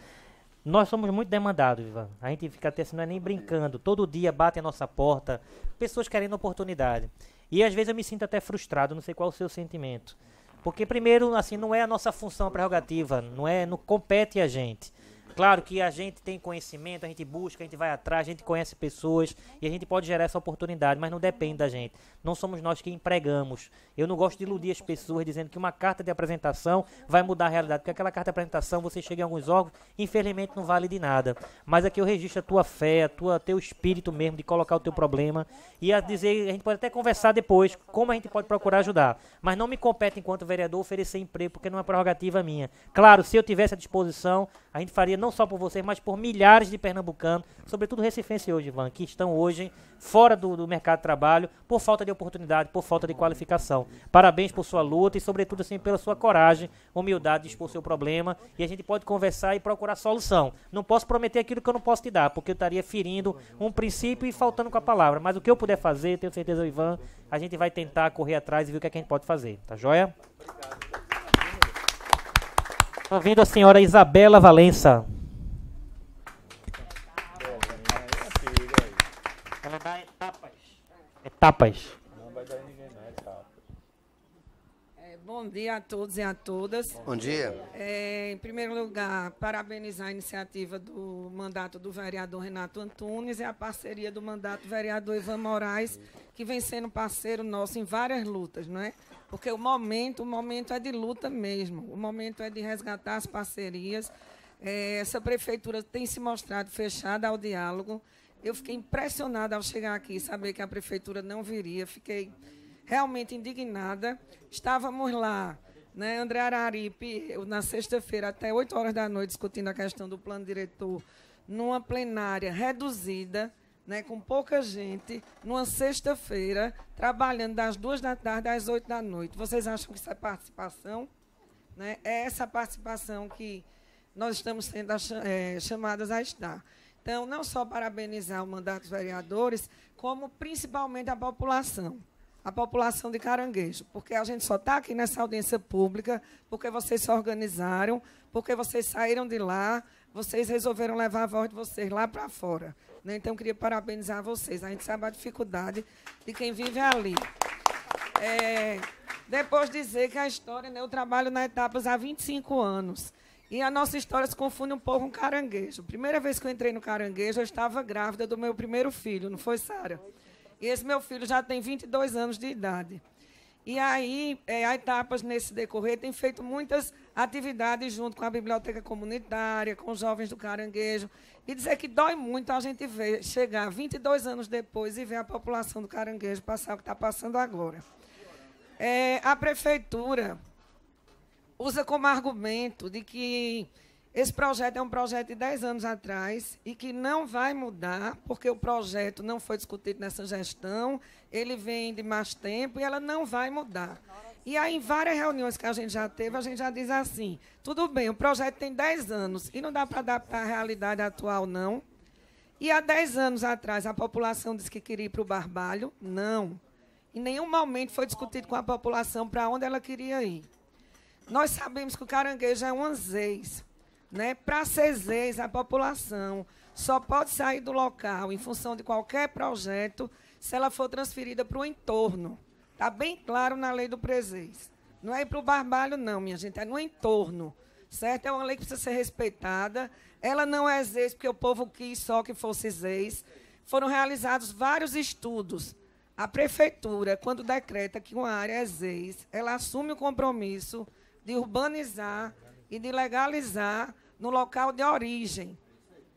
A: Nós somos muito demandados, Ivan. A gente fica até assim, não é nem brincando. Todo dia batem a nossa porta, pessoas querendo oportunidade. E às vezes eu me sinto até frustrado, não sei qual é o seu sentimento. Porque primeiro, assim, não é a nossa função prerrogativa, não é, não compete a gente. Claro que a gente tem conhecimento, a gente busca, a gente vai atrás, a gente conhece pessoas e a gente pode gerar essa oportunidade, mas não depende da gente. Não somos nós que empregamos. Eu não gosto de iludir as pessoas dizendo que uma carta de apresentação vai mudar a realidade, porque aquela carta de apresentação você chega em alguns órgãos, infelizmente não vale de nada. Mas aqui eu registro a tua fé, a tua, teu espírito mesmo de colocar o teu problema e a dizer, a gente pode até conversar depois como a gente pode procurar ajudar, mas não me compete enquanto vereador oferecer emprego porque não é prerrogativa minha. Claro, se eu tivesse à disposição, a gente faria não só por vocês, mas por milhares de pernambucanos, sobretudo recifense hoje, Ivan, que estão hoje fora do, do, mercado de trabalho por falta de oportunidade, por falta de qualificação. Parabéns por sua luta e, sobretudo, assim, pela sua coragem, humildade de expor seu problema. E a gente pode conversar e procurar solução. Não posso prometer aquilo que eu não posso te dar, porque eu estaria ferindo um princípio e faltando com a palavra. Mas o que eu puder fazer, tenho certeza, Ivan, a gente vai tentar correr atrás e ver o que, é que a gente pode fazer. Tá joia? Obrigado. Está vindo a senhora Isabela Valença.
I: Ela dá etapas. Etapas. vai dar
O: é, Bom dia a todos e a todas. Bom dia. É, em primeiro lugar, parabenizar a iniciativa do mandato do vereador Renato Antunes e a parceria do mandato do vereador Ivan Moraes, que vem sendo parceiro nosso em várias lutas, não é? Porque o momento, o momento é de luta mesmo. O momento é de resgatar as parcerias. É, essa prefeitura tem se mostrado fechada ao diálogo. Eu fiquei impressionada ao chegar aqui, saber que a prefeitura não viria. Fiquei realmente indignada. Estávamos lá, né, André Araripe, na sexta-feira, até 8 horas da noite, discutindo a questão do plano diretor, numa plenária reduzida né, com pouca gente, numa sexta-feira, trabalhando das duas da tarde às oito da noite. Vocês acham que isso é participação? Né? É essa participação que nós estamos sendo é, chamadas a estar. Então, não só parabenizar o mandato dos vereadores, como principalmente a população, a população de Caranguejo, porque a gente só está aqui nessa audiência pública porque vocês se organizaram, porque vocês saíram de lá, vocês resolveram levar a voz de vocês lá para fora. Né? Então, queria parabenizar vocês. A gente sabe a dificuldade de quem vive ali. É, depois dizer que a história, né, eu trabalho na Etapas há 25 anos. E a nossa história se confunde um pouco com caranguejo. Primeira vez que eu entrei no caranguejo, eu estava grávida do meu primeiro filho, não foi, Sara? E esse meu filho já tem 22 anos de idade. E aí, é, a Etapas, nesse decorrer, tem feito muitas atividades junto com a biblioteca comunitária, com os jovens do Caranguejo, e dizer que dói muito a gente ver chegar 22 anos depois e ver a população do Caranguejo passar o que está passando agora. É, a prefeitura usa como argumento de que esse projeto é um projeto de 10 anos atrás e que não vai mudar, porque o projeto não foi discutido nessa gestão, ele vem de mais tempo e ela não vai mudar. E aí, em várias reuniões que a gente já teve, a gente já diz assim: tudo bem, o projeto tem 10 anos e não dá para adaptar à realidade atual, não. E há 10 anos atrás, a população disse que queria ir para o barbalho? Não. Em nenhum momento foi discutido com a população para onde ela queria ir. Nós sabemos que o caranguejo é um anzês. Né? Para CESES, a população só pode sair do local em função de qualquer projeto se ela for transferida para o entorno. Está bem claro na lei do preseis. Não é ir para o barbalho, não, minha gente, é no entorno. Certo? É uma lei que precisa ser respeitada. Ela não é ex porque o povo quis só que fosse ex. Foram realizados vários estudos. A prefeitura, quando decreta que uma área é ex, ela assume o compromisso de urbanizar e de legalizar no local de origem.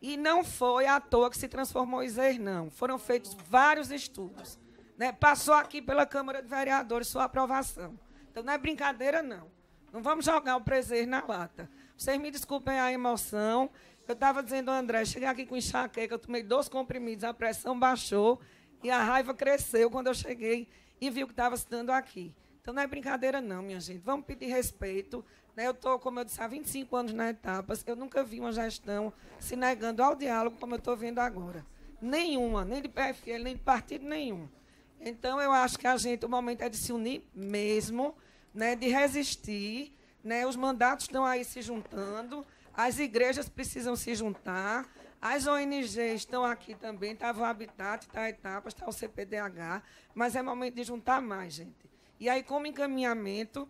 O: E não foi à toa que se transformou em ZER, não. Foram feitos vários estudos. Né? Passou aqui pela Câmara de Vereadores sua aprovação. Então não é brincadeira, não. Não vamos jogar o preservo na lata. Vocês me desculpem a emoção. Eu estava dizendo, André, cheguei aqui com enxaqueca, eu tomei dois comprimidos, a pressão baixou e a raiva cresceu quando eu cheguei e vi o que estava se dando aqui. Então não é brincadeira, não, minha gente. Vamos pedir respeito. Né? Eu estou, como eu disse, há 25 anos na Etapas. Eu nunca vi uma gestão se negando ao diálogo como eu estou vendo agora. Nenhuma, nem de PFL, nem de partido nenhum. Então, eu acho que a gente, o momento é de se unir mesmo, né, de resistir. Né, os mandatos estão aí se juntando, as igrejas precisam se juntar, as ONGs estão aqui também, estava tá, o Habitat, está a Etapas, está o CPDH, mas é momento de juntar mais, gente. E aí, como encaminhamento,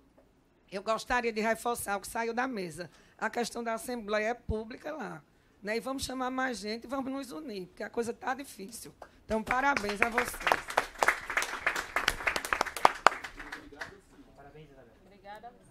O: eu gostaria de reforçar o que saiu da mesa. A questão da Assembleia é pública lá. Né? E vamos chamar mais gente e vamos nos unir, porque a coisa está difícil. Então, parabéns a vocês.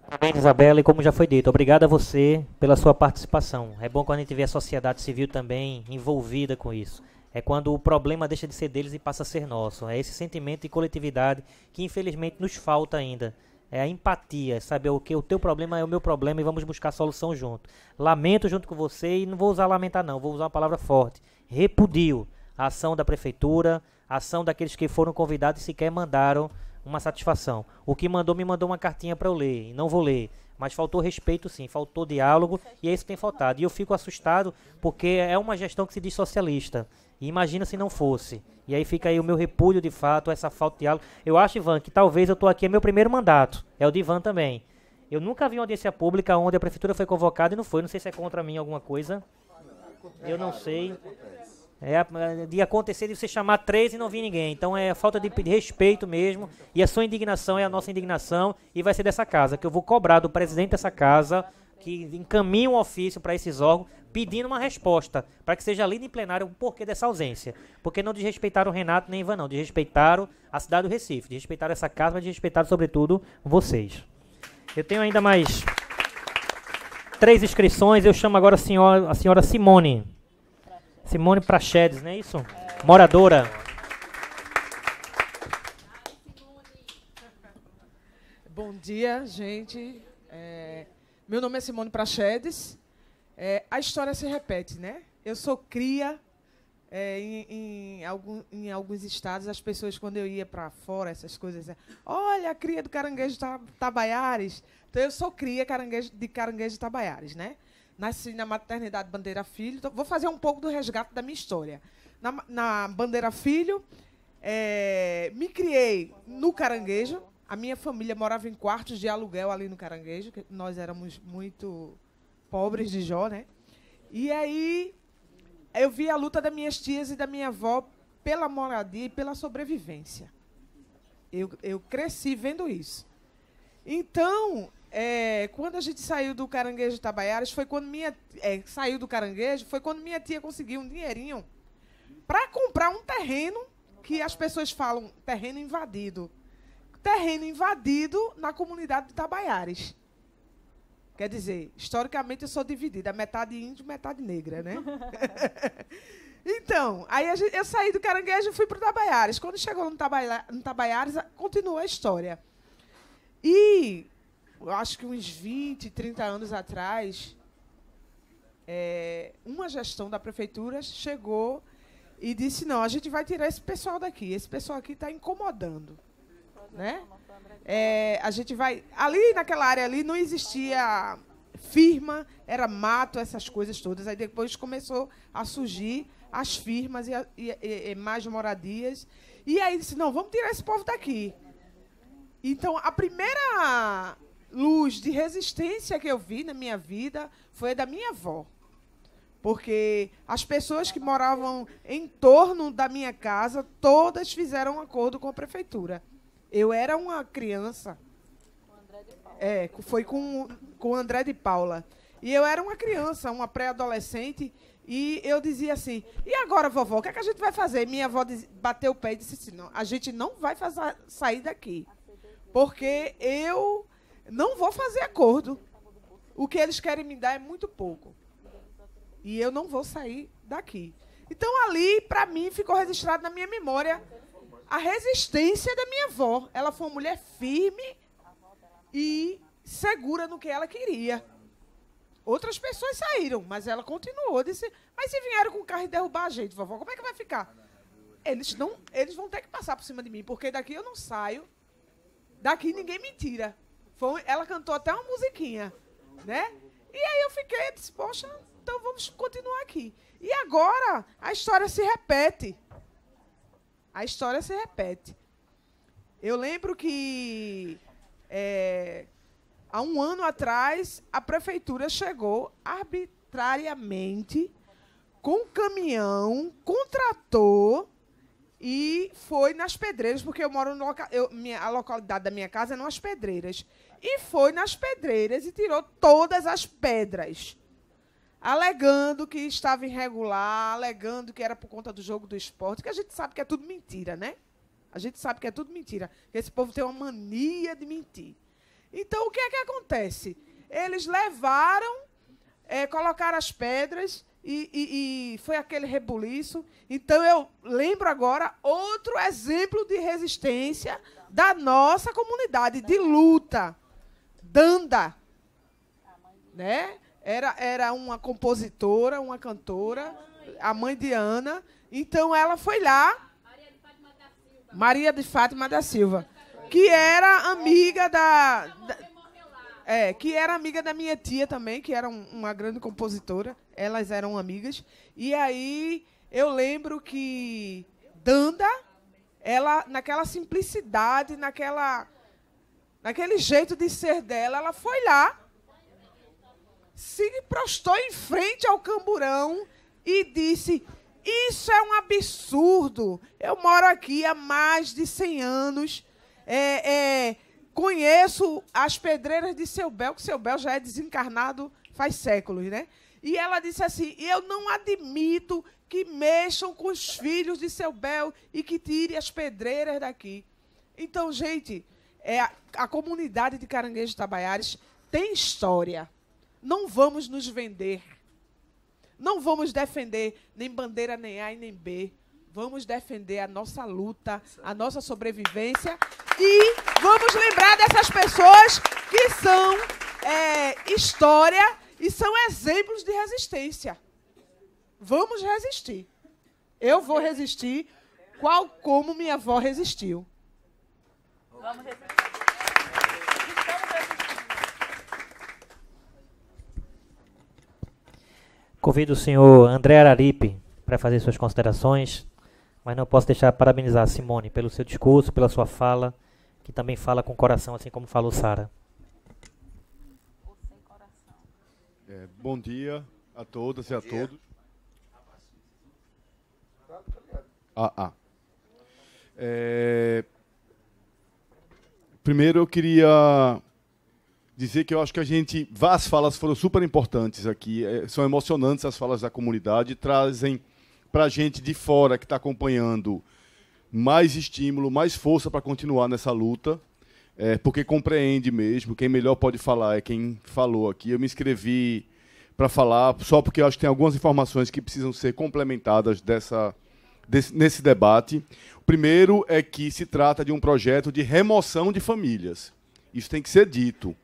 A: Parabéns, Isabela, e como já foi dito, obrigado a você pela sua participação. É bom quando a gente vê a sociedade civil também envolvida com isso. É quando o problema deixa de ser deles e passa a ser nosso. É esse sentimento de coletividade que infelizmente nos falta ainda. É a empatia, é saber o que o teu problema é o meu problema e vamos buscar solução junto. Lamento junto com você e não vou usar lamentar não, vou usar uma palavra forte. Repudio a ação da prefeitura, a ação daqueles que foram convidados e sequer mandaram uma satisfação. O que mandou, me mandou uma cartinha para eu ler, e não vou ler. Mas faltou respeito, sim, faltou diálogo, e é isso que tem faltado. E eu fico assustado, porque é uma gestão que se diz socialista. E imagina se não fosse. E aí fica aí o meu repúdio, de fato, essa falta de diálogo. Eu acho, Ivan, que talvez eu estou aqui, é meu primeiro mandato. É o de Ivan também. Eu nunca vi uma audiência pública onde a prefeitura foi convocada e não foi. Não sei se é contra mim alguma coisa. Eu não sei. É, de acontecer de você chamar três e não vir ninguém. Então é falta de, de respeito mesmo. E a sua indignação é a nossa indignação. E vai ser dessa casa, que eu vou cobrar do presidente dessa casa que encaminhe um ofício para esses órgãos pedindo uma resposta, para que seja lida em plenário o porquê dessa ausência. Porque não desrespeitaram o Renato nem Ivan, não. Desrespeitaram a cidade do Recife, desrespeitaram essa casa, mas desrespeitaram, sobretudo, vocês. Eu tenho ainda mais três inscrições. Eu chamo agora a senhora, a senhora Simone. Simone Prachedes, não é isso? Moradora.
F: Bom dia, gente. É, meu nome é Simone Prachedes. É, a história se repete, né? Eu sou cria é, em, em, algum, em, alguns estados, as pessoas, quando eu ia para fora, essas coisas, é, olha, a cria do caranguejo Tabaiares. Então, eu sou cria caranguejo, de caranguejo Tabaiares, né? Nasci na maternidade Bandeira Filho. Então, vou fazer um pouco do resgate da minha história. Na, na Bandeira Filho, é, me criei no Caranguejo. A minha família morava em quartos de aluguel ali no Caranguejo, que nós éramos muito pobres de Jó, né? E aí eu vi a luta das minhas tias e da minha avó pela moradia e pela sobrevivência. Eu, eu cresci vendo isso. Então, é, quando a gente saiu do Caranguejo de Tabaiaras, foi quando minha é, saiu do Caranguejo, foi quando minha tia conseguiu um dinheirinho para comprar um terreno que as pessoas falam terreno invadido. Terreno invadido na comunidade de Tabaiares. Quer dizer, historicamente eu sou dividida, metade índio, metade negra, né? [laughs] então, aí gente, eu saí do Caranguejo e fui para o Tabaiares. Quando chegou no, no Tabaiares, continua a história. E eu acho que uns 20, 30 anos atrás, é, uma gestão da prefeitura chegou e disse, não, a gente vai tirar esse pessoal daqui, esse pessoal aqui está incomodando. Né? É, a gente vai. Ali naquela área ali não existia firma, era mato, essas coisas todas. Aí depois começou a surgir as firmas e, a, e, e, e mais moradias. E aí disse, não, vamos tirar esse povo daqui. Então, a primeira luz de resistência que eu vi na minha vida foi da minha avó. Porque as pessoas que moravam em torno da minha casa, todas fizeram um acordo com a prefeitura. Eu era uma criança. É, foi com, com o André de Paula. E eu era uma criança, uma pré-adolescente, e eu dizia assim: e agora, vovó, o que, é que a gente vai fazer? Minha avó bateu o pé e disse assim: não, a gente não vai fazer, sair daqui. Porque eu não vou fazer acordo. O que eles querem me dar é muito pouco. E eu não vou sair daqui. Então ali, para mim, ficou registrado na minha memória a resistência da minha avó. Ela foi uma mulher firme e segura no que ela queria. Outras pessoas saíram, mas ela continuou. Disse, mas se vieram com o carro e derrubar a gente, vovó, como é que vai ficar? Eles, não, eles vão ter que passar por cima de mim, porque daqui eu não saio. Daqui ninguém me tira. Foi, ela cantou até uma musiquinha, né? E aí eu fiquei, disse, poxa, então vamos continuar aqui. E agora a história se repete. A história se repete. Eu lembro que é, há um ano atrás a prefeitura chegou arbitrariamente com um caminhão, contratou e foi nas pedreiras, porque eu moro no eu, minha, a localidade da minha casa é nas pedreiras e foi nas pedreiras e tirou todas as pedras, alegando que estava irregular, alegando que era por conta do jogo do esporte, que a gente sabe que é tudo mentira, né? A gente sabe que é tudo mentira. Esse povo tem uma mania de mentir. Então, o que é que acontece? Eles levaram, é, colocaram as pedras e, e, e foi aquele rebuliço. Então, eu lembro agora outro exemplo de resistência da nossa comunidade, de luta. Danda, né? Era, era uma compositora, uma cantora, a mãe de Ana. Então ela foi lá. Maria de Fátima da Silva, que era amiga da, da é, que era amiga da minha tia também, que era um, uma grande compositora. Elas eram amigas. E aí eu lembro que Danda, ela naquela simplicidade, naquela Naquele jeito de ser dela, ela foi lá, se prostou em frente ao camburão e disse: Isso é um absurdo. Eu moro aqui há mais de 100 anos. É, é, conheço as pedreiras de seu Bel, que seu Bel já é desencarnado faz séculos, né? E ela disse assim: Eu não admito que mexam com os filhos de seu Bel e que tire as pedreiras daqui. Então, gente, é, a, a comunidade de Caranguejo Tabaiares tem história. Não vamos nos vender. Não vamos defender nem bandeira nem A e nem B. Vamos defender a nossa luta, a nossa sobrevivência e vamos lembrar dessas pessoas que são é, história e são exemplos de resistência. Vamos resistir. Eu vou resistir, qual como minha avó resistiu.
G: Vamos resistir.
A: Convido o senhor André Araripe para fazer suas considerações, mas não posso deixar de parabenizar a Simone pelo seu discurso, pela sua fala, que também fala com coração, assim como falou Sara. É, bom dia
P: a todas bom e a dia. todos. Ah, ah. É, primeiro eu queria dizer que eu acho que a gente. As falas foram super importantes aqui, é, são emocionantes as falas da comunidade, trazem para a gente de fora que está acompanhando mais estímulo, mais força para continuar nessa luta, é, porque compreende mesmo. Quem melhor pode falar é quem falou aqui. Eu me inscrevi para falar só porque eu acho que tem algumas informações que precisam ser complementadas dessa. Desse, nesse debate. O primeiro é que se trata de um projeto de remoção de famílias. Isso tem que ser dito.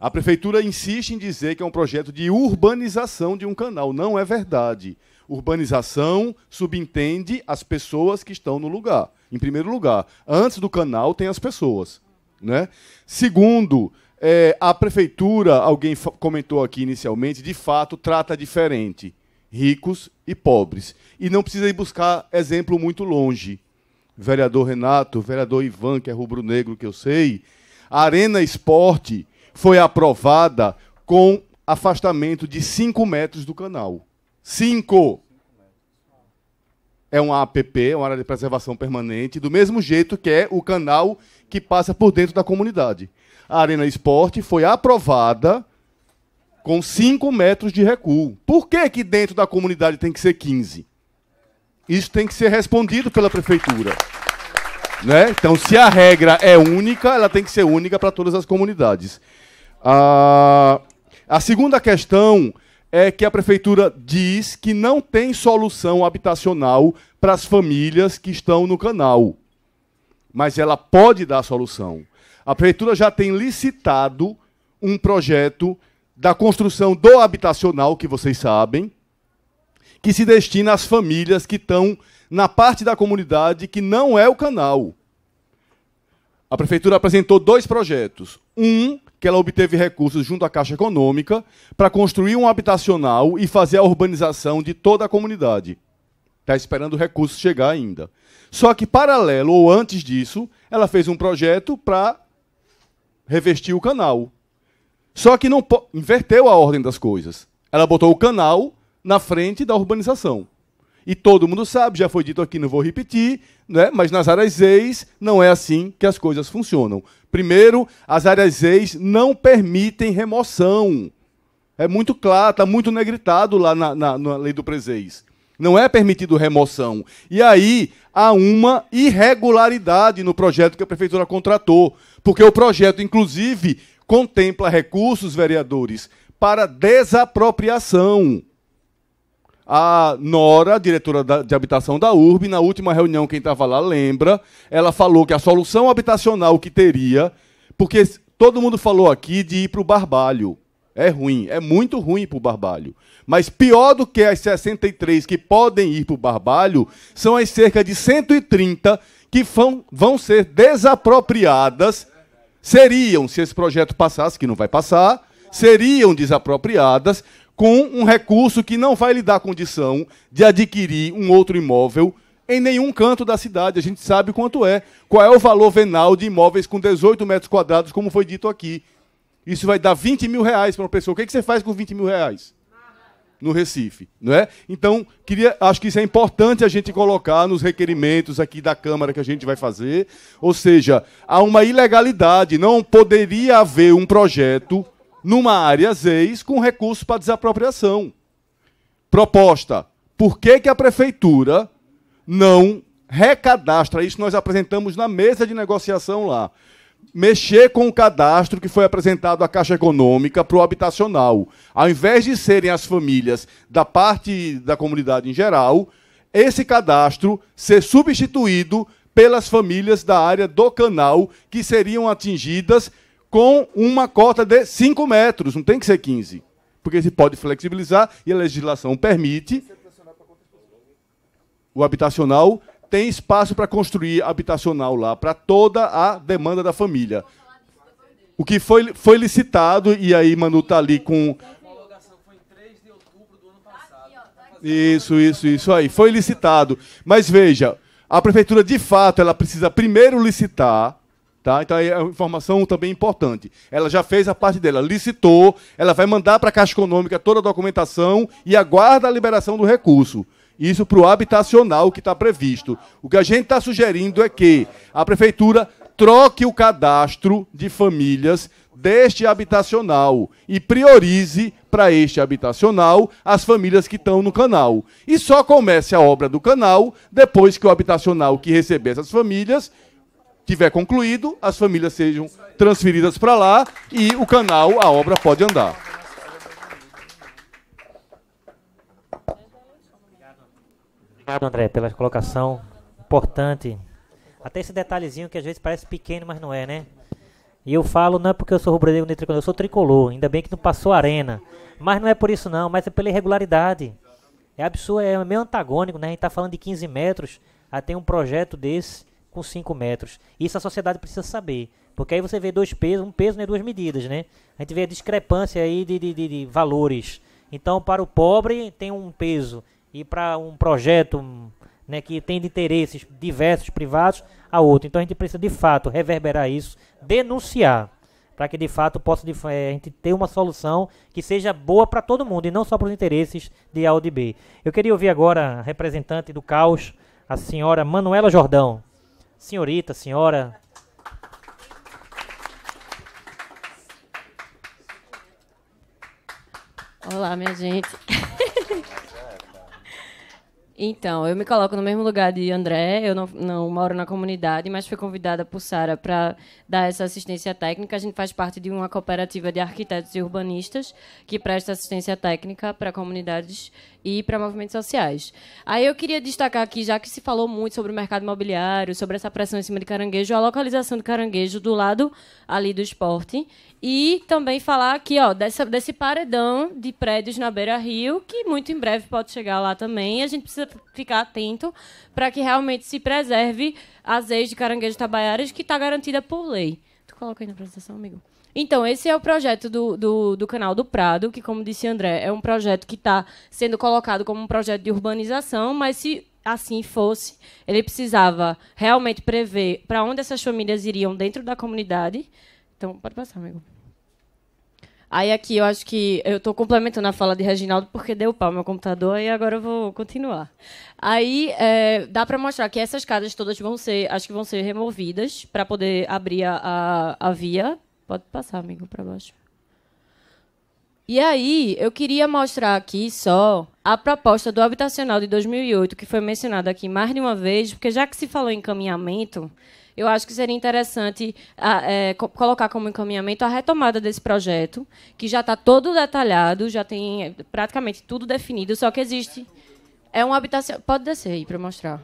P: A prefeitura insiste em dizer que é um projeto de urbanização de um canal. Não é verdade. Urbanização subentende as pessoas que estão no lugar. Em primeiro lugar, antes do canal tem as pessoas. Né? Segundo, é, a prefeitura, alguém comentou aqui inicialmente, de fato trata diferente ricos e pobres. E não precisa ir buscar exemplo muito longe. Vereador Renato, vereador Ivan, que é rubro-negro que eu sei, a Arena Esporte foi aprovada com afastamento de 5 metros do canal. 5! É um APP, é uma área de preservação permanente, do mesmo jeito que é o canal que passa por dentro da comunidade. A Arena Esporte foi aprovada com 5 metros de recuo. Por que, que dentro da comunidade tem que ser 15? Isso tem que ser respondido pela prefeitura. Né? Então, se a regra é única, ela tem que ser única para todas as comunidades a segunda questão é que a prefeitura diz que não tem solução habitacional para as famílias que estão no canal. Mas ela pode dar solução. A prefeitura já tem licitado um projeto da construção do habitacional, que vocês sabem, que se destina às famílias que estão na parte da comunidade que não é o canal. A prefeitura apresentou dois projetos. Um que ela obteve recursos junto à Caixa Econômica para construir um habitacional e fazer a urbanização de toda a comunidade. Está esperando o recurso chegar ainda. Só que, paralelo ou antes disso, ela fez um projeto para revestir o canal. Só que não inverteu a ordem das coisas. Ela botou o canal na frente da urbanização. E todo mundo sabe, já foi dito aqui, não vou repetir, né? mas nas áreas ex não é assim que as coisas funcionam. Primeiro, as áreas ex não permitem remoção. É muito claro, está muito negritado lá na, na, na lei do prezeis. Não é permitido remoção. E aí há uma irregularidade no projeto que a prefeitura contratou, porque o projeto, inclusive, contempla recursos, vereadores, para desapropriação. A Nora, diretora de habitação da URB, na última reunião, quem estava lá lembra, ela falou que a solução habitacional que teria, porque todo mundo falou aqui de ir para o barbalho. É ruim, é muito ruim para o barbalho. Mas pior do que as 63 que podem ir para o barbalho, são as cerca de 130 que vão, vão ser desapropriadas. Seriam, se esse projeto passasse, que não vai passar, seriam desapropriadas com um recurso que não vai lhe dar condição de adquirir um outro imóvel em nenhum canto da cidade. A gente sabe quanto é. Qual é o valor venal de imóveis com 18 metros quadrados, como foi dito aqui. Isso vai dar 20 mil reais para uma pessoa. O que, é que você faz com 20 mil reais? No Recife, não é? Então, queria, acho que isso é importante a gente colocar nos requerimentos aqui da Câmara que a gente vai fazer. Ou seja, há uma ilegalidade. Não poderia haver um projeto numa área ZEIS com recurso para desapropriação. Proposta: por que, que a prefeitura não recadastra? Isso nós apresentamos na mesa de negociação lá. Mexer com o cadastro que foi apresentado à Caixa Econômica para o habitacional. Ao invés de serem as famílias da parte da comunidade em geral, esse cadastro ser substituído pelas famílias da área do canal que seriam atingidas com uma cota de 5 metros, não tem que ser 15. Porque se pode flexibilizar e a legislação permite. O habitacional tem espaço para construir habitacional lá, para toda a demanda da família. O que foi, foi licitado, e aí Manu está ali com. Isso, isso, isso aí. Foi licitado. Mas veja, a prefeitura, de fato, ela precisa primeiro licitar Tá? Então é uma informação também importante. Ela já fez a parte dela, licitou, ela vai mandar para a Caixa Econômica toda a documentação e aguarda a liberação do recurso. Isso para o habitacional que está previsto. O que a gente está sugerindo é que a prefeitura troque o cadastro de famílias deste habitacional e priorize para este habitacional as famílias que estão no canal. E só comece a obra do canal depois que o habitacional que receber essas famílias tiver concluído, as famílias sejam transferidas para lá e o canal, a obra pode andar.
A: Obrigado, André, pela colocação importante. Até esse detalhezinho que às vezes parece pequeno, mas não é, né? E eu falo não é porque eu sou rubro-negro nem tricolor, eu sou tricolor, ainda bem que não passou a arena. Mas não é por isso não, mas é pela irregularidade. É absurdo, é meio antagônico, né? A gente está falando de 15 metros, até tem um projeto desse com 5 metros. Isso a sociedade precisa saber. Porque aí você vê dois pesos, um peso e né, duas medidas, né? A gente vê a discrepância aí de, de, de, de valores. Então, para o pobre tem um peso. E para um projeto né, que tem de interesses diversos, privados, a outro. Então a gente precisa de fato reverberar isso, denunciar, para que de fato possa de, é, a gente ter uma solução que seja boa para todo mundo e não só para os interesses de A ou de B. Eu queria ouvir agora a representante do Caos, a senhora Manuela Jordão senhorita, senhora.
Q: Olá, minha gente. [laughs] Então, eu me coloco no mesmo lugar de André, eu não, não moro na comunidade, mas fui convidada por Sara para dar essa assistência técnica. A gente faz parte de uma cooperativa de arquitetos e urbanistas que presta assistência técnica para comunidades e para movimentos sociais. Aí eu queria destacar aqui, já que se falou muito sobre o mercado imobiliário, sobre essa pressão em cima de Caranguejo, a localização de Caranguejo do lado ali do esporte e também falar aqui, ó, dessa, desse paredão de prédios na Beira Rio, que muito em breve pode chegar lá também. A gente precisa ficar atento para que realmente se preserve as ex de caranguejo tabaiares, que está garantida por lei. Tu coloca aí na apresentação, amigo. Então, esse é o projeto do, do, do, canal do Prado, que, como disse André, é um projeto que está sendo colocado como um projeto de urbanização, mas se assim fosse, ele precisava realmente prever para onde essas famílias iriam dentro da comunidade. Então, pode passar, amigo. Aí aqui eu acho que eu estou complementando a fala de Reginaldo porque deu pau meu computador e agora eu vou continuar. Aí é, dá para mostrar que essas casas todas vão ser, acho que vão ser removidas para poder abrir a, a, a via. Pode passar, amigo, para baixo. E aí, eu queria mostrar aqui só a proposta do habitacional de 2008, que foi mencionada aqui mais de uma vez, porque já que se falou em encaminhamento, eu acho que seria interessante a, é, co colocar como encaminhamento a retomada desse projeto, que já está todo detalhado, já tem é, praticamente tudo definido, só que existe. É uma habitação. Pode descer aí para mostrar.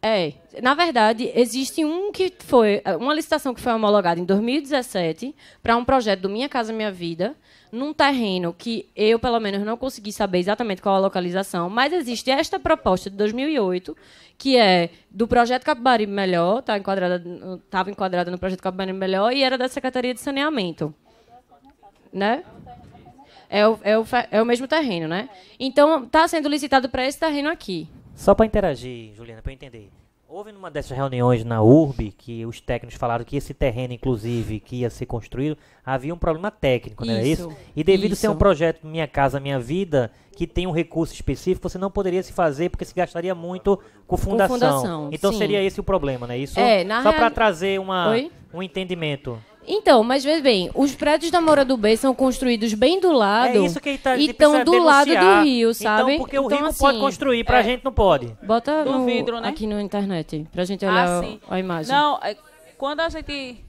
Q: É, na verdade, existe um que foi uma licitação que foi homologada em 2017 para um projeto do Minha Casa Minha Vida, num terreno que eu, pelo menos, não consegui saber exatamente qual a localização, mas existe esta proposta de 2008, que é do projeto Capibaribe Melhor, estava tá enquadrada, enquadrada no projeto Capibaribe Melhor e era da Secretaria de Saneamento. Né? É o, é, o, é o mesmo terreno, né? Então, está sendo licitado para esse terreno aqui.
A: Só para interagir, Juliana, para entender. Houve numa dessas reuniões na URB que os técnicos falaram que esse terreno, inclusive, que ia ser construído, havia um problema técnico, não é isso? E devido isso. ser um projeto Minha Casa Minha Vida, que tem um recurso específico, você não poderia se fazer porque se gastaria muito com fundação. Com fundação então sim. seria esse o problema, não é isso? É, Só real... para trazer uma, um entendimento.
Q: Então, mas veja bem, os prédios da Moura do B são construídos bem do lado. É isso que tá, E estão do denunciar. lado do rio, então, sabe? Então, porque o então, não assim, pode construir, pra é, gente não pode. Bota no, no vidro, né? aqui na internet, pra gente ah, olhar ah, a, a imagem. Não,
G: é, quando a gente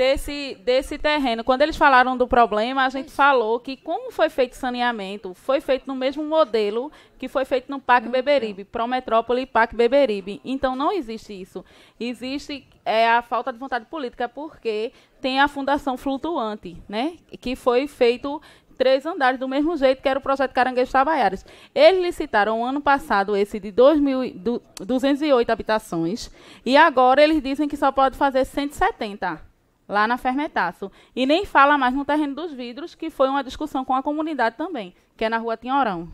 G: desse, desse terreno. Quando eles falaram do problema, a gente falou que como foi feito saneamento, foi feito no mesmo modelo que foi feito no Parque Beberibe, Prometrópole e Parque Beberibe. Então não existe isso. Existe é, a falta de vontade política, porque tem a Fundação Flutuante, né? Que foi feito três andares, do mesmo jeito que era o projeto Caranguejo Tabaiares. Eles licitaram ano passado esse de 2000, du, 208 habitações e agora eles dizem que só pode fazer 170 lá na Fermetaço. E nem fala mais no terreno dos vidros, que foi uma discussão com a comunidade também, que é na rua Tinhorão.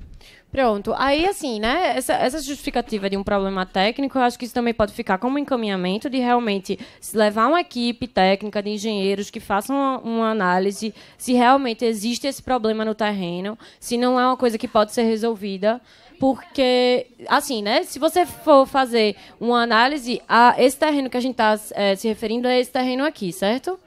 Q: Pronto. Aí, assim, né? Essa, essa, justificativa de um problema técnico, eu acho que isso também pode ficar como encaminhamento de realmente se levar uma equipe técnica de engenheiros que façam uma, uma, análise se realmente existe esse problema no terreno, se não é uma coisa que pode ser resolvida. Porque, assim, né? Se você for fazer uma análise a esse terreno que a gente está é, eh, se referindo, é esse terreno aqui, certo?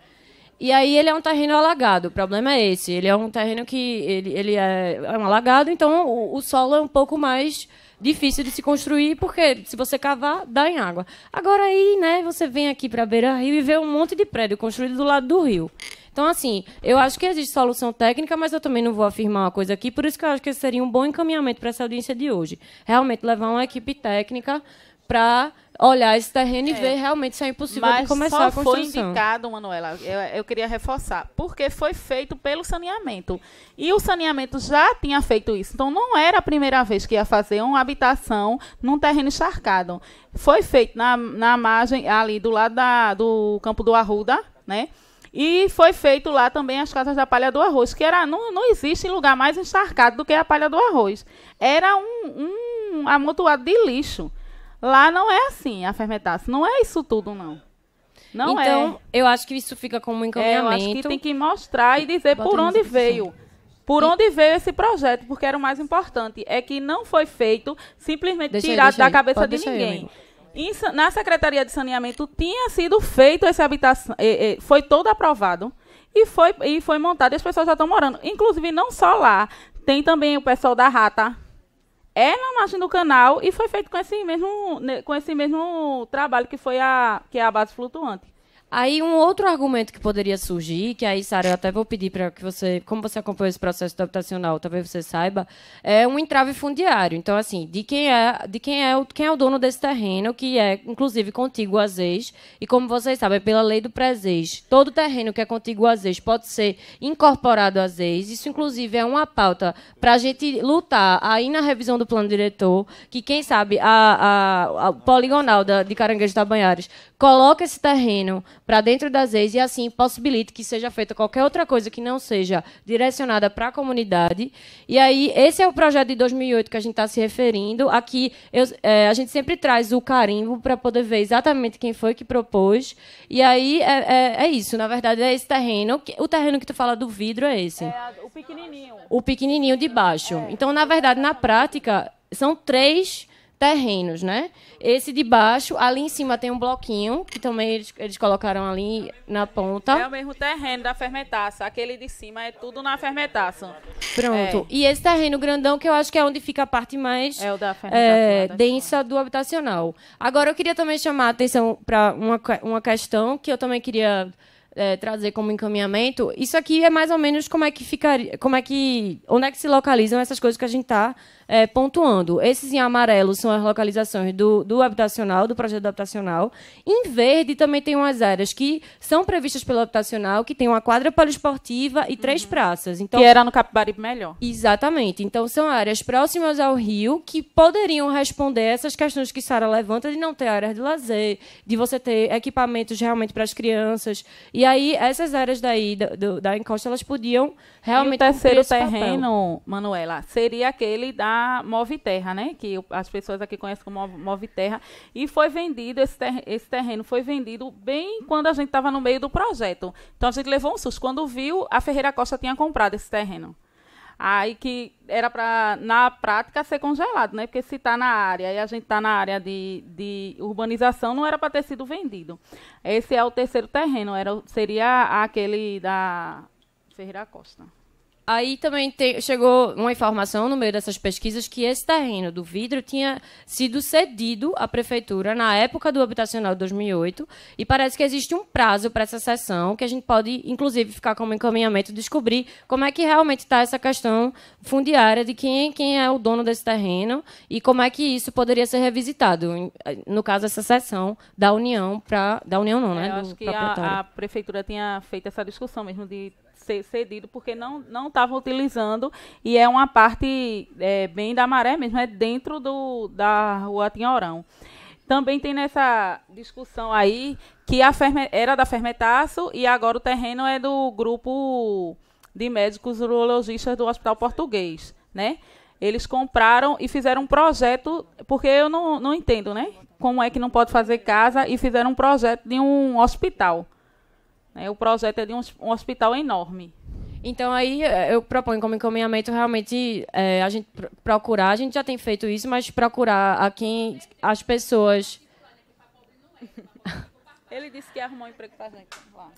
Q: E aí ele é um terreno alagado, o problema é esse. Ele é um terreno que ele, ele é, é um alagado, então o, o, solo é um pouco mais difícil de se construir, porque se você cavar, dá em água. Agora aí, né, você vem aqui para beira-rio e vê um monte de prédio construído do lado do rio. Então, assim, eu acho que existe solução técnica, mas eu também não vou afirmar uma coisa aqui, por isso que eu acho que seria um bom encaminhamento para essa audiência de hoje. Realmente levar uma equipe técnica para olhar esse terreno e é. ver realmente se é impossível Mas de começar só a construção. foi
G: indicado, Manuela, eu, eu, queria reforçar, porque foi feito pelo saneamento. E o saneamento já tinha feito isso. Então, não era a primeira vez que ia fazer uma habitação num terreno encharcado. Foi feito na, na margem, ali do lado da, do campo do Arruda, né? E foi feito lá também as casas da palha do arroz, que era não, não existe lugar mais encharcado do que a palha do arroz. Era um, um amontoado de lixo. Lá não é assim a fermentação. Não é isso tudo, não. Não então, é. Então,
Q: eu acho que isso fica como um
G: encaminhamento. É, eu acho que tem que
Q: mostrar e dizer
G: Bota por onde veio. Por e... onde veio esse projeto, porque era o mais importante. É que não foi feito simplesmente deixa tirado aí, da aí. cabeça Pode de ninguém. Aí, na Secretaria de Saneamento tinha sido feito esse habitação, foi todo aprovado e foi, e foi montado e as pessoas já estão morando. Inclusive, não só lá, tem também o pessoal da Rata, é na margem do canal e foi feito com esse mesmo, né, com esse mesmo trabalho que foi a, que é a base flutuante.
Q: Aí um outro argumento que poderia surgir, que aí, Sara, eu até vou pedir para que você, como você acompanhou esse processo adaptacional, talvez você saiba, é um entrave fundiário. Então, assim, de quem é, de quem é, quem é o dono desse terreno, que é, inclusive, contíguo às ex, e como vocês sabem, é pela lei do preseis, todo terreno que é contíguo às ex pode ser incorporado às ex. Isso, inclusive, é uma pauta para a gente lutar aí na revisão do plano diretor, que quem sabe a, a, a poligonal da, de Caranguejo da Banhares coloque esse terreno para dentro das leis e assim possibilite que seja feita qualquer outra coisa que não seja direcionada para a comunidade. E aí, esse é o projeto de 2008 que a gente está se referindo. Aqui, eu, é, a gente sempre traz o carimbo para poder ver exatamente quem foi que propôs. E aí, é, é, é isso. Na verdade, é esse terreno. Que, o terreno que tu fala do vidro é esse. É o pequenininho. O pequenininho de baixo. É. Então, na verdade, na prática, são três terrenos, né? Esse de baixo, ali em cima tem um bloquinho, que também eles, eles colocaram ali na ponta. É o
G: mesmo terreno da fermentaça. Aquele de cima é tudo na fermentaça.
Q: Pronto. É. E esse terreno grandão, que eu acho que é onde fica a parte mais é é, né? densa do habitacional. Agora, eu queria também chamar a atenção para uma, uma questão que eu também queria é, trazer como encaminhamento, isso aqui é mais ou menos como é que ficaria, como é que, onde é que se localizam essas coisas que a gente está é, pontuando. Esses em amarelo são as localizações do, do habitacional, do projeto habitacional. Em verde também tem umas áreas que são previstas pelo habitacional, que tem uma quadra poliesportiva e uhum. três praças. Então, que era no Capibaribe melhor. Exatamente. Então, são áreas próximas ao rio que poderiam responder essas questões que Sara levanta de não ter áreas de lazer, de você ter equipamentos realmente para as crianças. E aí, essas áreas daí, da, da encosta, elas podiam realmente. E o terceiro terreno,
G: papel. Manuela, seria aquele da Move Terra, né? Que as pessoas aqui conhecem como Move Terra. E foi vendido, esse, ter esse terreno foi vendido bem quando a gente estava no meio do projeto. Então a gente levou um susto. Quando viu, a Ferreira Costa tinha comprado esse terreno. Aí que era para, na prática, ser congelado, né? Porque se está na área e a gente está na área de, de urbanização, não era para ter sido vendido. Esse é o terceiro terreno, era, seria aquele da Ferreira Costa.
Q: Aí também te, chegou uma informação no meio dessas pesquisas que esse terreno do vidro tinha sido cedido à prefeitura na época do habitacional de 2008 e parece que existe um prazo para essa sessão que a gente pode, inclusive, ficar como encaminhamento descobrir como é que realmente está essa questão fundiária de quem, é, quem é o dono desse terreno e como é que isso poderia ser revisitado eh, no caso essa sessão da União para da União não, né? É, eu acho que a, a
G: prefeitura tinha feito essa discussão mesmo de ser cedido porque não não estavam utilizando e é uma parte é, bem da maré mesmo, é dentro do, da rua Tinhorão. Também tem nessa discussão aí que a Ferme, era da Fermetaço e agora o terreno é do grupo de médicos urologistas do Hospital Português, né? Eles compraram e fizeram um projeto, porque eu não, não entendo, né? Como é que não pode fazer casa e fizeram um projeto de um hospital. É, o projeto é de um, um hospital enorme.
Q: Então aí é, eu proponho como encaminhamento realmente é, a gente procurar, a gente já tem feito isso, mas procurar a quem as pessoas.
G: Ele disse que arrumou um emprego a gente. Vamos lá.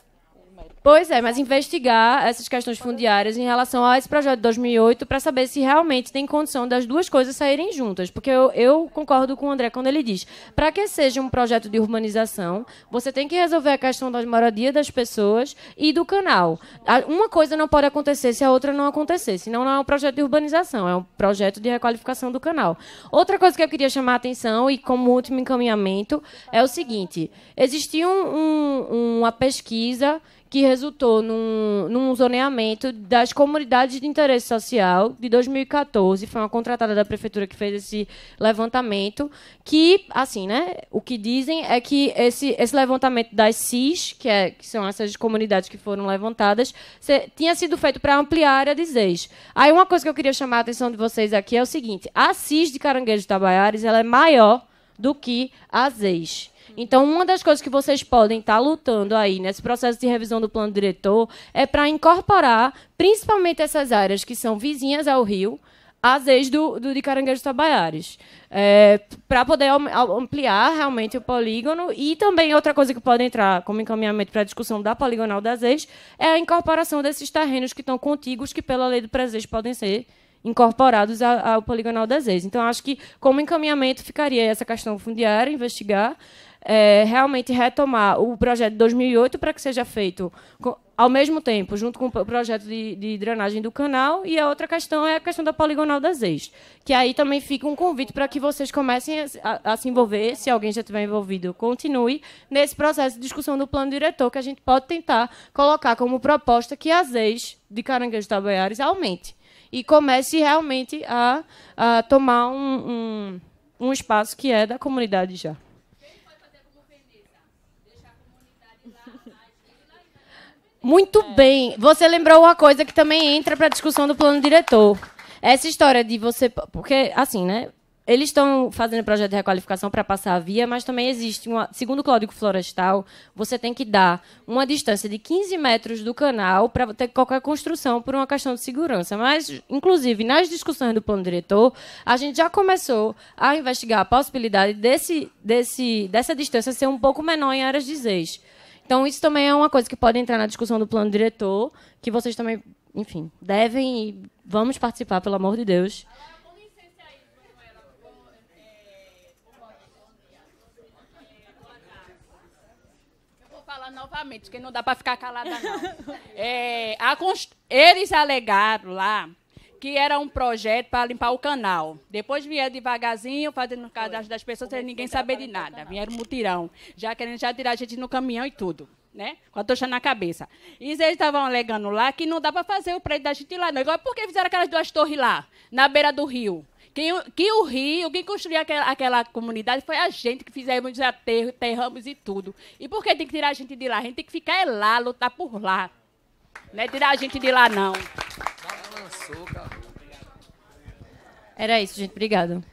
Q: Pois é, mas investigar essas questões fundiárias em relação a esse projeto de 2008 para saber se realmente tem condição das duas coisas saírem juntas. Porque eu, eu concordo com o André quando ele diz: para que seja um projeto de urbanização, você tem que resolver a questão da moradia das pessoas e do canal. Uma coisa não pode acontecer se a outra não acontecer. Senão, não é um projeto de urbanização, é um projeto de requalificação do canal. Outra coisa que eu queria chamar a atenção, e como último encaminhamento, é o seguinte: existia um, um, uma pesquisa que resultou num, num zoneamento das comunidades de interesse social de 2014. Foi uma contratada da prefeitura que fez esse levantamento. Que, assim, né? O que dizem é que esse, esse levantamento das CIS, que, é, que são essas comunidades que foram levantadas, se, tinha sido feito para ampliar a área de ZEIS. Aí uma coisa que eu queria chamar a atenção de vocês aqui é o seguinte: a CIS de Caranguejo de Tabaiares ela é maior do que a ZEIS. Então, uma das coisas que vocês podem estar tá lutando aí nesse processo de revisão do plano diretor é para incorporar principalmente essas áreas que são vizinhas ao rio às ex do, do, de Caranguejos Tabaiares, é, para poder ampliar realmente o polígono. E também outra coisa que pode entrar como encaminhamento para a discussão da poligonal das ex é a incorporação desses terrenos que estão contíguos, que pela lei do presejo podem ser incorporados ao, ao poligonal das ex. Então, acho que como encaminhamento ficaria essa questão fundiária, investigar é, realmente retomar o projeto de 2008 para que seja feito com, ao mesmo tempo, junto com o projeto de, de, drenagem do canal. E a outra questão é a questão da poligonal das ex, que aí também fica um convite para que vocês comecem a, a se envolver, se alguém já estiver envolvido, continue nesse processo de discussão do plano diretor, que a gente pode tentar colocar como proposta que as ex de Caranguejo Tabaiares aumente e comece realmente a, a tomar um, um, um espaço que é da comunidade já. Muito é. bem. Você lembrou uma coisa que também entra para a discussão do plano diretor. Essa história de você. Porque, assim, né? Eles estão fazendo projeto de requalificação para passar a via, mas também existe uma. Segundo o Código Florestal, você tem que dar uma distância de 15 metros do canal para ter qualquer construção por uma questão de segurança. Mas, inclusive, nas discussões do plano diretor, a gente já começou a investigar a possibilidade desse, desse, dessa distância ser um pouco menor em áreas de zeix. Então, isso também é uma coisa que pode entrar na discussão do plano diretor, que vocês também, enfim, devem e vamos participar, pelo amor de Deus.
E: novamente, porque não dá para ficar calada, não. É, const... Eles alegaram lá que era um projeto para limpar o canal. Depois vieram devagarzinho, fazendo o cadastro das pessoas, sem ninguém saber de nada. Vieram mutirão, já querendo já tirar a gente no caminhão e tudo. Né? Com a tocha na cabeça. E eles estavam alegando lá que não dá para fazer o prédio da gente lá, não. Igual, por que fizeram aquelas duas torres lá, na beira do rio? Quem, que o Rio, quem construiu aquela, aquela, comunidade foi a gente que fizemos aterros, enterramos e tudo. E por que tem que tirar a gente de lá? A gente tem que ficar é lá, lutar por lá. Não é tirar a gente de lá, não açúcar. Era isso,
Q: gente. Obrigado.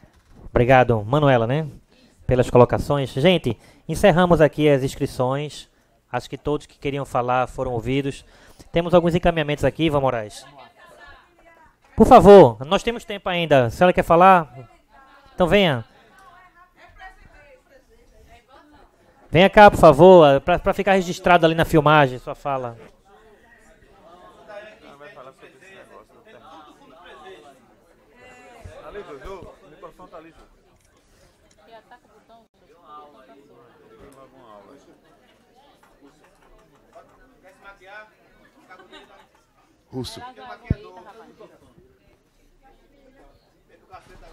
A: Obrigado, Manuela, né? Pelas colocações. Gente, encerramos aqui as inscrições. Acho que todos que queriam falar foram ouvidos. Temos alguns encaminhamentos aqui, Ivan Moraes. Por favor, nós temos tempo ainda. Se ela quer falar, então venha. Venha cá, por favor, para ficar registrado ali na filmagem sua fala.
G: Russo.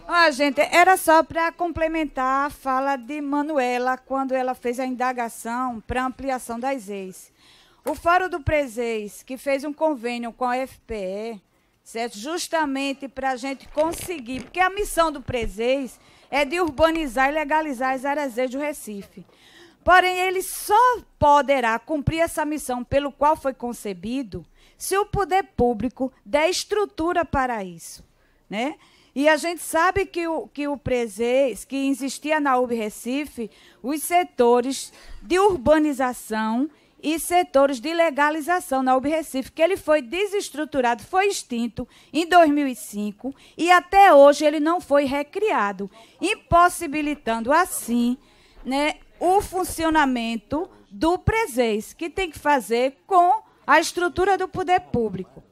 R: Ah, gente, era só para complementar a fala de Manuela quando ela fez a indagação para ampliação das ex. O Fórum do Preseis, que fez um convênio com a FPE, certo? justamente para a gente conseguir, porque a missão do Preseis é de urbanizar e legalizar as áreas ex do Recife. Porém, ele só poderá cumprir essa missão pelo qual foi concebido se o poder público der estrutura para isso, né? E a gente sabe que o, que o Preses, que existia na UB Recife, os setores de urbanização e setores de legalização na UB Recife, que ele foi desestruturado, foi extinto em 2005 e até hoje ele não foi recriado, impossibilitando assim né, o funcionamento do Preses, que tem que fazer com a estrutura do poder público.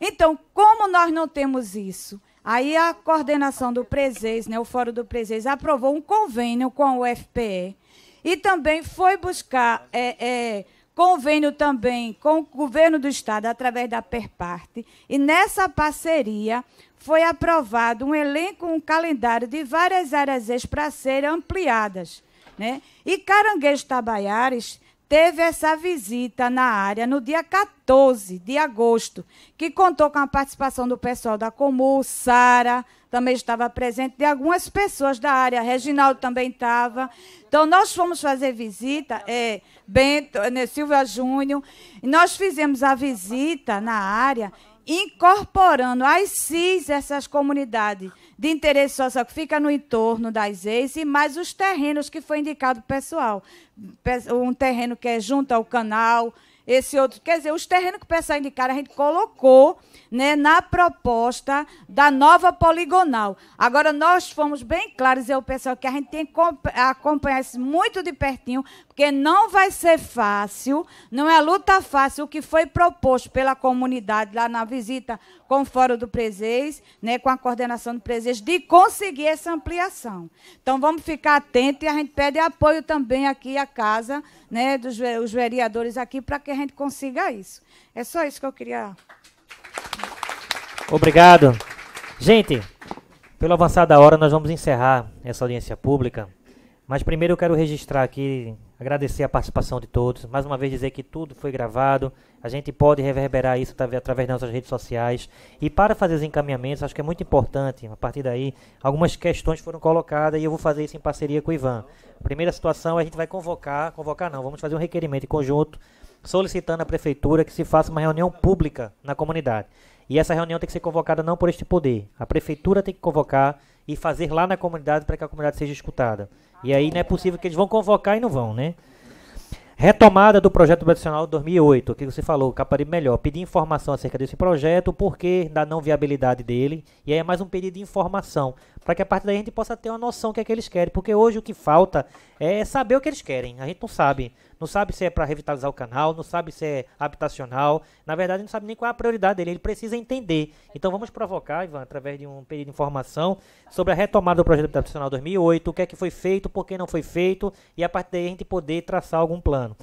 R: Então, como nós não temos isso? Aí a coordenação do Preseis, né, o Fórum do Preseis, aprovou um convênio com a UFPE e também foi buscar é, é, convênio também com o governo do Estado através da Perparte. E nessa parceria foi aprovado um elenco, um calendário de várias áreas para serem ampliadas. Né? E Caranguejo Tabaiares teve essa visita na área no dia 14 de agosto, que contou com a participação do pessoal da Comu, Sara também estava presente, de algumas pessoas da área, Reginaldo também estava. Então, nós fomos fazer visita, é, Bento, é, né, Silvia Júnior, nós fizemos a visita na área incorporando as CIS, essas comunidades de interesse social que fica no entorno das ex e mais os terrenos que foi indicado pessoal. Um terreno que é junto ao canal, esse outro. Quer dizer, os terrenos que o pessoal indicaram, a gente colocou né, na proposta da nova poligonal. Agora, nós fomos bem claros, eu, pessoal, que a gente tem que acompanhar isso muito de pertinho porque não vai ser fácil, não é luta fácil o que foi proposto pela comunidade lá na visita com o Fórum do Presês, né, com a coordenação do Presês, de conseguir essa ampliação. Então vamos ficar atentos e a gente pede apoio também aqui à casa, né, dos os vereadores aqui, para que a gente consiga isso. É só isso que eu queria.
A: Obrigado. Gente, pelo avançar da hora, nós vamos encerrar essa audiência pública. Mas primeiro eu quero registrar aqui, agradecer a participação de todos. Mais uma vez dizer que tudo foi gravado. A gente pode reverberar isso através das nossas redes sociais. E para fazer os encaminhamentos, acho que é muito importante, a partir daí, algumas questões foram colocadas e eu vou fazer isso em parceria com o Ivan. A primeira situação, é a gente vai convocar, convocar não, vamos fazer um requerimento em conjunto solicitando à prefeitura que se faça uma reunião pública na comunidade. E essa reunião tem que ser convocada não por este poder. A prefeitura tem que convocar e fazer lá na comunidade para que a comunidade seja escutada. E aí não é possível que eles vão convocar e não vão, né? Retomada do projeto tradicional 2008, o que você falou, Caparibe Melhor, pedir informação acerca desse projeto, o porquê da não viabilidade dele, e aí é mais um pedido de informação para que a partir daí a gente possa ter uma noção do que é que eles querem, porque hoje o que falta é saber o que eles querem. A gente não sabe, não sabe se é para revitalizar o canal, não sabe se é habitacional, na verdade não sabe nem qual é a prioridade dele, ele precisa entender. Então vamos provocar, Ivan, através de um pedido de informação sobre a retomada do projeto habitacional 2008, o que é que foi feito, por que não foi feito e a partir daí a gente poder traçar algum plano.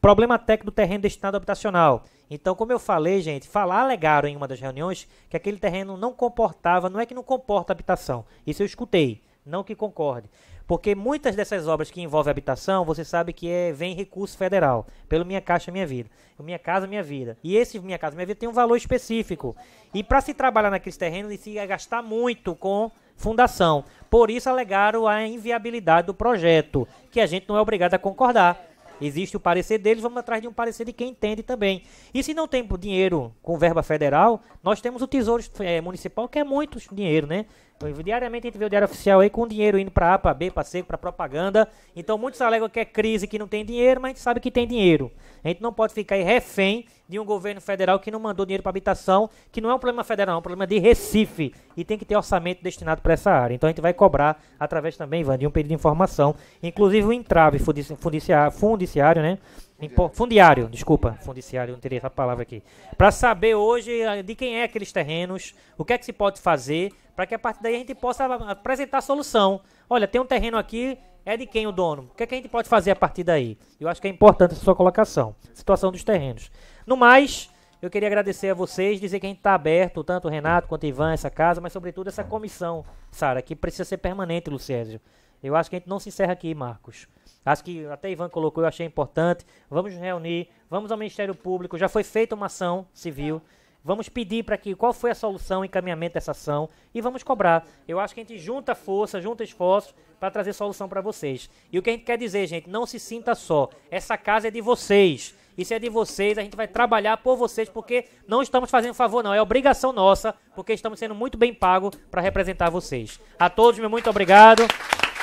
A: Problema técnico do terreno destinado ao habitacional. Então, como eu falei, gente, falar alegaram em uma das reuniões que aquele terreno não comportava, não é que não comporta habitação. Isso eu escutei, não que concorde. Porque muitas dessas obras que envolvem habitação, você sabe que é, vem recurso federal, pelo Minha Caixa Minha Vida, Minha Casa Minha Vida. E esse Minha Casa Minha Vida tem um valor específico. E para se trabalhar naqueles terrenos, se gastar muito com fundação. Por isso alegaram a inviabilidade do projeto, que a gente não é obrigado a concordar. Existe o parecer deles, vamos atrás de um parecer de quem entende também. E se não tem dinheiro com verba federal, nós temos o Tesouro é, Municipal, que é muito dinheiro, né? Então, diariamente a gente vê o Diário Oficial aí com dinheiro indo para A, para B, para C, para propaganda. Então muitos alegam que é crise, que não tem dinheiro, mas a gente sabe que tem dinheiro. A gente não pode ficar aí refém de um governo federal que não mandou dinheiro para habitação, que não é um problema federal, é um problema de Recife. E tem que ter orçamento destinado para essa área. Então a gente vai cobrar, através também, Ivan, de um pedido de informação. Inclusive o entrave fundiciário, fundiciário né? Impo fundiário, desculpa, fundiciário, não teria essa palavra aqui. Para saber hoje eh, de quem é aqueles terrenos, o que é que se pode fazer, para que a partir daí a gente possa apresentar a solução. Olha, tem um terreno aqui, é de quem o dono? O que é que a gente pode fazer a partir daí? Eu acho que é importante essa sua colocação, situação dos terrenos. No mais, eu queria agradecer a vocês, dizer que a gente está aberto, tanto o Renato quanto o Ivan, essa casa, mas sobretudo essa comissão, Sara, que precisa ser permanente, Lucésio. Eu acho que a gente não se encerra aqui, Marcos. Acho que até Ivan colocou, eu achei importante. Vamos nos reunir, vamos ao Ministério Público. Já foi feita uma ação civil. Vamos pedir para que qual foi a solução, encaminhamento dessa ação e vamos cobrar. Eu acho que a gente junta força, junta esforço para trazer solução para vocês. E o que a gente quer dizer, gente, não se sinta só. Essa casa é de vocês. Isso é de vocês, a gente vai trabalhar por vocês, porque não estamos fazendo favor, não. É obrigação nossa, porque estamos sendo muito bem pagos para representar vocês. A todos, meu muito obrigado.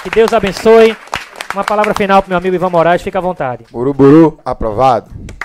A: Que Deus abençoe. Uma palavra final para meu amigo Ivan Moraes, fica à vontade.
B: Buru buru aprovado.